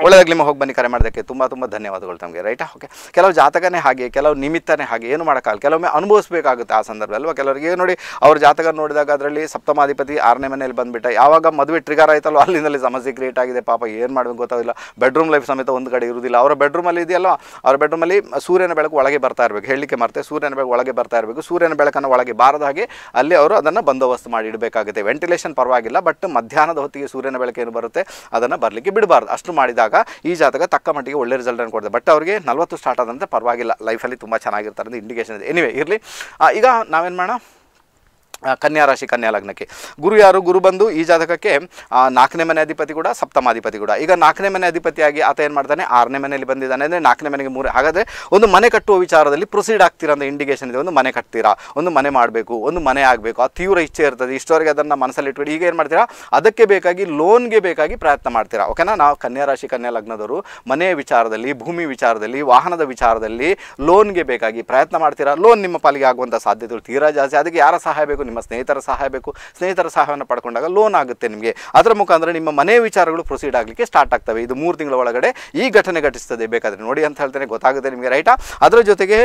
ಒಳ್ಳೆದಾಗ್ಲಿಮ್ಮ ಹೋಗಿ ಬನ್ನಿ ಕರೆ ಮಾಡೋದಕ್ಕೆ ತುಂಬ ತುಂಬ ಧನ್ಯವಾದಗಳು ತಮಗೆ ರೈಟಾ ಓಕೆ ಕೆಲವು ಜಾತಕನೇ ಹಾಗೆ ಕೆಲವು ನಿಮಿತ್ತನೇ ಹಾಗೆ ಏನು ಮಾಡೋಕ್ಕಾಗಲ್ಲ ಕೆಲವೊಮ್ಮೆ ಅನುಭವಿಸಬೇಕಾಗುತ್ತೆ ಆ ಸಂದರ್ಭ ಅಲ್ವಾ ಕೆಲವರಿಗೆ ನೋಡಿ ಅವ್ರ ಜಾತಕ ನೋಡಿದಾಗ ಅದರಲ್ಲಿ ಸಪ್ತಮಾಧಿಪತಿ ಆರನೇ ಮನೆಯಲ್ಲಿ ಬಂದುಬಿಟ್ಟ ಯಾವಾಗ ಮದುವೆ ಟ್ರಿಗರ್ ಆಯ್ತಲ್ಲ ಅಲ್ಲಿಂದಲೇ ಸಮಸ್ಯೆ ಕ್ರಿಯೇಟ್ ಆಗಿದೆ ಪಾಪ ಏನು ಮಾಡೋದು ಗೊತ್ತಾಗಿಲ್ಲ ಬೆಡ್ರೂಮ್ ಲೈಫ್ ಸಮೇತ ಒಂದು ಕಡೆ ಇರುವುದಿಲ್ಲ ಅವರ ಬೆಡ್ರೂಮಲ್ಲಿ ಇದೆಯಲ್ಲ ಅವ್ರ ಬೆಡ್ರೂಮಲ್ಲಿ ಸೂರ್ಯನ ಬೆಳಕು ಒಳಗೆ ಬರ್ತಾ ಇರಬೇಕು ಹೇಳಲಿಕ್ಕೆ ಮರ್ತೆ ಸೂರ್ಯನ ಬೆಳಕು ಒಳಗೆ ಬರ್ತಾ ಮಾಡ್ತಾ ಇರಬೇಕು ಸೂರ್ಯನ ಬೆಳಕನ್ನು ಒಳಗೆ ಬಾರದ ಹಾಗೆ ಅಲ್ಲಿ ಅವರು ಅದನ್ನು ಬಂದೋಬಸ್ತ್ ಮಾಡಿ ಇಡಬೇಕಾಗುತ್ತೆ ವೆಂಟಿಲೇಷನ್ ಪರವಾಗಿಲ್ಲ ಬಟ್ ಮಧ್ಯಾಹ್ನದ ಹೊತ್ತಿಗೆ ಸೂರ್ಯನ ಬೆಳಕೇನು ಬರುತ್ತೆ ಅದನ್ನು ಬರಲಿಕ್ಕೆ ಬಿಡಬಾರ್ದು ಅಷ್ಟು ಮಾಡಿದಾಗ ಈ ಜಾತಕ ತಕ್ಕ ಮಟ್ಟಿಗೆ ಒಳ್ಳೆ ರಿಸಲ್ಟನ್ನು ಕೊಡ್ತದೆ ಬಟ್ ಅವರಿಗೆ ನಲವತ್ತು ಸ್ಟಾರ್ಟ್ ಆದಂತೆ ಪರವಾಗಿಲ್ಲ ಲೈಫಲ್ಲಿ ತುಂಬ ಚೆನ್ನಾಗಿರ್ತಾರೆ ಇಂಡಿಕೇಶನ್ ಇದೆ ಎನಿವೆ ಇರಲಿ ಈಗ ನಾವೇನು ಮಾಡೋಣ ಕನ್ಯಾ ರಾಶಿ ಕನ್ಯಾ ಲಗ್ನಕ್ಕೆ ಗುರು ಯಾರು ಗುರು ಬಂದು ಈ ಜಾತಕಕ್ಕೆ ನಾಲ್ಕನೇ ಮನೆ ಅಧಿಪತಿ ಕೂಡ ಸಪ್ತಮಾಧಿಪತಿ ಕೂಡ ಈಗ ನಾಲ್ಕನೇ ಮನೆ ಅಧಿಪತಿಯಾಗಿ ಆತ ಏನು ಮಾಡ್ತಾನೆ ಆರನೇ ಮನೆಯಲ್ಲಿ ಬಂದಿದ್ದಾನೆ ಅಂದರೆ ನಾಲ್ಕನೇ ಮನೆಗೆ ಮೂರು ಹಾಗಾದರೆ ಒಂದು ಮನೆ ಕಟ್ಟುವ ವಿಚಾರದಲ್ಲಿ ಪ್ರೊಸೀಡ್ ಆಗ್ತೀರಾ ಅಂತ ಇಂಡಿಕೇಶನ್ ಇದೆ ಒಂದು ಮನೆ ಕಟ್ತೀರಾ ಒಂದು ಮನೆ ಮಾಡಬೇಕು ಒಂದು ಮನೆ ಆಗಬೇಕು ಆ ತೀವ್ರ ಇಚ್ಛೆ ಇರ್ತದೆ ಇಷ್ಟೋರಿಗೆ ಅದನ್ನು ಮನಸ್ಸಲ್ಲಿ ಇಟ್ಬಿಟ್ಟು ಈಗ ಏನು ಮಾಡ್ತೀರಾ ಅದಕ್ಕೆ ಬೇಕಾಗಿ ಲೋನ್ಗೆ ಬೇಕಾಗಿ ಪ್ರಯತ್ನ ಮಾಡ್ತೀರಾ ಓಕೆನಾ ನಾವು ಕನ್ಯಾ ರಾಶಿ ಕನ್ಯಾ ಲಗ್ನದವರು ಮನೆ ವಿಚಾರದಲ್ಲಿ ಭೂಮಿ ವಿಚಾರದಲ್ಲಿ ವಾಹನದ ವಿಚಾರದಲ್ಲಿ ಲೋನ್ಗೆ ಬೇಕಾಗಿ ಪ್ರಯತ್ನ ಮಾಡ್ತೀರಾ ಲೋನ್ ನಿಮ್ಮ ಪಾಲಿಗೆ ಆಗುವಂಥ ಸಾಧ್ಯತೆಗಳು ತೀರಾ ಜಾಸ್ತಿ ಅದಕ್ಕೆ ಯಾರ ಸಹಾಯ ಬೇಕು ನಿಮ್ಮ ಸ್ನೇಹಿತರ ಸಹಾಯ ಬೇಕು ಸ್ನೇಹಿತರ ಸಹಾಯವನ್ನು ಪಡ್ಕೊಂಡಾಗ ಲೋನ್ ಆಗುತ್ತೆ ನಿಮಗೆ ಅದರ ಮುಖಾಂತರ ನಿಮ್ಮ ಮನೆ ವಿಚಾರಗಳು ಪ್ರೊಸೀಡ್ ಆಗಲಿಕ್ಕೆ ಸ್ಟಾರ್ಟ್ ಆಗ್ತವೆ ಇದು ಮೂರು ತಿಂಗಳ ಒಳಗಡೆ ಈ ಘಟನೆ ಘಟಿಸ್ತದೆ ಬೇಕಾದರೆ ನೋಡಿ ಅಂತ ಹೇಳ್ತೇನೆ ಗೊತ್ತಾಗುತ್ತೆ ನಿಮಗೆ ರೈಟಾ ಅದರ ಜೊತೆಗೆ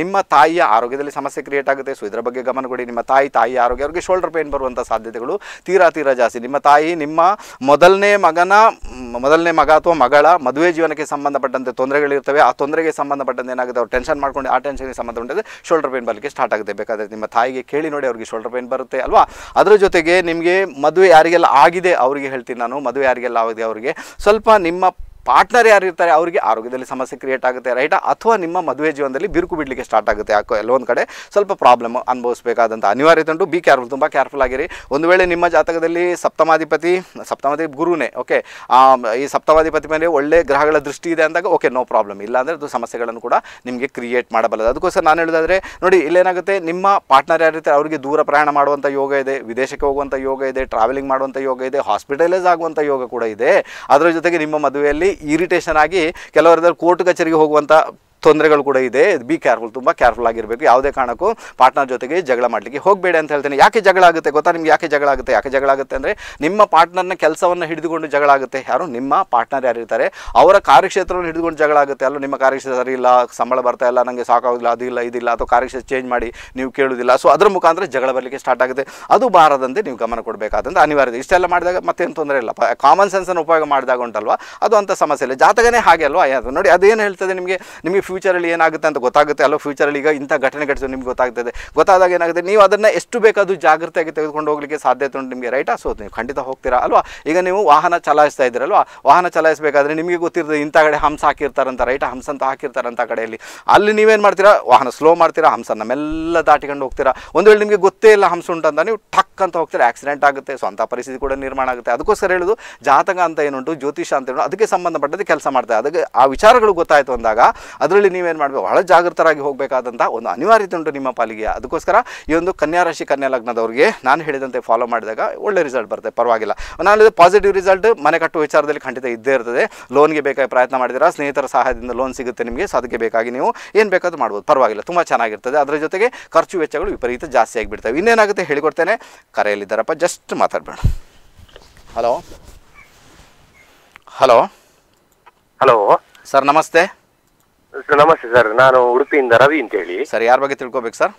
ನಿಮ್ಮ ತಾಯಿಯ ಆರೋಗ್ಯದಲ್ಲಿ ಸಮಸ್ಯೆ ಕ್ರಿಯೇಟ್ ಆಗುತ್ತೆ ಸೊ ಇದರ ಬಗ್ಗೆ ಗಮನ ಕೊಡಿ ನಿಮ್ಮ ತಾಯಿ ತಾಯಿ ಆರೋಗ್ಯ ಅವರಿಗೆ ಶೋಲ್ಡರ್ ಪೇನ್ ಬರುವಂಥ ಸಾಧ್ಯತೆಗಳು ತೀರಾ ತೀರಾ ಜಾಸ್ತಿ ನಿಮ್ಮ ತಾಯಿ ನಿಮ್ಮ ಮೊದಲನೇ ಮಗನ ಮೊದಲನೇ ಮಗ ಅಥವಾ ಮಗಳ ಮದುವೆ ಜೀವನಕ್ಕೆ ಸಂಬಂಧಪಟ್ಟಂತೆ ತೊಂದರೆಗಳಿರ್ತವೆ ಆ ತೊಂದರೆಗೆ ಸಂಬಂಧಪಟ್ಟಂತೆ ಏನಾಗುತ್ತೆ ಅವ್ರು ಟೆನ್ಷನ್ ಮಾಡ್ಕೊಂಡು ಆ ಟೆನ್ಷನ್ಗೆ ಸಂಬಂಧಪಟ್ಟಂತೆ ಶೋಲ್ಡರ್ ಪೇನ್ ಬರಲಿಕ್ಕೆ ಸ್ಟಾರ್ಟ್ ಆಗುತ್ತೆ ಬೇಕಾದರೆ ನಿಮ್ಮ ತಾಯಿಗೆ ಕೇಳಿ ನೋಡಿ ಅವರಿಗೆ ಶೋಲ್ಡರ್ ಶೋಲ್ಡರ್ ಪೇನ್ ಬರುತ್ತೆ ಅಲ್ವಾ ಅದರ ಜೊತೆಗೆ ನಿಮಗೆ ಮದುವೆ ಯಾರಿಗೆಲ್ಲ ಆಗಿದೆ ಅವರಿಗೆ ಹೇಳ್ತೀನಿ ನಾನು ಮದುವೆ ಯಾರಿಗೆಲ್ಲ ಆಗಿದೆ ಅವರಿಗೆ ಸ್ವಲ್ಪ ನಿಮ್ಮ ಪಾರ್ಟ್ನರ್ ಯಾರು ಇರ್ತಾರೆ ಅವರಿಗೆ ಆರೋಗ್ಯದಲ್ಲಿ ಸಮಸ್ಯೆ ಕ್ರಿಯೇಟ್ ಆಗುತ್ತೆ ರೈಟ್ ಅಥವಾ ನಿಮ್ಮ ಮದುವೆ ಜೀವನದಲ್ಲಿ ಬಿರುಕು ಬಿಡಲಿಕ್ಕೆ ಸ್ಟಾರ್ಟ್ ಆಗುತ್ತೆ ಯಾಕೋ ಎಲ್ಲೊಂದು ಕಡೆ ಸ್ವಲ್ಪ ಪ್ರಾಬ್ಲಮ್ ಅನುಭವಿಸಬೇಕಾದಂಥ ಅನಿವಾರ್ಯತೆ ಉಂಟು ಬಿ ಕೇರ್ಫುಲ್ ತುಂಬ ಕೇರ್ಫುಲ್ ಆಗಿರಿ ಒಂದು ವೇಳೆ ನಿಮ್ಮ ಜಾತಕದಲ್ಲಿ ಸಪ್ತಮಾಧಿಪತಿ ಸಪ್ತಮಾಧಿಪತಿ ಗುರುನೇ ಓಕೆ ಈ ಸಪ್ತಮಾಧಿಪತಿ ಮೇಲೆ ಒಳ್ಳೆ ಗ್ರಹಗಳ ದೃಷ್ಟಿ ಇದೆ ಅಂದಾಗ ಓಕೆ ನೋ ಪ್ರಾಬ್ಲಮ್ ಇಲ್ಲ ಅಂದರೆ ಅದು ಸಮಸ್ಯೆಗಳನ್ನು ಕೂಡ ನಿಮಗೆ ಕ್ರಿಯೇಟ್ ಮಾಡಬಲ್ಲದು ಅದಕ್ಕೋಸ್ಕರ ನಾನು ಹೇಳೋದಾದರೆ ನೋಡಿ ಇಲ್ಲೇನಾಗುತ್ತೆ ನಿಮ್ಮ ಪಾರ್ಟ್ನರ್ ಇರ್ತಾರೆ ಅವರಿಗೆ ದೂರ ಪ್ರಯಾಣ ಮಾಡುವಂಥ ಯೋಗ ಇದೆ ವಿದೇಶಕ್ಕೆ ಹೋಗುವಂಥ ಯೋಗ ಇದೆ ಟ್ರಾವೆಲಿಂಗ್ ಮಾಡುವಂಥ ಯೋಗ ಇದೆ ಹಾಸ್ಪಿಟಲೈಸ್ ಆಗುವಂಥ ಯೋಗ ಕೂಡ ಇದೆ ಅದರ ಜೊತೆಗೆ ನಿಮ್ಮ ಮದುವೆಯಲ್ಲಿ ಇರಿಟೇಷನ್ ಆಗಿ ಕೆಲವರ ಕೋರ್ಟ್ ಕಚೇರಿಗೆ ಹೋಗುವಂಥ ತೊಂದರೆಗಳು ಕೂಡ ಇದೆ ಬಿ ಕೇರ್ಫುಲ್ ತುಂಬ ಕೇರ್ಫುಲ್ ಆಗಿರಬೇಕು ಯಾವುದೇ ಕಾರಣಕ್ಕೂ ಪಾರ್ಟ್ನರ್ ಜೊತೆಗೆ ಜಗಳ ಮಾಡಲಿಕ್ಕೆ ಹೋಗಬೇಡಿ ಅಂತ ಹೇಳ್ತೇನೆ ಯಾಕೆ ಜಗಳ ಆಗುತ್ತೆ ಗೊತ್ತಾ ನಿಮ್ಗೆ ಯಾಕೆ ಜಗಳ ಆಗುತ್ತೆ ಯಾಕೆ ಜಗಳ ಆಗುತ್ತೆ ಅಂದರೆ ನಿಮ್ಮ ಪಾರ್ಟ್ನರ್ನ ಕೆಲಸವನ್ನು ಹಿಡಿದುಕೊಂಡು ಜಗಳ ಆಗುತ್ತೆ ಯಾರು ನಿಮ್ಮ ಪಾರ್ಟ್ನರ್ ಯಾರಿರ್ತಾರೆ ಅವರ ಕಾರ್ಯಕ್ಷೇತ್ರವನ್ನು ಹಿಡಿದುಕೊಂಡು ಜಗಳ ಆಗುತ್ತೆ ಅಲ್ಲೋ ನಿಮ್ಮ ಕಾರ್ಯಕ್ಷೇತ್ರ ಸರಿ ಇಲ್ಲ ಸಂಬಳ ಬರ್ತಾ ಇಲ್ಲ ನನಗೆ ಸಾಕಾಗೋದಿಲ್ಲ ಅದು ಇಲ್ಲ ಇದಿಲ್ಲ ಅಥವಾ ಕಾರ್ಯಕ್ಷೇತ್ರ ಚೇಂಜ್ ಮಾಡಿ ನೀವು ಕೇಳೋದಿಲ್ಲ ಸೊ ಅದರ ಮುಖಾಂತರ ಜಗಳ ಬರಲಿಕ್ಕೆ ಸ್ಟಾರ್ಟ್ ಆಗುತ್ತೆ ಅದು ಬಾರದಂತೆ ನೀವು ಗಮನ ಕೊಡಬೇಕಾದಂತ ಅನಿವಾರ್ಯ ಇಷ್ಟೆಲ್ಲ ಮಾಡಿದಾಗ ಮತ್ತೇನು ತೊಂದರೆ ಇಲ್ಲ ಕಾಮನ್ ಸೆನ್ಸನ್ನು ಉಪಯೋಗ ಮಾಡಿದಾಗ ಉಂಟಲ್ವಾ ಅದು ಅಂತ ಸಮಸ್ಯೆ ಇಲ್ಲ ಜಾತಕನೇ ಹಾಗೆ ಅಲ್ವಾ ಅದು ನೋಡಿ ಅದೇನು ಹೇಳ್ತದೆ ನಿಮಗೆ ನಿಮಗೆ ಫ್ಯೂಚರಲ್ಲಿ ಏನಾಗುತ್ತೆ ಅಂತ ಗೊತ್ತಾಗುತ್ತೆ ಅಲ್ಲೋ ಫ್ಯೂಚರಲ್ಲಿ ಈಗ ಇಂಥ ಘಟನೆ ಘಟಿಸೋದು ನಿಮ್ಗೆ ಗೊತ್ತಾಗ್ತದೆ ಗೊತ್ತಾದಾಗ ಏನಾಗುತ್ತೆ ನೀವು ಅದನ್ನು ಎಷ್ಟು ಬೇಕಾದ್ರೂ ಜಾಗೃತಿಯಾಗಿ ತೆಗೆದುಕೊಂಡು ಹೋಗಲಿಕ್ಕೆ ಸಾಧ್ಯತೆ ಉಂಟು ನಿಮಗೆ ರೈಟ್ ಸೊ ನೀವು ಖಂಡಿತ ಹೋಗ್ತೀರಾ ಅಲ್ವಾ ಈಗ ನೀವು ವಾಹನ ಚಲಾಯಿಸ್ತಾ ಇದ್ದೀರಲ್ವಾ ವಾಹನ ಚಲಾಯಿಸಬೇಕಾದ್ರೆ ನಿಮಗೆ ಗೊತ್ತಿರೋದು ಇಂಥ ಕಡೆ ಹಂಸ ಹಾಕಿರ್ತಾರಂತ ರೈಟ್ ಹಂಸ ಅಂತ ಹಾಕಿರ್ತಾರಂತ ಕಡೆಯಲ್ಲಿ ಅಲ್ಲಿ ನೀವೇನು ಮಾಡ್ತೀರಾ ವಾಹನ ಸ್ಲೋ ಮಾಡ್ತೀರಾ ಹಂಸ ನಮ್ಮೆಲ್ಲ ದಾಟಿಕೊಂಡು ಹೋಗ್ತೀರಾ ಒಂದು ವೇಳೆ ನಿಮಗೆ ಗೊತ್ತೇ ಇಲ್ಲ ಹಂಸ ಉಂಟಂತ ನೀವು ಟಕ್ ಅಂತ ಹೋಗ್ತೀರಾ ಆಕ್ಸಿಡೆಂಟ್ ಆಗುತ್ತೆ ಸ್ವಂತ ಪರಿಸ್ಥಿತಿ ಕೂಡ ನಿರ್ಮಾಣ ಆಗುತ್ತೆ ಅದಕ್ಕೋಸ್ಕರ ಹೇಳೋದು ಜಾತಕ ಅಂತ ಏನುಂಟು ಜ್ಯೋತಿಷ ಅಂತ ಹೇಳೋದು ಅದಕ್ಕೆ ಸಂಬಂಧಪಟ್ಟದ್ದು ಕೆಲಸ ಮಾಡ್ತಾರೆ ಅದಕ್ಕೆ ಆ ವಿಚಾರಗಳು ಗೊತ್ತಾಯಿತು ಅಂದಾಗ ಅದರಲ್ಲಿ ಅದರಲ್ಲಿ ನೀವೇನು ಮಾಡಬೇಕು ಬಹಳ ಜಾಗೃತರಾಗಿ ಹೋಗಬೇಕಾದಂಥ ಒಂದು ಅನಿವಾರ್ಯತೆ ಉಂಟು ನಿಮ್ಮ ಪಾಲಿಗೆ ಅದಕ್ಕೋಸ್ಕರ ಈ ಒಂದು ಕನ್ಯಾ ರಾಶಿ ಕನ್ಯಾ ಲಗ್ನದವ್ರಿಗೆ ನಾನು ಹೇಳಿದಂತೆ ಫಾಲೋ ಮಾಡಿದಾಗ ಒಳ್ಳೆ ರಿಸಲ್ಟ್ ಬರುತ್ತೆ ಪರವಾಗಿಲ್ಲ ನಾನು ಪಾಸಿಟಿವ್ ರಿಸಲ್ಟ್ ಮನೆ ಕಟ್ಟುವ ವಿಚಾರದಲ್ಲಿ ಖಂಡಿತ ಇದ್ದೇ ಇರ್ತದೆ ಲೋನ್ಗೆ ಬೇಕಾಗಿ ಪ್ರಯತ್ನ ಮಾಡಿದಿರಾ ಸ್ನೇಹಿತರ ಸಹಾಯದಿಂದ ಲೋನ್ ಸಿಗುತ್ತೆ ನಿಮಗೆ ಸೊ ಅದಕ್ಕೆ ಬೇಕಾಗಿ ನೀವು ಏನು ಬೇಕಾದ್ರೂ ಮಾಡ್ಬೋದು ಪರವಾಗಿಲ್ಲ ತುಂಬ ಚೆನ್ನಾಗಿರ್ತದೆ ಅದರ ಜೊತೆಗೆ ಖರ್ಚು ವೆಚ್ಚಗಳು ವಿಪರೀತ ಜಾಸ್ತಿ ಆಗಿಬಿಡ್ತವೆ ಇನ್ನೇನಾಗುತ್ತೆ ಹೇಳಿಕೊಡ್ತೇನೆ ಕರೆಯಲ್ಲಿದ್ದಾರಪ್ಪ ಜಸ್ಟ್ ಮಾತಾಡಬೇಡ ಹಲೋ ಹಲೋ ಹಲೋ ಸರ್ ನಮಸ್ತೆ ಸರ್ ನಮಸ್ತೆ ಸರ್ ನಾನು ಉಡುಪಿಯಿಂದ ರವಿ ಅಂತ ಹೇಳಿ ಸರ್ ಯಾರ ಬಗ್ಗೆ ತಿಳ್ಕೊಬೇಕು ಸರ್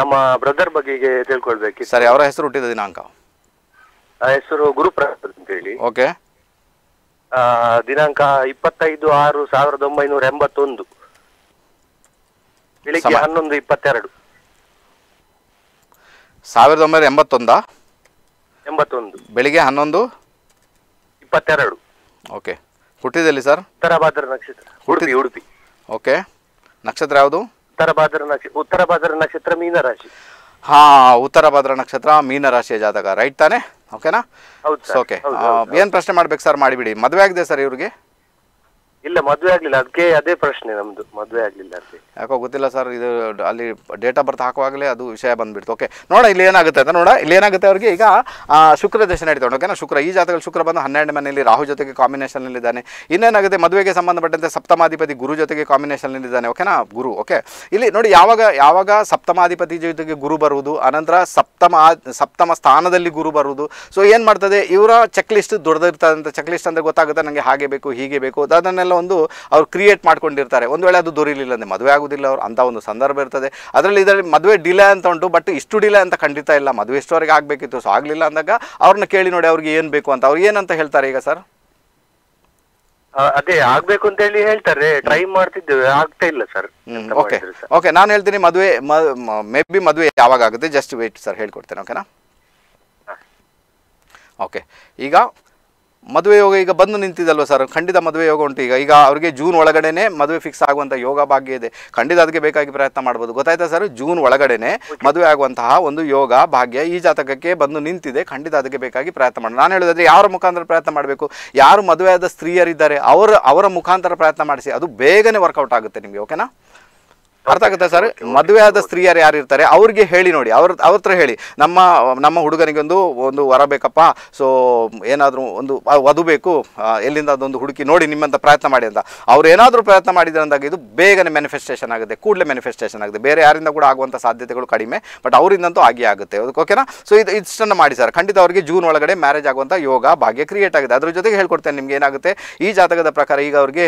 ನಮ್ಮ ಬ್ರದರ್ ಬಗ್ಗೆ ತಿಳ್ಕೊಳ್ಬೇಕು ಸರ್ ಅವರ ಹೆಸರು ಹುಟ್ಟಿದ ದಿನಾಂಕ ಆ, ಹೆಸರು ಗುರುಪ್ರಸಾದ್ ಅಂತ ಹೇಳಿ ಓಕೆ ಆ, ದಿನಾಂಕ ಇಪ್ಪತ್ತೈದು ಆರು ಸಾವಿರದ ಒಂಬೈನೂರ ಎಂಬತ್ತೊಂದು ಬೆಳಿಗ್ಗೆ ಹನ್ನೊಂದು ಇಪ್ಪತ್ತೆರಡು ಸಾವಿರದ ಒಂಬೈನೂರ ಎಂಬತ್ತೊಂದ ಎಂಬತ್ತೊಂದು ಬೆಳಿಗ್ಗೆ ಹನ್ನೊಂದು ಇಪ್ಪತ್ತೆರಡು ಓಕೆ ಹುಟ್ಟಿದಲ್ಲಿ ಸರ್ ತರಬಾದ್ರ ನಕ್ಷತ್ರ ಉಡುಪಿ ಓಕೆ ನಕ್ಷತ್ರ ಯಾವುದು ಉತ್ತರ ಭಾದ್ರ ನಕ್ಷತ್ರ ಉತ್ತರ ಭಾದ್ರ ನಕ್ಷತ್ರ ಮೀನರಾಶಿ ಹಾ ಉತ್ತರ ಭಾದ್ರ ನಕ್ಷತ್ರ ಮೀನ ರಾಶಿಯ ಜಾತಕ ರೈಟ್ ತಾನೆ ಓಕೆನಾ ಓಕೆ ಏನು ಪ್ರಶ್ನೆ ಮಾಡ್ಬೇಕು ಸರ್ ಮಾಡಿಬಿಡಿ ಮದುವೆ ಆಗಿದೆ ಸರ್ ಇವ್ರಿಗೆ ಇಲ್ಲ ಮದುವೆ ಆಗ್ಲಿಲ್ಲ ಅದಕ್ಕೆ ಅದೇ ಪ್ರಶ್ನೆ ನಮ್ದು ಮದುವೆ ಆಗ್ಲಿಲ್ಲ ಅದಕ್ಕೆ ಯಾಕೋ ಗೊತ್ತಿಲ್ಲ ಸರ್ ಇದು ಅಲ್ಲಿ ಡೇಟ್ ಆಫ್ ಬರ್ತ್ ಹಾಕುವಾಗಲೇ ಅದು ವಿಷಯ ಬಂದ್ಬಿಡ್ತು ಓಕೆ ನೋಡ ಇಲ್ಲಿ ಏನಾಗುತ್ತೆ ಅಂತ ನೋಡ ಇಲ್ಲಿ ಏನಾಗುತ್ತೆ ಅವರಿಗೆ ಈಗ ಶುಕ್ರ ದಶ ಓಕೆ ಓಕೆನಾ ಶುಕ್ರ ಈ ಜಾತಕ ಶುಕ್ರ ಬಂದು ಹನ್ನೆರಡು ಮನೆಯಲ್ಲಿ ರಾಹು ಜೊತೆಗೆ ಅಲ್ಲಿ ಇದ್ದಾನೆ ಇನ್ನೇನಾಗುತ್ತೆ ಮದುವೆಗೆ ಸಂಬಂಧಪಟ್ಟಂತೆ ಸಪ್ತಮಾಧಿಪತಿ ಗುರು ಜೊತೆಗೆ ಅಲ್ಲಿ ಇದ್ದಾನೆ ಓಕೆನಾ ಗುರು ಓಕೆ ಇಲ್ಲಿ ನೋಡಿ ಯಾವಾಗ ಯಾವಾಗ ಸಪ್ತಮಾಧಿಪತಿ ಜೊತೆಗೆ ಗುರು ಬರುವುದು ಅನಂತರ ಸಪ್ತಮ ಸಪ್ತಮ ಸ್ಥಾನದಲ್ಲಿ ಗುರು ಬರುವುದು ಸೊ ಏನು ಮಾಡ್ತದೆ ಇವರ ಚೆಕ್ ಲಿಸ್ಟ್ ಅಂತ ಚೆಕ್ ಲಿಸ್ಟ್ ಅಂದರೆ ಗೊತ್ತಾಗುತ್ತೆ ನನಗೆ ಹಾಗೆ ಬೇಕು ಹೀಗೆ ಬೇಕು ಅದನ್ನೆಲ್ಲ ಒಂದು ಅವ್ರು ಕ್ರಿಯೇಟ್ ಮಾಡ್ಕೊಂಡಿರ್ತಾರೆ ಒಂದು ವೇಳೆ ಅದು ದೊರೀಲಿಲ್ಲ ಅಂದರೆ ಮದುವೆ ಆಗೋದಿಲ್ಲ ಅವ್ರು ಅಂಥ ಒಂದು ಸಂದರ್ಭ ಇರ್ತದೆ ಅದರಲ್ಲಿ ಇದರಲ್ಲಿ ಮದುವೆ ಡಿಲೇ ಅಂತ ಉಂಟು ಬಟ್ ಇಷ್ಟು ಡಿಲೇ ಅಂತ ಖಂಡಿತ ಇಲ್ಲ ಮದುವೆ ಎಷ್ಟುವರೆಗೆ ಆಗಬೇಕಿತ್ತು ಸೊ ಆಗಲಿಲ್ಲ ಅಂದಾಗ ಅವ್ರನ್ನ ಕೇಳಿ ನೋಡಿ ಅವ್ರಿಗೆ ಏನು ಬೇಕು ಅಂತ ಅವ್ರು ಏನಂತ ಹೇಳ್ತಾರೆ ಈಗ ಸರ್ ಅದೇ ಆಗ್ಬೇಕು ಅಂತ ಹೇಳಿ ಹೇಳ್ತಾರೆ ಟ್ರೈ ಮಾಡ್ತಿದ್ದೇವೆ ಆಗ್ತಾ ಇಲ್ಲ ಸರ್ ಓಕೆ ಓಕೆ ನಾನು ಹೇಳ್ತೀನಿ ಮದುವೆ ಮೇ ಬಿ ಮದುವೆ ಯಾವಾಗ ಆಗುತ್ತೆ ಜಸ್ಟ್ ವೇಟ್ ಸರ್ ಹೇಳ್ಕೊಡ್ತೇನೆ ಓಕೆನಾ ಓಕೆ ಈಗ ಮದುವೆ ಯೋಗ ಈಗ ಬಂದು ನಿಂತಿದ್ದಲ್ವ ಸರ್ ಖಂಡಿತ ಮದುವೆ ಯೋಗ ಉಂಟು ಈಗ ಈಗ ಅವರಿಗೆ ಜೂನ್ ಒಳಗಡೆನೆ ಮದುವೆ ಫಿಕ್ಸ್ ಆಗುವಂಥ ಯೋಗ ಭಾಗ್ಯ ಇದೆ ಖಂಡಿತ ಅದಕ್ಕೆ ಬೇಕಾಗಿ ಪ್ರಯತ್ನ ಮಾಡ್ಬೋದು ಗೊತ್ತಾಯ್ತಾ ಸರ್ ಜೂನ್ ಒಳಗಡೆನೆ ಮದುವೆ ಆಗುವಂತಹ ಒಂದು ಯೋಗ ಭಾಗ್ಯ ಈ ಜಾತಕಕ್ಕೆ ಬಂದು ನಿಂತಿದೆ ಖಂಡಿತ ಅದಕ್ಕೆ ಬೇಕಾಗಿ ಪ್ರಯತ್ನ ಮಾಡಿ ನಾನು ಹೇಳೋದಾದ್ರೆ ಯಾರ ಮುಖಾಂತರ ಪ್ರಯತ್ನ ಮಾಡಬೇಕು ಯಾರು ಮದುವೆಯಾದ ಸ್ತ್ರೀಯರಿದ್ದಾರೆ ಅವರ ಅವರ ಮುಖಾಂತರ ಪ್ರಯತ್ನ ಮಾಡಿಸಿ ಅದು ಬೇಗನೆ ವರ್ಕೌಟ್ ಆಗುತ್ತೆ ನಿಮಗೆ ಓಕೆನಾ ಅರ್ಥ ಆಗುತ್ತೆ ಸರ್ ಮದುವೆ ಆದ ಸ್ತ್ರೀಯರು ಯಾರು ಇರ್ತಾರೆ ಅವ್ರಿಗೆ ಹೇಳಿ ನೋಡಿ ಅವ್ರ ಅವ್ರ ಹತ್ರ ಹೇಳಿ ನಮ್ಮ ನಮ್ಮ ಹುಡುಗನಿಗೊಂದು ಒಂದು ಒಂದು ವರ ಬೇಕಪ್ಪ ಸೊ ಏನಾದರೂ ಒಂದು ವಧು ಬೇಕು ಎಲ್ಲಿಂದ ಅದೊಂದು ಹುಡುಕಿ ನೋಡಿ ನಿಮ್ಮಂತ ಪ್ರಯತ್ನ ಮಾಡಿ ಅಂತ ಅವ್ರು ಏನಾದರೂ ಪ್ರಯತ್ನ ಮಾಡಿದ್ರೆ ಅಂದಾಗ ಇದು ಬೇಗನೆ ಮ್ಯಾನಿಫೆಸ್ಟೇಷನ್ ಆಗುತ್ತೆ ಕೂಡಲೇ ಮ್ಯಾನಿಫೆಸ್ಟೇಷನ್ ಆಗುತ್ತೆ ಬೇರೆ ಯಾರಿಂದ ಕೂಡ ಆಗುವಂಥ ಸಾಧ್ಯತೆಗಳು ಕಡಿಮೆ ಬಟ್ ಅವರಿಂದಂತೂ ಆಗಿ ಆಗುತ್ತೆ ಅದಕ್ಕೆ ಓಕೆನಾ ಸೊ ಇದು ಇಷ್ಟನ್ನು ಮಾಡಿ ಸರ್ ಖಂಡಿತ ಅವರಿಗೆ ಜೂನ್ ಒಳಗಡೆ ಮ್ಯಾರೇಜ್ ಆಗುವಂಥ ಯೋಗ ಭಾಗ್ಯ ಕ್ರಿಯೇಟ್ ಆಗಿದೆ ಅದ್ರ ಜೊತೆಗೆ ಹೇಳ್ಕೊಡ್ತೇನೆ ನಿಮ್ಗೆ ಏನಾಗುತ್ತೆ ಈ ಜಾತಕದ ಪ್ರಕಾರ ಈಗ ಅವರಿಗೆ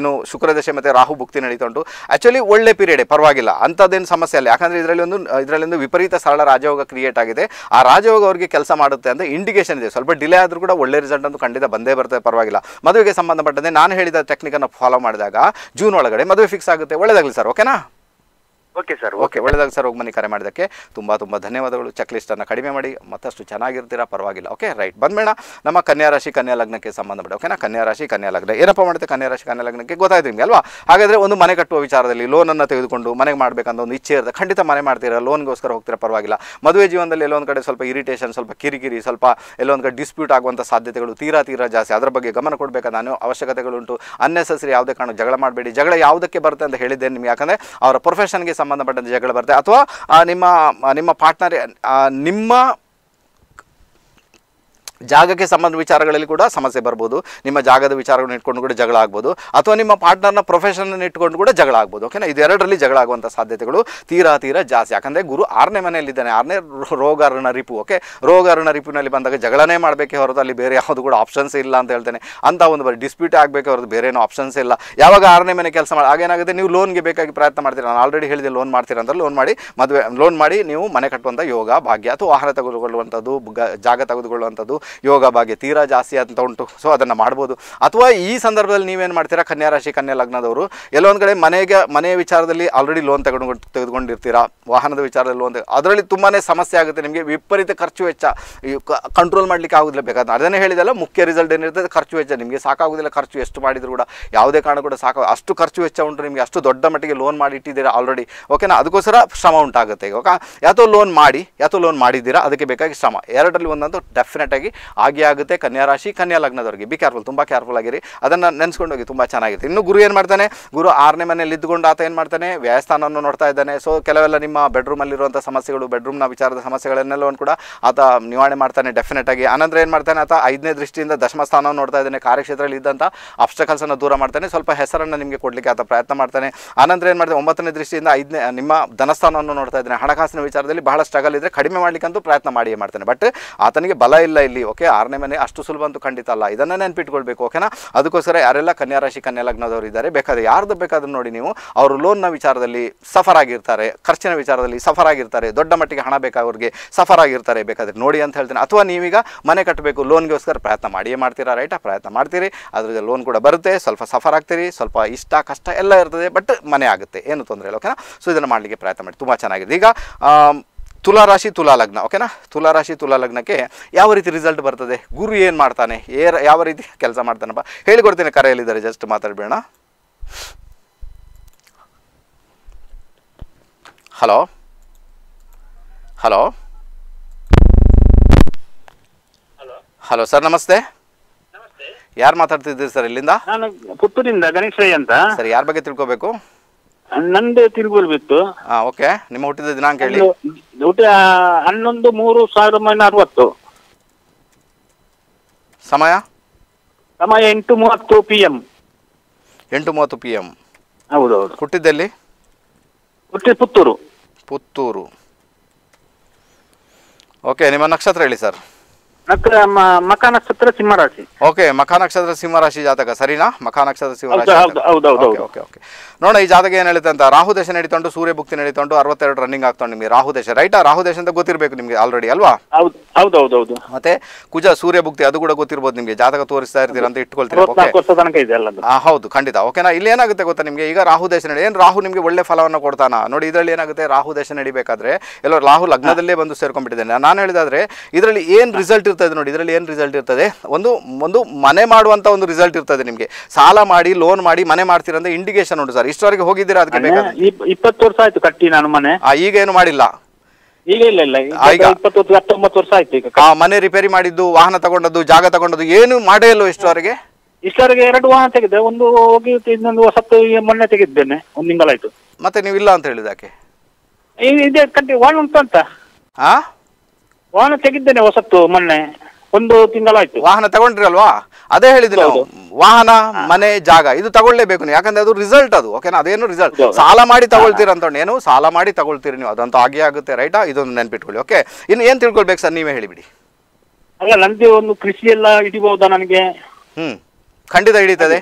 ಏನು ಶುಕ್ರದಶೆ ಮತ್ತು ರಾಹು ಭುಕ್ತಿ ನಡೀತಾ ಉಂಟು ಆ್ಯಕ್ಚುಲಿ ಒಳ್ಳೆ ಪೀರಿಯಡ್ ಪರವಾಗಿಲ್ಲ ಅಂಥದ್ದೇನು ಸಮಸ್ಯೆ ಅಲ್ಲ ಯಾಕಂದರೆ ಇದರಲ್ಲಿ ಒಂದು ಇದರಲ್ಲಿ ಒಂದು ವಿಪರೀತ ಸರಳ ರಾಜಯೋಗ ಕ್ರಿಯೇಟ್ ಆಗಿದೆ ಆ ರಾಜಯೋಗ ಅವರಿಗೆ ಕೆಲಸ ಮಾಡುತ್ತೆ ಅಂತ ಇಂಡಿಕೇಶನ್ ಇದೆ ಸ್ವಲ್ಪ ಡಿಲೇ ಆದರೂ ಕೂಡ ಒಳ್ಳೆ ರಿಸಲ್ಟ್ ಅಂತ ಖಂಡಿತ ಬಂದೇ ಬರ್ತದೆ ಪರವಾಗಿಲ್ಲ ಮದುವೆಗೆ ಸಂಬಂಧಪಟ್ಟಂತೆ ನಾನು ಹೇಳಿದ ಟೆಕ್ನಿಕನ್ನು ಫಾಲೋ ಮಾಡಿದಾಗ ಜೂನ್ ಒಳಗಡೆ ಮದುವೆ ಫಿಕ್ಸ್ ಆಗುತ್ತೆ ಒಳ್ಳೆಯದಾಗಲಿ ಸರ್ ಓಕೆನಾ ಓಕೆ ಸರ್ ಓಕೆ ಒಳ್ಳೆದಾಗ ಸರ್ ಹೋಗಿ ಮನೆ ಕರೆ ಮಾಡೋದಕ್ಕೆ ತುಂಬ ತುಂಬ ಧನ್ಯವಾದಗಳು ಚೆಕ್ ಲಿಸ್ಟನ್ನು ಕಡಿಮೆ ಮಾಡಿ ಮತ್ತಷ್ಟು ಚೆನ್ನಾಗಿರ್ತೀರಾ ಪರವಾಗಿಲ್ಲ ಓಕೆ ರೈಟ್ ಬಂದಮೇಣ ನಮ್ಮ ಕನ್ಯಾ ರಾಶಿ ಕನ್ಯಾ ಲಗ್ನಕ್ಕೆ ಸಂಬಂಧಪಟ್ಟ ಓಕೆನಾ ಕನ್ಯಾ ರಾಶಿ ಕನ್ಯಾ ಲಗ್ನ ಏನಪ್ಪ ಮಾಡುತ್ತೆ ಕನ್ಯಾ ರಾಶಿ ಕನ್ಯಾ ಲಗ್ನಕ್ಕೆ ಗೊತ್ತಾಯ್ತು ನಿಮಗೆ ಅಲ್ವಾ ಹಾಗಾದರೆ ಒಂದು ಮನೆ ಕಟ್ಟುವ ವಿಚಾರದಲ್ಲಿ ಲೋನನ್ನು ತೆಗೆದುಕೊಂಡು ಮನೆಗೆ ಮಾಡಬೇಕಂತ ಒಂದು ಇಚ್ಛೆ ಇರುತ್ತೆ ಖಂಡಿತ ಮನೆ ಮಾಡ್ತೀರಾ ಲೋನ್ಗೋಸ್ಕರ ಹೋಗ್ತೀರಾ ಪರವಾಗಿಲ್ಲ ಮದುವೆ ಜೀವನದಲ್ಲಿ ಎಲ್ಲೊಂದು ಕಡೆ ಸ್ವಲ್ಪ ಇರಿಟೇಷನ್ ಸ್ವಲ್ಪ ಕಿರಿಕಿರಿ ಸ್ವಲ್ಪ ಎಲ್ಲೊಂದು ಕಡೆ ಡಿಸ್ಪ್ಯೂಟ್ ಆಗುವಂಥ ಸಾಧ್ಯತೆಗಳು ತೀರಾ ತೀರಾ ಜಾಸ್ತಿ ಅದರ ಬಗ್ಗೆ ಗಮನ ಕೊಡಬೇಕು ನಾನು ಅವಶ್ಯಕತೆಗಳುಂಟು ಅನ್ನೆಸೆಸರಿ ಯಾವುದೇ ಕಾರಣ ಜಗಳ ಮಾಡಬೇಡಿ ಜಗಳ ಯಾವುದಕ್ಕೆ ಬರುತ್ತೆ ಅಂತ ಹೇಳಿದ್ದೇನೆ ನಿಮಗೆ ಯಾಕಂದರೆ ಅವರ ಪ್ರೊಫೆಷನ್ಗೆ ಸಂಬಂಧಪಟ್ಟಂತೆ ಜಗಳ ಬರುತ್ತೆ ಅಥವಾ ನಿಮ್ಮ ನಿಮ್ಮ ಪಾರ್ಟ್ನರ್ ನಿಮ್ಮ ಜಾಗಕ್ಕೆ ಸಂಬಂಧ ವಿಚಾರಗಳಲ್ಲಿ ಕೂಡ ಸಮಸ್ಯೆ ಬರ್ಬೋದು ನಿಮ್ಮ ಜಾಗದ ವಿಚಾರಗಳನ್ನ ಇಟ್ಕೊಂಡು ಕೂಡ ಜಗಳ ಆಗ್ಬೋದು ಅಥವಾ ನಿಮ್ಮ ಪಾರ್ಟ್ನರ್ನ ಪ್ರೊಫೆಷನನ್ನು ಇಟ್ಕೊಂಡು ಕೂಡ ಜಗಳ ಆಗ್ಬೋದು ಓಕೆನಾ ಇದೆರಡರಲ್ಲಿ ಜಗಳ ಆಗುವಂಥ ಸಾಧ್ಯತೆಗಳು ತೀರಾ ತೀರಾ ಜಾಸ್ತಿ ಯಾಕಂದರೆ ಗುರು ಆರನೇ ಮನೆಯಲ್ಲಿದ್ದಾನೆ ಆರನೇ ರೋಗಾರಣ ರಿಪು ಓಕೆ ರೋಗಾರಣ ರಿಪುನಲ್ಲಿ ಬಂದಾಗ ಜಗಳನೇ ಮಾಡಬೇಕೆ ಹೊರತು ಅಲ್ಲಿ ಬೇರೆ ಯಾವುದು ಕೂಡ ಆಪ್ಷನ್ಸ್ ಇಲ್ಲ ಅಂತ ಹೇಳ್ತೇನೆ ಅಂತ ಒಂದು ಬರೀ ಡಿಸ್ಪ್ಯೂಟ್ ಆಗಬೇಕೆ ಹೊರತು ಬೇರೆ ಏನೋ ಆಪ್ಷನ್ಸ್ ಇಲ್ಲ ಯಾವಾಗ ಆರನೇ ಮನೆ ಕೆಲಸ ಮಾಡಿ ಹಾಗೇನಾಗುತ್ತೆ ನೀವು ಲೋನ್ಗೆ ಬೇಕಾಗಿ ಪ್ರಯತ್ನ ಮಾಡ್ತೀರಿ ನಾನು ಆಲ್ರೆಡಿ ಹೇಳಿದೆ ಲೋನ್ ಮಾಡ್ತೀರ ಅಂದ್ರೆ ಲೋನ್ ಮಾಡಿ ಮದುವೆ ಲೋನ್ ಮಾಡಿ ನೀವು ಮನೆ ಕಟ್ಟುವಂಥ ಯೋಗ ಭಾಗ್ಯ ಅಥವಾ ಆಹಾರ ತೆಗೆದುಕೊಳ್ಳುವಂಥದ್ದು ಜಾಗ ತೆಗೆದುಕೊಳ್ಳುವಂಥದ್ದು ಯೋಗ ಭಾಗ್ಯ ತೀರಾ ಜಾಸ್ತಿ ಅಂತ ಉಂಟು ಸೊ ಅದನ್ನು ಮಾಡ್ಬೋದು ಅಥವಾ ಈ ಸಂದರ್ಭದಲ್ಲಿ ನೀವೇನು ಮಾಡ್ತೀರಾ ಕನ್ಯಾ ರಾಶಿ ಕನ್ಯಾ ಲಗ್ನದವರು ಎಲ್ಲೊಂದು ಕಡೆ ಮನೆಗೆ ಮನೆಯ ವಿಚಾರದಲ್ಲಿ ಆಲ್ರೆಡಿ ಲೋನ್ ತಗೊಂಡು ತೆಗೆದುಕೊಂಡಿರ್ತೀರಾ ವಾಹನದ ವಿಚಾರದಲ್ಲಿ ಲೋನ್ ಅದರಲ್ಲಿ ತುಂಬಾ ಸಮಸ್ಯೆ ಆಗುತ್ತೆ ನಿಮಗೆ ವಿಪರೀತ ಖರ್ಚು ವೆಚ್ಚ ಕಂಟ್ರೋಲ್ ಮಾಡಲಿಕ್ಕೆ ಆಗೋದಿಲ್ಲ ಬೇಕಾದ ಅದನ್ನೇ ಹೇಳಿದಲ್ಲ ಮುಖ್ಯ ರಿಸಲ್ಟ್ ಏನಿರ್ತದೆ ಖರ್ಚು ವೆಚ್ಚ ನಿಮಗೆ ಸಾಕಾಗೋದಿಲ್ಲ ಖರ್ಚು ಎಷ್ಟು ಮಾಡಿದರೂ ಕೂಡ ಯಾವುದೇ ಕಾರಣ ಕೂಡ ಸಾಕು ಅಷ್ಟು ಖರ್ಚು ವೆಚ್ಚ ಉಂಟು ನಿಮಗೆ ಅಷ್ಟು ದೊಡ್ಡ ಮಟ್ಟಿಗೆ ಲೋನ್ ಮಾಡಿ ಇಟ್ಟಿದ್ದೀರಾ ಆಲ್ರೆಡಿ ಓಕೆನಾ ಅದಕ್ಕೋಸ್ಕರ ಶ್ರಮ ಉಂಟಾಗುತ್ತೆ ಓಕೆ ಯಾತೋ ಲೋನ್ ಮಾಡಿ ಯಾತೋ ಲೋನ್ ಮಾಡಿದ್ದೀರಾ ಅದಕ್ಕೆ ಬೇಕಾಗಿ ಶ್ರಮ ಎರಡರಲ್ಲಿ ಒಂದಂತೂ ಡೆಫಿನೆಟಾಗಿ ಆಗಿ ಆಗುತ್ತೆ ಕನ್ಯಾ ರಾಶಿ ಕನ್ಯಾ ಲಗ್ನದವರಿಗೆ ಬಿ ಕೇರ್ಫುಲ್ ತುಂಬ ಕೇರ್ಫುಲ್ ಆಗಿರಿ ಅದನ್ನು ನೆನೆಸ್ಕೊಂಡು ಹೋಗಿ ತುಂಬ ಚೆನ್ನಾಗಿರುತ್ತೆ ಇನ್ನು ಗುರು ಏನು ಮಾಡ್ತಾನೆ ಗುರು ಆರನೇ ಮನೆಯಲ್ಲಿ ಇದ್ದುಕೊಂಡು ಆತ ಏನು ಮಾಡ್ತಾನೆ ವ್ಯಾಯಸ್ಥಾನವನ್ನು ನೋಡ್ತಾ ಇದ್ದಾನೆ ಸೊ ಕೆಲವೆಲ್ಲ ನಿಮ್ಮ ಬೆಡ್ರೂಮಲ್ಲಿರುವಂಥ ಸಮಸ್ಯೆಗಳು ಬೆಡ್ರೂಮ್ನ ವಿಚಾರದ ಸಮಸ್ಯೆಗಳನ್ನೆಲ್ಲವನ್ನು ಕೂಡ ಆತ ನಿವಾರಣೆ ಮಾಡ್ತಾನೆ ಡೆಫಿನೆಟ್ ಆಗಿ ಆನಂತರ ಏನು ಮಾಡ್ತಾನೆ ಆತ ಐದನೇ ದೃಷ್ಟಿಯಿಂದ ದಶಮ ಸ್ಥಾನವನ್ನು ನೋಡ್ತಾ ಇದ್ದಾನೆ ಕಾರ್ಯಕ್ಷೇತ್ರದಲ್ಲಿ ಇದ್ದಂಥ ಅಪ್ಸ್ಟಕಲ್ಸನ್ನು ದೂರ ಮಾಡ್ತಾನೆ ಸ್ವಲ್ಪ ಹೆಸರನ್ನು ನಿಮಗೆ ಕೊಡಲಿಕ್ಕೆ ಆತ ಪ್ರಯತ್ನ ಮಾಡ್ತಾನೆ ಆನಂತರ ಏನು ಮಾಡ್ತಾನೆ ಒಂಬತ್ತನೇ ದೃಷ್ಟಿಯಿಂದ ಐದನೇ ನಿಮ್ಮ ಧನಸ್ಥಾನವನ್ನು ನೋಡ್ತಾ ಇದ್ದಾನೆ ಹಣಕಾಸಿನ ವಿಚಾರದಲ್ಲಿ ಬಹಳ ಸ್ಟ್ರಗಲ್ ಇದ್ದರೆ ಕಡಿಮೆ ಮಾಡಲಿಕ್ಕಂತೂ ಪ್ರಯತ್ನ ಮಾಡಿಯೇ ಮಾಡ್ತಾನೆ ಬಟ್ ಆತನಿಗೆ ಬಲ ಇಲ್ಲ ಇಲ್ಲಿ ಓಕೆ ಆರನೇ ಮನೆ ಅಷ್ಟು ಸುಲಭ ಅಂತೂ ಖಂಡಿತ ಅಲ್ಲ ಇದನ್ನು ನೆನ್ಪಿಟ್ಕೊಳ್ಬೇಕು ಓಕೆನಾ ಅದಕ್ಕೋಸ್ಕರ ಯಾರೆಲ್ಲ ಕನ್ಯಾ ರಾಶಿ ಕನ್ಯಾ ಲಗ್ನದವರು ಇದ್ದಾರೆ ಬೇಕಾದ್ರೆ ಯಾರ್ದು ಬೇಕಾದ್ರೂ ನೋಡಿ ನೀವು ಅವರು ಲೋನ್ನ ವಿಚಾರದಲ್ಲಿ ಸಫರ್ ಆಗಿರ್ತಾರೆ ಖರ್ಚಿನ ವಿಚಾರದಲ್ಲಿ ಸಫರ್ ಆಗಿರ್ತಾರೆ ದೊಡ್ಡ ಮಟ್ಟಿಗೆ ಹಣ ಅವರಿಗೆ ಸಫರ್ ಆಗಿರ್ತಾರೆ ಬೇಕಾದ್ರೆ ನೋಡಿ ಅಂತ ಹೇಳ್ತೀನಿ ಅಥವಾ ನೀವೀಗ ಮನೆ ಕಟ್ಟಬೇಕು ಲೋನ್ಗೋಸ್ಕರ ಪ್ರಯತ್ನ ಮಾಡಿಯೇ ಮಾಡ್ತೀರಾ ರೈಟಾ ಪ್ರಯತ್ನ ಮಾಡ್ತೀರಿ ಅದರಿಂದ ಲೋನ್ ಕೂಡ ಬರುತ್ತೆ ಸ್ವಲ್ಪ ಸಫರ್ ಆಗ್ತೀರಿ ಸ್ವಲ್ಪ ಇಷ್ಟ ಕಷ್ಟ ಎಲ್ಲ ಇರ್ತದೆ ಬಟ್ ಮನೆ ಆಗುತ್ತೆ ಏನು ತೊಂದರೆ ಇಲ್ಲ ಓಕೆನಾ ಸೊ ಇದನ್ನು ಮಾಡಲಿಕ್ಕೆ ಪ್ರಯತ್ನ ಮಾಡಿ ತುಂಬ ಚೆನ್ನಾಗಿದೆ ಈಗ ತುಲಾ ರಾಶಿ ತುಲಾ ಲಗ್ನ ಓಕೆನಾ ತುಲಾ ರಾಶಿ ತುಲಾ ಲಗ್ನಕ್ಕೆ ಯಾವ ರೀತಿ ರಿಸಲ್ಟ್ ಬರ್ತದೆ ಗುರು ಏನು ಮಾಡ್ತಾನೆ ಏ ಯಾವ ರೀತಿ ಕೆಲಸ ಮಾಡ್ತಾನಪ್ಪ ಹೇಳಿಕೊಡ್ತೀನಿ ಕರೆಯಲ್ಲಿದ್ದಾರೆ ಜಸ್ಟ್ ಮಾತಾಡಬೇಡ ಹಲೋ ಹಲೋ ಹಲೋ ಸರ್ ನಮಸ್ತೆ ಯಾರು ಮಾತಾಡ್ತಿದ್ದೀರಿ ಸರ್ ಇಲ್ಲಿಂದ ಪುತ್ತೂರಿಂದ ಗಣೇಶ್ ರೈ ಅಂತ ಸರ್ ಯಾರ ಬಗ್ಗೆ ತಿಳ್ಕೊಬೇಕು ಹನ್ನೊಂದೇ ತಿರುಗೂರು ಬಿತ್ತು ಹಾ ಓಕೆ ನಿಮ್ಮ ಹುಟ್ಟಿದ ದಿನಾಂಕ ಹೇಳಿ ಹನ್ನೊಂದು ಮೂರು ಸಾವಿರದ ಒಂಬೈನೂರ ಅರವತ್ತು ಸಮಯ ಸಮಯ ಎಂಟು ಮೂವತ್ತು ಪಿ ಎಂ ಎಂಟು ಮೂವತ್ತು ಪಿ ಎಂ ಹೌದೌದು ಹುಟ್ಟಿದ್ದಲ್ಲಿ ಹುಟ್ಟಿ ಪುತ್ತೂರು ಪುತ್ತೂರು ಓಕೆ ನಿಮ್ಮ ನಕ್ಷತ್ರ ಹೇಳಿ ಸರ್ ನಕ್ಷ ನಕ್ಷತ್ರ ಸಿಂಹರಾಶಿ ಓಕೆ ಮಖ ನಕ್ಷತ್ರ ಸಿಂಹ ರಾಶಿ ಜಾತಕ ಸರಿನಾ ಮಖ ನಕ್ಷತ್ರ ರಾಶಿ ಹೌದು, ಈ ಜಾತಕ ಏನ್ ಹೇಳುತ್ತೆ ಅಂತ ರಾಹು ದೇಶ ನಡೀತೊಂಡು ಸೂರ್ಯ ಭುಕ್ತಿ ನಡೀತೊಂಡು ಅರವತ್ತೆರಡು ರನ್ನಿಂಗ್ ಆಗ್ತಾ ನಿಮಗೆ ರಾಹು ದೇಶ ರೈಟ್ ರಾಹು ದೇಶ ಅಂತ ಗೊತ್ತಿರಬೇಕು ನಿಮಗೆ ಆಲ್ರೆಡಿ ಅಲ್ವಾ ಹೌದು ಮತ್ತೆ ಕುಜ ಸೂರ್ಯ ಭುಕ್ತಿ ಅದು ಕೂಡ ಗೊತ್ತಿರ್ಬೋದು ನಿಮಗೆ ಜಾತಕ ತೋರಿಸ್ತಾ ಇರ್ತೀರಾ ಅಂತ ಇಟ್ಕೊಳ್ತೀರಾ ಹೌದು ಖಂಡಿತ ಓಕೆನಾ ಇಲ್ಲಿ ಏನಾಗುತ್ತೆ ಗೊತ್ತಾ ನಿಮಗೆ ಈಗ ರಾಹು ದೇಶ ನಡೆ ಏನು ರಾಹು ನಿಮಗೆ ಒಳ್ಳೆ ಫಲವನ್ನು ಕೊಡ್ತಾನ ನೋಡಿ ಇದರಲ್ಲಿ ಏನಾಗುತ್ತೆ ರಾಹು ದೇಶ ನಡಿಬೇಕಾದ್ರೆ ಎಲ್ಲ ರಾಹು ಲಗ್ನದಲ್ಲೇ ಬಂದು ಸೇರ್ಕೊಂಡ್ಬಿಟ್ಟಿದ್ದೇನೆ ನಾನು ಹೇಳಿದಾದ್ರೆ ಇದರಲ್ಲಿ ಏನು ರಿಸಲ್ಟ್ ಇರ್ತದೆ ನೋಡಿ ಇದರಲ್ಲಿ ಏನು ರಿಸಲ್ಟ್ ಇರ್ತದೆ ಒಂದು ಒಂದು ಮನೆ ಮಾಡುವಂಥ ಒಂದು ರಿಸಲ್ಟ್ ಇರ್ತದೆ ನಿಮಗೆ ಸಾಲ ಮಾಡಿ ಲೋನ್ ಮಾಡಿ ಮನೆ ಮಾಡ್ತೀರ ಅಂದ್ರೆ ಇಂಡಿಕೇಶನ್ ಉಂಟು ಸರ್ ಇಷ್ಟವರೆಗೆ ಹೋಗಿದ್ದೀರಾ ಅದಕ್ಕೆ ಇಪ್ಪತ್ತು ವರ್ಷ ಆಯ್ತು ಕಟ್ಟಿ ನಾನು ಮನೆ ಈಗ ಏನು ಮಾಡಿಲ್ಲ ಈಗ ಇಲ್ಲ ಹತ್ತೊಂಬತ್ತು ವರ್ಷ ಆಯ್ತು ಮನೆ ರಿಪೇರಿ ಮಾಡಿದ್ದು ವಾಹನ ತಗೊಂಡದ್ದು ಜಾಗ ತಗೊಂಡದ್ದು ಏನು ಮಾಡೇ ಇಲ್ಲ ಇಷ್ಟವರೆಗೆ ಇಷ್ಟವರೆಗೆ ಎರಡು ವಾಹನ ತೆಗೆದೆ ಒಂದು ಹೋಗಿ ಇನ್ನೊಂದು ಸತ್ತು ಮೊನ್ನೆ ತೆಗೆದ್ದೇನೆ ಒಂದು ತಿಂಗಳಾಯ್ತು ಮತ್ತೆ ನೀವು ಇಲ್ಲ ಅಂತ ಹೇಳಿದಾಕೆ ಇದೆ ಕಂಟಿ ವಾಹನ ಉಂಟು ಹಾ ವಾಹನ ತೆಗಿದ್ದೇನೆ ಹೊಸತ್ತು ಮೊನ್ನೆ ಒಂದು ತಿಂಗಳಾಯ್ತು ವಾಹನ ತಗೊಂಡ್ರಿ ಅಲ್ವಾ ಅದೇ ಹೇಳಿದ್ರಿ ವಾಹನ ಮನೆ ಜಾಗ ಇದು ತಗೊಳ್ಳೇಬೇಕು ಯಾಕಂದ್ರೆ ಅದು ರಿಸಲ್ಟ್ ಅದು ಓಕೆನಾ ಅದೇನು ರಿಸಲ್ಟ್ ಸಾಲ ಮಾಡಿ ತಗೊಳ್ತೀರ ಅಂತ ಏನು ಸಾಲ ಮಾಡಿ ತಗೊಳ್ತೀರಿ ನೀವು ಅದಂತೂ ಹಾಗೆ ಆಗುತ್ತೆ ರೈಟಾ ಇದೊಂದು ನೆನ್ಪಿಟ್ಕೊಳ್ಳಿ ಓಕೆ ಇನ್ನು ಏನು ತಿಳ್ಕೊಳ್ಬೇಕು ಸರ್ ನೀವೇ ಹೇಳಿಬಿಡಿ ಅಲ್ಲ ನಂದು ಒಂದು ಕೃಷಿ ಎಲ್ಲ ಹಿಡಿಬಹುದಾ ನನಗೆ ಹ್ಮ್ ಖಂಡಿತ ಹಿಡಿತದೆ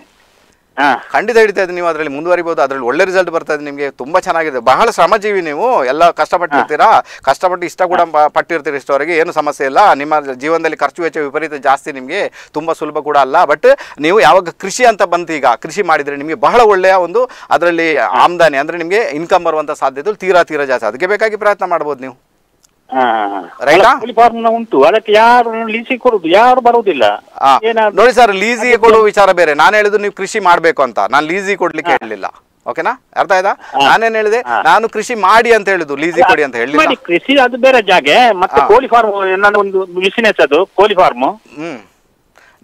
ಖಂಡಿತ ಹಿಡಿತಾ ಇದೆ ನೀವು ಅದರಲ್ಲಿ ಮುಂದುವರಿಬಹುದು ಅದರಲ್ಲಿ ಒಳ್ಳೆ ರಿಸಲ್ಟ್ ಬರ್ತಾ ಇದೆ ನಿಮಗೆ ತುಂಬಾ ಚೆನ್ನಾಗಿದೆ ಬಹಳ ಶ್ರಮಜೀವಿ ನೀವು ಎಲ್ಲ ಕಷ್ಟಪಟ್ಟಿರ್ತೀರಾ ಕಷ್ಟಪಟ್ಟು ಇಷ್ಟ ಕೂಡ ಪಟ್ಟಿರ್ತೀರಿ ಇಷ್ಟವರೆಗೆ ಏನು ಸಮಸ್ಯೆ ಇಲ್ಲ ನಿಮ್ಮ ಜೀವನದಲ್ಲಿ ಖರ್ಚು ವೆಚ್ಚ ವಿಪರೀತ ಜಾಸ್ತಿ ನಿಮಗೆ ತುಂಬಾ ಸುಲಭ ಕೂಡ ಅಲ್ಲ ಬಟ್ ನೀವು ಯಾವಾಗ ಕೃಷಿ ಅಂತ ಬಂತು ಈಗ ಕೃಷಿ ಮಾಡಿದ್ರೆ ನಿಮಗೆ ಬಹಳ ಒಳ್ಳೆಯ ಒಂದು ಅದರಲ್ಲಿ ಆಮದಾನಿ ಅಂದ್ರೆ ನಿಮಗೆ ಇನ್ಕಮ್ ಬರುವಂತ ಸಾಧ್ಯತೆ ತೀರಾ ತೀರಾ ಜಾಸ್ತಿ ಅದಕ್ಕೆ ಬೇಕಾಗಿ ಪ್ರಯತ್ನ ಮಾಡ್ಬೋದು ನೀವು ಕೋಳಿ ಫಾರ್ಮ್ ಉಂಟು ಅದಕ್ಕೆ ಯಾರು ಲೀಸಿ ಕೊಡುದು ಯಾರು ಬರುವುದಿಲ್ಲ ನೋಡಿ ಸರ್ ಲೀಸಿಗೆ ಕೊಡುವ ವಿಚಾರ ಬೇರೆ ನಾನು ಹೇಳುದು ನೀವು ಕೃಷಿ ಮಾಡ್ಬೇಕು ಅಂತ ನಾನು ಲೀಸಿ ಕೊಡ್ಲಿಕ್ಕೆ ಹೇಳಲಿಲ್ಲ ಓಕೆನಾ ಅರ್ಥ ಆಯ್ತಾ ನಾನೇನ್ ಹೇಳಿದೆ ನಾನು ಕೃಷಿ ಮಾಡಿ ಅಂತ ಹೇಳುದು ಲೀಸಿ ಕೊಡಿ ಅಂತ ಹೇಳಿ ಕೃಷಿ ಅದು ಬೇರೆ ಜಾಗೆ ಮತ್ತೆ ಕೋಳಿ ಫಾರ್ಮ್ ಒಂದು ಬಿಸಿನೆಸ್ ಅದು ಕೋಳಿ ಫಾರ್ಮ್ ಹ್ಮ್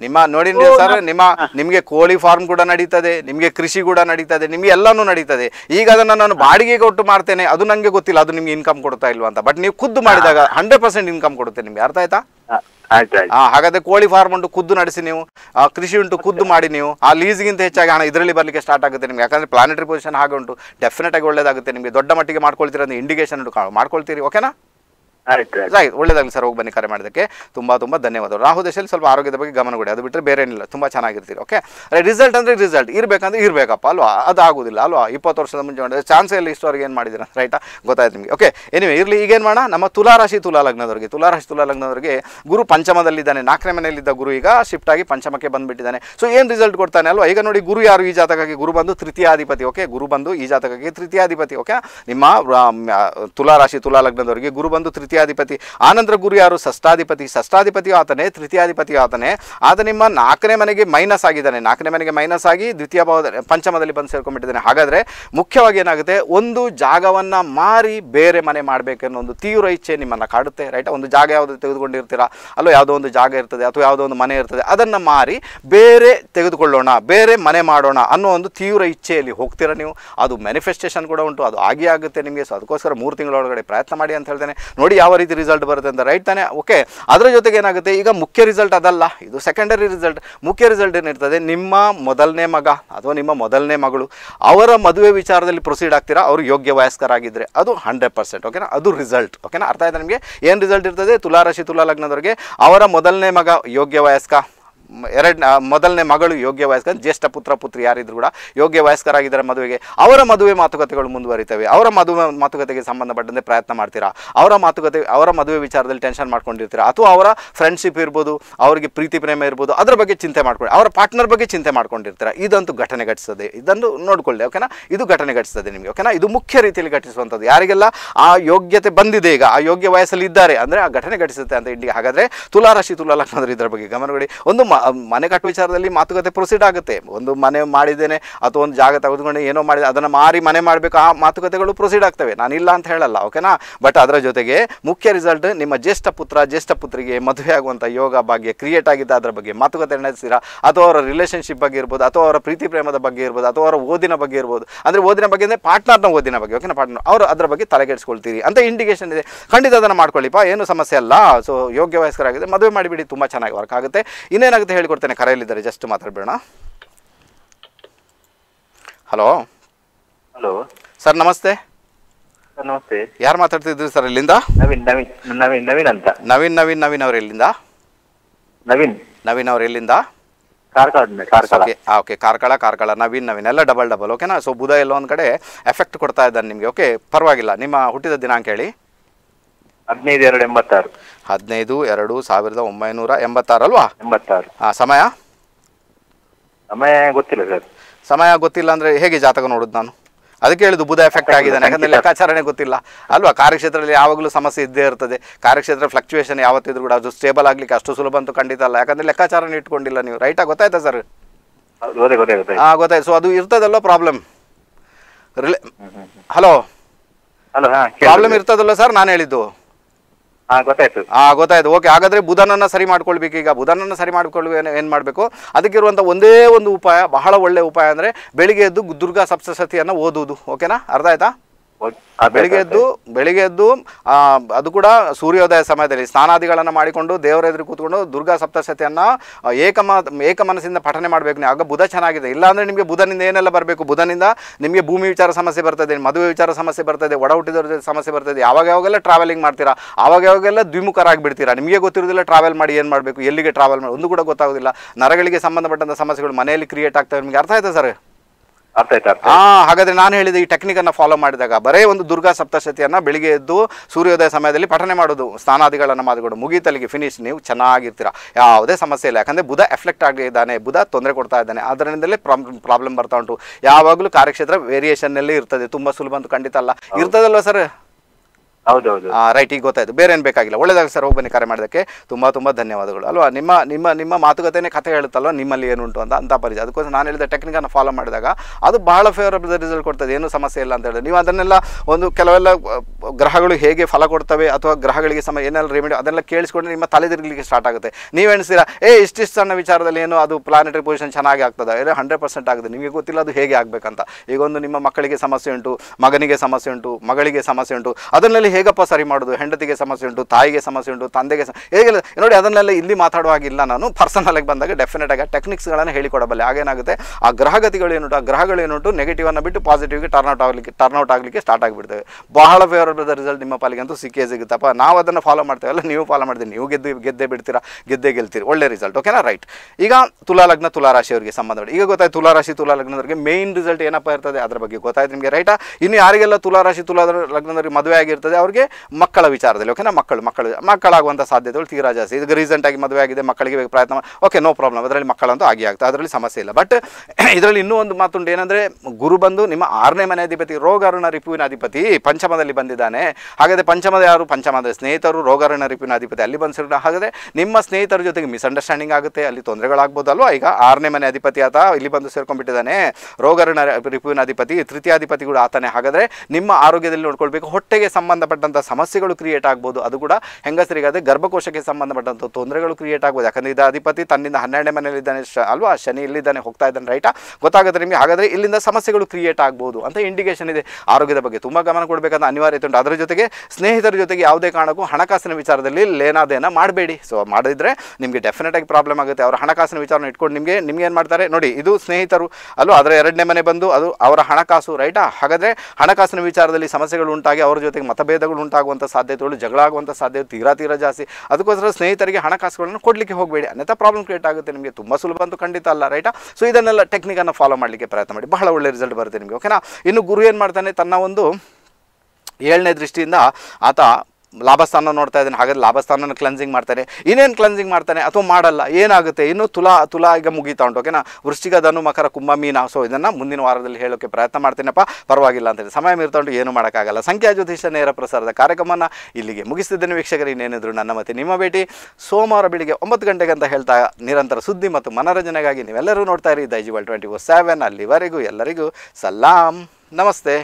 ನಿಮ್ಮ ನೋಡಿ ಸರ್ ನಿಮ್ಮ ನಿಮಗೆ ಕೋಳಿ ಫಾರ್ಮ್ ಕೂಡ ನಡೀತದೆ ನಿಮಗೆ ಕೃಷಿ ಕೂಡ ನಡೀತದೆ ನಿಮ್ಗೆ ಎಲ್ಲಾನು ನಡೀತದೆ ಈಗ ಅದನ್ನ ನಾನು ಬಾಡಿಗೆ ಕೊಟ್ಟು ಮಾಡ್ತೇನೆ ಅದು ನಂಗೆ ಗೊತ್ತಿಲ್ಲ ಅದು ನಿಮ್ಗೆ ಇನ್ಕಮ್ ಕೊಡ್ತಾ ಇಲ್ವಾ ಅಂತ ಬಟ್ ನೀವು ಖುದ್ದು ಮಾಡಿದಾಗ ಹಂಡ್ರೆಡ್ ಪರ್ಸೆಂಟ್ ಇನ್ಕಮ್ ಕೊಡುತ್ತೆ ನಿಮ್ಗೆ ಅರ್ಥ ಆಯ್ತಾ ಹಾಗಾದ್ರೆ ಕೋಳಿ ಫಾರ್ಮ್ ಉಂಟು ಖುದ್ದು ನಡೆಸಿ ನೀವು ಕೃಷಿ ಉಂಟು ಖುದ್ದು ಮಾಡಿ ನೀವು ಆ ಲೀಸ್ಗಿಂತ ಹೆಚ್ಚಾಗಿ ಹಣ ಇದರಲ್ಲಿ ಬರಲಿಕ್ಕೆ ಸ್ಟಾರ್ಟ್ ಆಗುತ್ತೆ ನಿಮ್ಗೆ ಯಾಕಂದ್ರೆ ಪ್ಲಾನೆಟರಿ ಪೊಸಿಷನ್ ಹಾಗೆ ಉಂಟು ಡೆಫಿನೆಟ್ ಆಗಿ ಒಳ್ಳೇದಾಗುತ್ತೆ ನಿಮಗೆ ದೊಡ್ಡ ಮಟ್ಟಿಗೆ ಮಾಡ್ಕೊಳ್ತೀರ ಅಂದ್ರೆ ಇಂಡಿಕೇಶನ್ ಮಾಡ್ಕೊಳ್ತೀರಿ ಓಕೆನಾ ಆಯ್ತು ಒಳ್ಳೇದಾಗಲಿ ಸರ್ ಹೋಗಿ ಬನ್ನಿ ಕರೆ ಮಾಡೋದಕ್ಕೆ ತುಂಬ ತುಂಬ ಧನ್ಯವಾದಗಳು ರಾಹು ದೇಶದಲ್ಲಿ ಸ್ವಲ್ಪ ಆರೋಗ್ಯದ ಬಗ್ಗೆ ಗಮನ ಕೊಡಿ ಅದು ಬಿಟ್ಟರೆ ಬೇರೆ ಏನಿಲ್ಲ ತುಂಬ ಚೆನ್ನಾಗಿರ್ತೀರಿ ಓಕೆ ರಿಸಲ್ಟ್ ಅಂದ್ರೆ ರಿಸಲ್ಟ್ ಇರಬೇಕಂದ್ರೆ ಇರಬೇಕಪ್ಪ ಅಲ್ವಾ ಅದು ಆಗೋದಿಲ್ಲ ಅಲ್ವಾ ಇಪ್ಪತ್ತು ವರ್ಷದ ಮುಂಚೆ ಮಾಡಿದ್ರೆ ಚಾನ್ಸ್ ಎಲ್ಲ ಇಷ್ಟವರೆಗೆ ಏನು ಮಾಡಿದ್ರೆ ರೈಟಾ ಗೊತ್ತಾಯ್ತು ನಿಮಗೆ ಓಕೆ ಎನಿವೆ ಇರಲಿ ಈಗೇನು ಮಾಡೋಣ ನಮ್ಮ ತುಲಾರಾಶಿ ತುಲಾ ಲಗ್ನದವರಿಗೆ ತುಲಾರಾಶಿ ತುಲಾ ಲಗ್ನದವರಿಗೆ ಗುರು ಪಂಚಮದಲ್ಲಿದ್ದಾನೆ ನಾಲ್ಕನೇ ಮನೆಯಲ್ಲಿದ್ದ ಗುರು ಈಗ ಶಿಫ್ಟ್ ಆಗಿ ಪಂಚಮಕ್ಕೆ ಬಂದ್ಬಿಟ್ಟಿದ್ದಾನೆ ಸೊ ಏನು ರಿಸಲ್ಟ್ ಕೊಡ್ತಾನೆ ಅಲ್ವಾ ಈಗ ನೋಡಿ ಗುರು ಯಾರು ಈ ಜಾತಕಕ್ಕೆ ಗುರು ಬಂದು ತೃತೀಯಾಧಿಪತಿ ಓಕೆ ಗುರು ಬಂದು ಈ ಜಾತಕಕ್ಕೆ ತೃತೀಯಾಧಿಪತಿ ಓಕೆ ನಿಮ್ಮ ತುಲಾರಾಶಿ ತುಲಾ ಲಗ್ನದವರಿಗೆ ಗುರು ಬಂದು ತೃತೀಯಾಧಿಪತಿ ಆನಂತರ ಗುರು ಯಾರು ಷಷ್ಠಾಧಿಪತಿ ಷಷ್ಠಾಧಿಪತಿಯು ಆತನೇ ತೃತೀಯಾಧಿಪತಿಯು ಆತನೇ ಆತ ನಿಮ್ಮ ನಾಲ್ಕನೇ ಮನೆಗೆ ಮೈನಸ್ ಆಗಿದ್ದಾನೆ ನಾಲ್ಕನೇ ಮನೆಗೆ ಮೈನಸ್ ಆಗಿ ದ್ವಿತೀಯ ಭಾವ ಪಂಚಮದಲ್ಲಿ ಬಂದು ಸೇರ್ಕೊಂಡ್ಬಿಟ್ಟಿದ್ದಾನೆ ಹಾಗಾದರೆ ಮುಖ್ಯವಾಗಿ ಏನಾಗುತ್ತೆ ಒಂದು ಜಾಗವನ್ನು ಮಾರಿ ಬೇರೆ ಮನೆ ಮಾಡಬೇಕನ್ನೋ ಒಂದು ತೀವ್ರ ಇಚ್ಛೆ ನಿಮ್ಮನ್ನು ಕಾಡುತ್ತೆ ರೈಟ್ ಒಂದು ಜಾಗ ಯಾವುದು ತೆಗೆದುಕೊಂಡಿರ್ತೀರಾ ಅಲ್ಲೋ ಯಾವುದೋ ಒಂದು ಜಾಗ ಇರ್ತದೆ ಅಥವಾ ಯಾವುದೋ ಒಂದು ಮನೆ ಇರ್ತದೆ ಅದನ್ನು ಮಾರಿ ಬೇರೆ ತೆಗೆದುಕೊಳ್ಳೋಣ ಬೇರೆ ಮನೆ ಮಾಡೋಣ ಅನ್ನೋ ಒಂದು ತೀವ್ರ ಇಚ್ಛೆಯಲ್ಲಿ ಹೋಗ್ತೀರ ನೀವು ಅದು ಮ್ಯಾನಿಫೆಸ್ಟೇಷನ್ ಕೂಡ ಉಂಟು ಅದು ಆಗಿ ಆಗುತ್ತೆ ನಿಮಗೆ ಸೊ ಅದಕ್ಕೋಸ್ಕರ ಮೂರು ತಿಂಗಳೊಳಗಡೆ ಪ್ರಯತ್ನ ಮಾಡಿ ಅಂತ ಹೇಳ್ತೇನೆ ನೋಡಿ ಯಾವ ರೀತಿ ರಿಸಲ್ಟ್ ಬರುತ್ತೆ ಅಂತ ರೈಟ್ ತಾನೆ ಓಕೆ ಅದರ ಜೊತೆಗೆ ಏನಾಗುತ್ತೆ ಈಗ ಮುಖ್ಯ ರಿಸಲ್ಟ್ ಅದಲ್ಲ ಇದು ಸೆಕೆಂಡರಿ ರಿಸಲ್ಟ್ ಮುಖ್ಯ ರಿಸಲ್ಟ್ ಏನಿರ್ತದೆ ನಿಮ್ಮ ಮೊದಲನೇ ಮಗ ಅಥವಾ ನಿಮ್ಮ ಮೊದಲನೇ ಮಗಳು ಅವರ ಮದುವೆ ವಿಚಾರದಲ್ಲಿ ಪ್ರೊಸೀಡ್ ಆಗ್ತೀರಾ ಅವರು ಯೋಗ್ಯ ವಯಸ್ಕರಾಗಿದ್ದರೆ ಅದು ಹಂಡ್ರೆಡ್ ಪರ್ಸೆಂಟ್ ಓಕೆನಾ ಅದು ರಿಸಲ್ಟ್ ಓಕೆನಾ ಅರ್ಥ ಆಯ್ತಾ ನಿಮಗೆ ಏನು ರಿಸಲ್ಟ್ ಇರ್ತದೆ ತುಲಾರಾಶಿ ತುಲಾ ಲಗ್ನದವರಿಗೆ ಅವರ ಮೊದಲನೇ ಮಗ ಯೋಗ್ಯ ವಯಸ್ಕ ಎರಡನೇ ಮೊದಲನೇ ಮಗಳು ಯೋಗ್ಯ ವಯಸ್ಕ ಜ್ಯೇಷ್ಠ ಪುತ್ರ ಪುತ್ರಿ ಯಾರಿದ್ರು ಕೂಡ ಯೋಗ್ಯ ವಯಸ್ಕರಾಗಿದ್ದಾರೆ ಮದುವೆಗೆ ಅವರ ಮದುವೆ ಮಾತುಕತೆಗಳು ಮುಂದುವರಿತವೆ ಅವರ ಮದುವೆ ಮಾತುಕತೆಗೆ ಸಂಬಂಧಪಟ್ಟಂತೆ ಪ್ರಯತ್ನ ಮಾಡ್ತೀರಾ ಅವರ ಮಾತುಕತೆ ಅವರ ಮದುವೆ ವಿಚಾರದಲ್ಲಿ ಟೆನ್ಷನ್ ಮಾಡ್ಕೊಂಡಿರ್ತೀರಾ ಅಥವಾ ಅವರ ಫ್ರೆಂಡ್ಶಿಪ್ ಇರ್ಬೋದು ಅವರಿಗೆ ಪ್ರೀತಿ ಪ್ರೇಮ ಇರ್ಬೋದು ಅದರ ಬಗ್ಗೆ ಚಿಂತೆ ಮಾಡ್ಕೊಳ್ಳಿ ಅವರ ಪಾರ್ಟ್ನರ್ ಬಗ್ಗೆ ಚಿಂತೆ ಮಾಡ್ಕೊಂಡಿರ್ತೀರಾ ಇದಂತೂ ಘಟನೆ ಘಟಿಸ್ತದೆ ಇದನ್ನು ನೋಡ್ಕೊಳ್ಳಿ ಓಕೆನಾ ಇದು ಘಟನೆ ಘಟಿಸ್ತದೆ ನಿಮಗೆ ಓಕೆನಾ ಇದು ಮುಖ್ಯ ರೀತಿಯಲ್ಲಿ ಘಟಿಸುವಂಥದ್ದು ಯಾರಿಗೆಲ್ಲ ಆ ಯೋಗ್ಯತೆ ಬಂದಿದೆ ಈಗ ಆ ಯೋಗ್ಯ ವಯಸ್ಸಲ್ಲಿ ಇದ್ದಾರೆ ಅಂದರೆ ಆ ಘಟನೆ ಘಟಿಸುತ್ತೆ ಅಂತ ಇಲ್ಲಿ ಹಾಗಾದರೆ ತುಲಾರಾಶಿ ತುಲಾ ಲಗ್ನದಲ್ಲಿ ಇದರ ಬಗ್ಗೆ ಗಮನಗೊಳ್ಳಿ ಒಂದು ಮ ಮನೆ ಕಟ್ಟು ವಿಚಾರದಲ್ಲಿ ಮಾತುಕತೆ ಪ್ರೊಸೀಡ್ ಆಗುತ್ತೆ ಒಂದು ಮನೆ ಮಾಡಿದ್ದೇನೆ ಅಥವಾ ಒಂದು ಜಾಗ ತೆಗೆದುಕೊಂಡು ಏನೋ ಮಾಡಿದೆ ಅದನ್ನು ಮಾರಿ ಮನೆ ಮಾಡಬೇಕು ಆ ಮಾತುಕತೆಗಳು ಪ್ರೊಸೀಡ್ ಆಗ್ತವೆ ನಾನು ಇಲ್ಲ ಅಂತ ಹೇಳಲ್ಲ ಓಕೆನಾ ಬಟ್ ಅದರ ಜೊತೆಗೆ ಮುಖ್ಯ ರಿಸಲ್ಟ್ ನಿಮ್ಮ ಜ್ಯೇಷ್ಠ ಪುತ್ರ ಜ್ಯೇಷ್ಠ ಪುತ್ರಿಗೆ ಮದುವೆ ಆಗುವಂಥ ಯೋಗ ಬಗ್ಗೆ ಕ್ರಿಯೇಟ್ ಆಗಿದ್ದ ಅದರ ಬಗ್ಗೆ ಮಾತುಕತೆ ನಡೆಸ್ತೀರಾ ಅಥವಾ ಅವರ ರಿಲೇಷನ್ಶಿಪ್ ಬಗ್ಗೆ ಇರ್ಬೋದು ಅಥವಾ ಅವರ ಪ್ರೀತಿ ಪ್ರೇಮದ ಬಗ್ಗೆ ಇರ್ಬೋದು ಅಥವಾ ಅವರ ಓದಿನ ಬಗ್ಗೆ ಇರ್ಬೋದು ಅಂದರೆ ಓದಿನ ಬಗ್ಗೆ ಅಂದರೆ ಪಾರ್ಟ್ನರ್ನ ಓದಿನ ಬಗ್ಗೆ ಓಕೆನಾ ಪಾರ್ಟ್ನರ್ ಅವರು ಅದರ ಬಗ್ಗೆ ತಲೆಗೆಡ್ಸ್ಕೊಳ್ತೀರಿ ಅಂತ ಇಂಡಿಕೇಶನ್ ಇದೆ ಖಂಡಿತ ಅದನ್ನು ಮಾಡ್ಕೊಳ್ಳಿಪ್ಪ ಏನು ಸಮಸ್ಯೆ ಅಲ್ಲ ಸೊ ಯೋಗ್ಯ ವಯಸ್ಕರಾಗಿದೆ ಮದುವೆ ಮಾಡಿಬಿಡಿ ತುಂಬ ಚೆನ್ನಾಗಿ ವರ್ಕ್ ಆಗುತ್ತೆ ಇನ್ನೇನಾಗುತ್ತೆ ಅಂತ ಹೇಳಿಕೊಡ್ತೇನೆ ಕರೆಯಲ್ಲಿದ್ದಾರೆ ಜಸ್ಟ್ ಮಾತಾಡ್ಬೇಡ ಹಲೋ ಹಲೋ ಸರ್ ನಮಸ್ತೆ ನಮಸ್ತೆ ಯಾರು ಮಾತಾಡ್ತಿದ್ರಿ ಸರ್ ಇಲ್ಲಿಂದ ನವೀನ್ ನವೀನ್ ನವೀನ್ ನವೀನ್ ಅಂತ ನವೀನ್ ನವೀನ್ ನವೀನ್ ಅವ್ರ ಎಲ್ಲಿಂದ ನವೀನ್ ನವೀನ್ ಅವ್ರ ಎಲ್ಲಿಂದ ಕಾರ್ಕಳ ಓಕೆ ಕಾರ್ಕಳ ಕಾರ್ಕಳ ನವೀನ್ ನವೀನ್ ಎಲ್ಲ ಡಬಲ್ ಡಬಲ್ ಓಕೆನಾ ಸೊ ಬುಧ ಎಲ್ಲ ಒಂದ್ ಕಡೆ ಎಫೆಕ್ಟ್ ಕೊಡ್ತಾ ಇದ್ದಾನೆ ನಿಮಗೆ ಓಕೆ ಪರವಾಗಿಲ್ಲ ನಿಮ್ಮ ಹುಟ್ಟಿದ ದಿನಾಂಕ ಹೇಳಿ ಹದಿನೈದು ಎರಡು ಎಂಬತ್ತಾರು ಹದಿನೈದು ಎರಡು ಸಾವಿರದ ಒಂಬೈನೂರ ಎಂಬತ್ತಾರು ಅಲ್ವಾ ಎಂಬತ್ತಾರು ಆ ಸಮಯ ಸಮಯ ಗೊತ್ತಿಲ್ಲ ಸರ್ ಸಮಯ ಗೊತ್ತಿಲ್ಲ ಅಂದ್ರೆ ಹೇಗೆ ಜಾತಕ ನೋಡುದು ನಾನು ಅದಕ್ಕೆ ಹೇಳಿದ್ದು ಬುಧ ಎಫೆಕ್ಟ್ ಆಗಿದ್ದಾನೆ ಯಾಕಂದ್ರೆ ಲೆಕ್ಕಾಚಾರನೇ ಗೊತ್ತಿಲ್ಲ ಅಲ್ವಾ ಕಾರ್ಯಕ್ಷೇತ್ರದಲ್ಲಿ ಯಾವಾಗಲೂ ಸಮಸ್ಯೆ ಇದ್ದೇ ಇರ್ತದೆ ಕಾರ್ಯಕ್ಷೇತ್ರ ಫ್ಲಕ್ಚುಯೇಷನ್ ಯಾವತ್ತಿದ್ರು ಕೂಡ ಅದು ಸ್ಟೇಬಲ್ ಆಗಲಿಕ್ಕೆ ಅಷ್ಟು ಸುಲಭ ಅಂತೂ ಖಂಡಿತ ಅಲ್ಲ ಯಾಕಂದ್ರೆ ಲೆಕ್ಕಾಚಾರನ ಇಟ್ಕೊಂಡಿಲ್ಲ ನೀವು ರೈಟಾ ಗೊತ್ತಾಯ್ತಾ ಸರ್ ಹಾ ಗೊತ್ತಾಯ್ತು ಸೊ ಅದು ಇರ್ತದಲ್ಲ ಪ್ರಾಬ್ಲಮ್ ಹಲೋ ಹಲೋ ಪ್ರಾಬ್ಲಮ್ ಇರ್ತದಲ್ಲ ಸರ್ ನಾನು ಹೇಳಿದ್ದು ಗೊತ್ತಾಯ್ತು ಆ ಗೊತ್ತಾಯ್ತು ಓಕೆ ಹಾಗಾದ್ರೆ ಬುಧನನ್ನ ಸರಿ ಮಾಡ್ಕೊಳ್ಬೇಕು ಈಗ ಬುಧನನ್ನ ಸರಿ ಮಾಡ್ಕೊಳ್ಳುವ ಏನ್ ಮಾಡ್ಬೇಕು ಅದಕ್ಕಿರುವಂತ ಒಂದೇ ಒಂದು ಉಪಾಯ ಬಹಳ ಒಳ್ಳೆ ಉಪಾಯ ಅಂದ್ರೆ ಬೆಳಿಗ್ಗೆ ಎದ್ದು ದುರ್ಗಾ ಸಪ್ತಸತಿಯನ್ನ ಓದುವುದು ಓಕೆನಾ ಅರ್ಧ ಆಯ್ತಾ ಬೆಳಿಗ್ಗೆ ಎದ್ದು ಬೆಳಿಗ್ಗೆ ಎದ್ದು ಅದು ಕೂಡ ಸೂರ್ಯೋದಯ ಸಮಯದಲ್ಲಿ ಸ್ನಾನಾದಿಗಳನ್ನು ಮಾಡಿಕೊಂಡು ದೇವರ ಎದುರು ಕೂತ್ಕೊಂಡು ದುರ್ಗಾ ಸಪ್ತಶತಿಯನ್ನು ಏಕಮ ಏಕ ಮನಸ್ಸಿಂದ ಪಠನೆ ಮಾಡಬೇಕು ಆಗ ಬುಧ ಚೆನ್ನಾಗಿದೆ ಇಲ್ಲಾಂದರೆ ನಿಮಗೆ ಬುಧನಿಂದ ಏನೆಲ್ಲ ಬರಬೇಕು ಬುಧನಿಂದ ನಿಮಗೆ ಭೂಮಿ ವಿಚಾರ ಸಮಸ್ಯೆ ಬರ್ತದೆ ಮದುವೆ ವಿಚಾರ ಸಮಸ್ಯೆ ಬರ್ತದೆ ಒಡ ಹುಟ್ಟಿದವ್ರ ಸಮಸ್ಯೆ ಬರ್ತದೆ ಯಾವಾಗ ಯಾವಾಗೆಲ್ಲ ಟ್ರಾವೆಲಿಂಗ್ ಮಾಡ್ತೀರಾ ಆವಾಗ ಯಾವಾಗೆಲ್ಲ ಬಿಡ್ತೀರಾ ನಿಮಗೆ ಗೊತ್ತಿರೋದಿಲ್ಲ ಟ್ರಾವೆಲ್ ಮಾಡಿ ಏನು ಮಾಡಬೇಕು ಎಲ್ಲಿಗೆ ಟ್ರಾವೆಲ್ ಮಾಡಿ ಒಂದು ಕೂಡ ಗೊತ್ತಾಗೋದಿಲ್ಲ ನರಗಳಿಗೆ ಸಂಬಂಧಪಟ್ಟಂಥ ಸಮಸ್ಯೆಗಳು ಮನೆಯಲ್ಲಿ ಕ್ರಿಯೇಟ್ ಆಗ್ತವೆ ನಿಮಗೆ ಅರ್ಥ ಆಯ್ತಾ ಸರ್ ಹಾಗಾದ್ರೆ ನಾನು ಹೇಳಿದ ಈ ಟೆಕ್ನಿಕ್ ಅನ್ನ ಫಾಲೋ ಮಾಡಿದಾಗ ಬರೇ ಒಂದು ದುರ್ಗಾ ಸಪ್ತಶತಿಯನ್ನ ಬೆಳಿಗ್ಗೆ ಎದ್ದು ಸೂರ್ಯೋದಯ ಸಮಯದಲ್ಲಿ ಪಠನೆ ಮಾಡೋದು ಸ್ನಾನಾದಿಗಳನ್ನ ಮಾಡಿಕೊಂಡು ಮುಗಿತಲಿಗೆ ಫಿನಿಶ್ ನೀವು ಚೆನ್ನಾಗಿರ್ತೀರಾ ಯಾವುದೇ ಸಮಸ್ಯೆ ಇಲ್ಲ ಯಾಕಂದ್ರೆ ಬುಧ ಎಫ್ಲೆಕ್ಟ್ ಆಗಿದ್ದಾನೆ ಬುಧ ತೊಂದರೆ ಕೊಡ್ತಾ ಇದ್ದಾನೆ ಅದರಿಂದಲೇ ಪ್ರಾಬ್ಲಮ್ ಬರ್ತಾ ಉಂಟು ಯಾವಾಗಲೂ ಕಾರ್ಯಕ್ಷೇತ್ರ ವೇರಿಯೇಷನ್ ಇರ್ತದೆ ತುಂಬಾ ಸುಲಭ ಅಂತ ಖಂಡಿತ ಅಲ್ಲ ಇರ್ತದಲ್ವ ಸರ್ ರೈಟ್ ಈಗ ಗೊತ್ತಾಯ್ತು ಬೇರೆ ಏನು ಬೇಕಾಗಿಲ್ಲ ಒಳ್ಳೇದಾಗ ಸರ್ ಹೋಗಿ ಬನ್ನಿ ಕರೆ ಮಾಡೋದಕ್ಕೆ ತುಂಬ ತುಂಬ ಧನ್ಯವಾದಗಳು ಅಲ್ವಾ ನಿಮ್ಮ ನಿಮ್ಮ ನಿಮ್ಮ ಮಾತುಕತೆನೇ ಕಥೆ ಹೇಳುತ್ತಲ್ವ ನಿಮ್ಮಲ್ಲಿ ಏನುಂಟು ಅಂತ ಅಂತ ಪರಿಚಯ ಅದಕ್ಕೋಸ್ಕರ ನಾನು ಹೇಳಿದ ಟೆಕ್ನಿಕನ್ನು ಫಾಲೋ ಮಾಡಿದಾಗ ಅದು ಭಾಳ ಫೇವರಬಲ್ ರಿಸಲ್ಟ್ ಕೊಡ್ತದೆ ಏನು ಸಮಸ್ಯೆ ಇಲ್ಲ ಅಂತ ಹೇಳಿದ್ರೆ ನೀವು ಅದನ್ನೆಲ್ಲ ಒಂದು ಕೆಲವೆಲ್ಲ ಗ್ರಹಗಳು ಹೇಗೆ ಫಲ ಕೊಡ್ತವೆ ಅಥವಾ ಗ್ರಹಗಳಿಗೆ ಸಮ ಏನೆಲ್ಲ ರೆಮಿಡಿ ಅದನ್ನೆಲ್ಲ ಕೇಳಿಸ್ಕೊಂಡ್ರೆ ನಿಮ್ಮ ತಲೆದಿರ್ಲಿಕ್ಕೆ ಸ್ಟಾರ್ಟ್ ಆಗುತ್ತೆ ನೀವು ಎಣಿಸ್ತೀರಾ ಏ ಇಷ್ಟಿಷ್ಟು ಸಣ್ಣ ವಿಚಾರದಲ್ಲಿ ಏನು ಅದು ಪ್ಲಾನೆಟರಿ ಪೊಸಿಷನ್ ಚೆನ್ನಾಗಿ ಆಗ್ತದೆ ಇಲ್ಲ ಹಂಡ್ರೆಡ್ ಪರ್ಸೆಂಟ್ ಆಗುತ್ತೆ ನಿಮಗೆ ಗೊತ್ತಿಲ್ಲ ಅದು ಹೇಗೆ ಆಗಬೇಕಂತ ಈಗ ಒಂದು ನಿಮ್ಮ ಮಕ್ಕಳಿಗೆ ಸಮಸ್ಯೆ ಉಂಟು ಮಗನಿಗೆ ಸಮಸ್ಯೆ ಉಂಟು ಮಗಳಿಗೆ ಸಮಸ್ಯೆ ಉಂಟು ಅದನ್ನೆಲ್ಲ ಹೇಗಪ್ಪ ಸರಿ ಮಾಡೋದು ಹೆಂಡತಿಗೆ ಸಮಸ್ಯೆ ಉಂಟು ತಾಯಿಗೆ ಸಮಸ್ಯೆ ಉಂಟು ತಂದೆಗೆ ಹೇಗೆಲ್ಲ ನೋಡಿ ಅದನ್ನೆಲ್ಲ ಇಲ್ಲಿ ಮಾತಾಡುವ ಹಾಗಿಲ್ಲ ನಾನು ಪರ್ಸನಲಾಗಿ ಬಂದಾಗ ಡೆಫಿನೆಟ್ ಆಗಿ ಟೆಕ್ನಿಕ್ಸ್ಗಳನ್ನು ಹೇಳಿಕೊಡಬಲ್ಲ ಆಗೇನಾಗುತ್ತೆ ಆ ಗ್ರಹಗತಿಗಳು ಏನುಂಟು ಆ ನೆಗೆಟಿವ್ ಅನ್ನು ಬಿಟ್ಟು ಪಾಸಿಟಿವ್ಗೆ ಟರ್ನ್ಔಟ್ ಆಗಲಿಕ್ಕೆ ಟರ್ನ್ಔಟ್ ಆಗಲಿಕ್ಕೆ ಸ್ಟಾರ್ಟ್ ಆಗಿಬಿಡ್ತೇವೆ ಬಹಳ ಫೇವರಬಲ್ ರಿಸಲ್ಟ್ ನಿಮ್ಮ ಪಾಲಿಗೆ ಅಂತೂ ಸಿಕ್ಕೇ ಸಿಗುತ್ತಪ್ಪ ನಾವು ಅದನ್ನು ಫಾಲೋ ಅಲ್ಲ ನೀವು ಫಾಲೋ ಮಾಡ್ತೀವಿ ನೀವು ಗೆದ್ದು ಗೆದ್ದೇ ಬಿಡ್ತೀರಾ ಗೆದ್ದೇ ಗೆಲ್ತೀರಿ ಒಳ್ಳೆ ರಿಸಲ್ಟ್ ಓಕೆನಾ ರೈಟ್ ಈಗ ತುಲಾ ಲಗ್ನ ತುಲಾರಾಶಿಯವರಿಗೆ ಸಂಬಂಧ ಈಗ ಗೊತ್ತಾಯ್ತು ತುಲಾರಾಶಿ ತುಲಾ ಲಗ್ನದವರಿಗೆ ಮೇನ್ ರಿಸಲ್ಟ್ ಏನಪ್ಪ ಇರ್ತದೆ ಅದರ ಬಗ್ಗೆ ಗೊತ್ತಾಯ್ತು ನಿಮಗೆ ರೈಟಾ ಇನ್ನು ಯಾರಿಗೆಲ್ಲ ತುಲಾರಾಶಿ ತುಲಾ ಲಗ್ನದವರಿಗೆ ಮದುವೆ ಆಗಿರ್ತದೆ ಅವ್ರಿಗೆ ಮಕ್ಕಳ ವಿಚಾರದಲ್ಲಿ ಓಕೆನಾ ಮಕ್ಕಳು ಮಕ್ಕಳು ಮಕ್ಕಳಾಗುವಂಥ ಸಾಧ್ಯತೆಗಳು ತೀರಾ ಜಾಸ್ತಿ ರೀಸೆಂಟ್ ರೀಸೆಂಟಾಗಿ ಮದುವೆ ಆಗಿದೆ ಮಕ್ಕಳಿಗೆ ಪ್ರಯತ್ನ ಓಕೆ ನೋ ಪ್ರಾಬ್ಲಮ್ ಅದರಲ್ಲಿ ಮಕ್ಕಳಂತೂ ಆಗಿ ಆಗ್ತದೆ ಅದರಲ್ಲಿ ಸಮಸ್ಯೆ ಇಲ್ಲ ಬಟ್ ಇದರಲ್ಲಿ ಇನ್ನೂ ಒಂದು ಮಾತುಂಟು ಏನಂದರೆ ಗುರು ಬಂದು ನಿಮ್ಮ ಆರನೇ ಮನೆ ಅಧಿಪತಿ ರೋಗಾರುಣ ರಿಪುವಿನ ಅಧಿಪತಿ ಪಂಚಮದಲ್ಲಿ ಬಂದಿದ್ದಾನೆ ಹಾಗಾದರೆ ಪಂಚಮದ ಯಾರು ಪಂಚಮದ ಸ್ನೇಹಿತರು ರೋಗಾರುಣ ರಿಪುವಿನ ಅಧಿಪತಿ ಅಲ್ಲಿ ಬಂದು ಹಾಗಾದರೆ ನಿಮ್ಮ ಸ್ನೇಹಿತರ ಜೊತೆಗೆ ಮಿಸ್ಅಂಡರ್ಸ್ಟ್ಯಾಂಡಿಂಗ್ ಆಗುತ್ತೆ ಅಲ್ಲಿ ತೊಂದರೆಗಳಾಗ್ಬೋದಲ್ವ ಈಗ ಆರನೇ ಮನೆ ಅಧಿಪತಿ ಆತ ಇಲ್ಲಿ ಬಂದು ಸೇರ್ಕೊಂಡ್ಬಿಟ್ಟಿದ್ದಾನೆ ರೋಗಾರುಣ ರಿಪುವಿನ ಅಧಿಪತಿ ತೃತೀಯಾಧಿಪತಿ ಕೂಡ ಆತನೇ ಹಾಗಾದರೆ ನಿಮ್ಮ ಆರೋಗ್ಯದಲ್ಲಿ ನೋಡ್ಕೊಳ್ಬೇಕು ಹೊಟ್ಟೆಗೆ ಸಂಬಂಧ ಸಂಬಂಧಪಟ್ಟಂಥ ಸಮಸ್ಯೆಗಳು ಕ್ರಿಯೇಟ್ ಆಗ್ಬೋದು ಅದು ಕೂಡ ಹೆಂಗಸರಿಗಾದರೆ ಗರ್ಭಕೋಶಕ್ಕೆ ಸಂಬಂಧಪಟ್ಟಂಥ ತೊಂದರೆಗಳು ಕ್ರಿಯೇಟ್ ಆಗ್ಬೋದು ಯಾಕಂದ್ರೆ ಇದು ಅಧಿಪತಿ ತನ್ನಿಂದ ಹನ್ನೆರಡನೇ ಮನೆಯಲ್ಲಿದ್ದಾನೆ ಇದ್ದಾನೆ ಅಲ್ವಾ ಶನಿ ಇಲ್ಲಿದ್ದಾನೆ ಹೋಗ್ತಾ ಇದ್ದಾನೆ ರೈಟಾ ಗೊತ್ತಾಗುತ್ತೆ ನಿಮಗೆ ಹಾಗಾದರೆ ಇಲ್ಲಿಂದ ಸಮಸ್ಯೆಗಳು ಕ್ರಿಯೇಟ್ ಆಗ್ಬೋದು ಅಂತ ಇಂಡಿಕೇಶನ್ ಇದೆ ಆರೋಗ್ಯದ ಬಗ್ಗೆ ತುಂಬ ಗಮನ ಕೊಡಬೇಕಂತ ಅನಿವಾರ್ಯತೆ ಉಂಟು ಅದರ ಜೊತೆಗೆ ಸ್ನೇಹಿತರ ಜೊತೆಗೆ ಯಾವುದೇ ಕಾರಣಕ್ಕೂ ಹಣಕಾಸಿನ ವಿಚಾರದಲ್ಲಿ ಲೇನಾದೇನ ಮಾಡಬೇಡಿ ಸೊ ಮಾಡಿದರೆ ನಿಮಗೆ ಆಗಿ ಪ್ರಾಬ್ಲಮ್ ಆಗುತ್ತೆ ಅವರ ಹಣಕಾಸಿನ ವಿಚಾರನ ಇಟ್ಕೊಂಡು ನಿಮಗೆ ನಿಮ್ಗೆ ಏನು ಮಾಡ್ತಾರೆ ನೋಡಿ ಇದು ಸ್ನೇಹಿತರು ಅಲ್ವಾ ಅದರ ಎರಡನೇ ಮನೆ ಬಂದು ಅದು ಅವರ ಹಣಕಾಸು ರೈಟಾ ಹಾಗಾದರೆ ಹಣಕಾಸಿನ ವಿಚಾರದಲ್ಲಿ ಸಮಸ್ಯೆಗಳು ಉಂಟಾಗಿ ಅವರ ಜೊತೆಗೆ ಮತಭೇದ ಮತಭೇದಗಳು ಉಂಟಾಗುವಂಥ ಸಾಧ್ಯತೆಗಳು ಜಗಳ ಆಗುವಂಥ ಸಾಧ್ಯತೆ ತೀರಾ ತೀರಾ ಜಾಸ್ತಿ ಅದಕ್ಕೋಸ್ಕರ ಸ್ನೇಹಿತರಿಗೆ ಹಣಕಾಸುಗಳನ್ನು ಕೊಡಲಿಕ್ಕೆ ಹೋಗಬೇಡಿ ಅನ್ನತಾ ಪ್ರಾಬ್ಲಮ್ ಕ್ರಿಯೇಟ್ ಆಗುತ್ತೆ ನಿಮಗೆ ತುಂಬ ಸುಲಭ ಅಂತೂ ಖಂಡಿತ ಅಲ್ಲ ರೈಟಾ ಸೊ ಇದನ್ನೆಲ್ಲ ಟೆಕ್ನಿಕನ್ನು ಫಾಲೋ ಮಾಡಲಿಕ್ಕೆ ಪ್ರಯತ್ನ ಮಾಡಿ ಬಹಳ ಒಳ್ಳೆ ರಿಸಲ್ಟ್ ಬರುತ್ತೆ ನಿಮಗೆ ಓಕೆನಾ ಇನ್ನು ಗುರು ಏನು ಮಾಡ್ತಾನೆ ತನ್ನ ಒಂದು ಏಳನೇ ದೃಷ್ಟಿಯಿಂದ ಆತ ಲಾಭಸ್ಥಾನ ನೋಡ್ತಾ ಇದ್ದೀನಿ ಹಾಗಾದ್ರೆ ಲಾಭಸ್ಥಾನ ಕ್ಲೆನ್ಸಿಂಗ್ ಮಾಡ್ತಾರೆ ಇನ್ನೇನು ಕ್ಲೆನ್ಸಿಂಗ್ ಮಾಡ್ತಾನೆ ಅಥವಾ ಮಾಡಲ್ಲ ಏನಾಗುತ್ತೆ ಇನ್ನು ತುಲಾ ತುಲಾ ಈಗ ಮುಗೀತಾ ಉಂಟು ಓಕೆನಾ ವೃಶ್ಚಿಕ ಧನು ಮಕರ ಕುಂಭ ಮೀನ ಸೊ ಇದನ್ನು ಮುಂದಿನ ವಾರದಲ್ಲಿ ಹೇಳೋಕ್ಕೆ ಪ್ರಯತ್ನ ಮಾಡ್ತೀನಪ್ಪ ಪರವಾಗಿಲ್ಲ ಅಂತೇಳಿ ಸಮಯ ಮೀರ್ತಾ ಉಂಟು ಏನು ಮಾಡೋಕ್ಕಾಗಲ್ಲ ಸಂಖ್ಯಾ ಜ್ಯೋತಿಷ ನೇರ ಪ್ರಸಾರದ ಕಾರ್ಯಕ್ರಮವನ್ನು ಇಲ್ಲಿಗೆ ಮುಗಿಸ್ತಿದ್ದೇನೆ ವೀಕ್ಷಕರು ಇನ್ನೇನಿದ್ರು ನನ್ನ ಮತ್ತೆ ನಿಮ್ಮ ಭೇಟಿ ಸೋಮವಾರ ಬೆಳಿಗ್ಗೆ ಒಂಬತ್ತು ಗಂಟೆಗೆ ಅಂತ ಹೇಳ್ತಾ ನಿರಂತರ ಸುದ್ದಿ ಮತ್ತು ಮನರಂಜನೆಗಾಗಿ ನೀವೆಲ್ಲರೂ ನೋಡ್ತಾ ಇರಿ ದೈಜಿವಲ್ ಟ್ವೆಂಟಿ ಫೋರ್ ಸೆವೆನ್ ಅಲ್ಲಿವರೆಗೂ ಎಲ್ಲರಿಗೂ ಸಲಾಂ ನಮಸ್ತೆ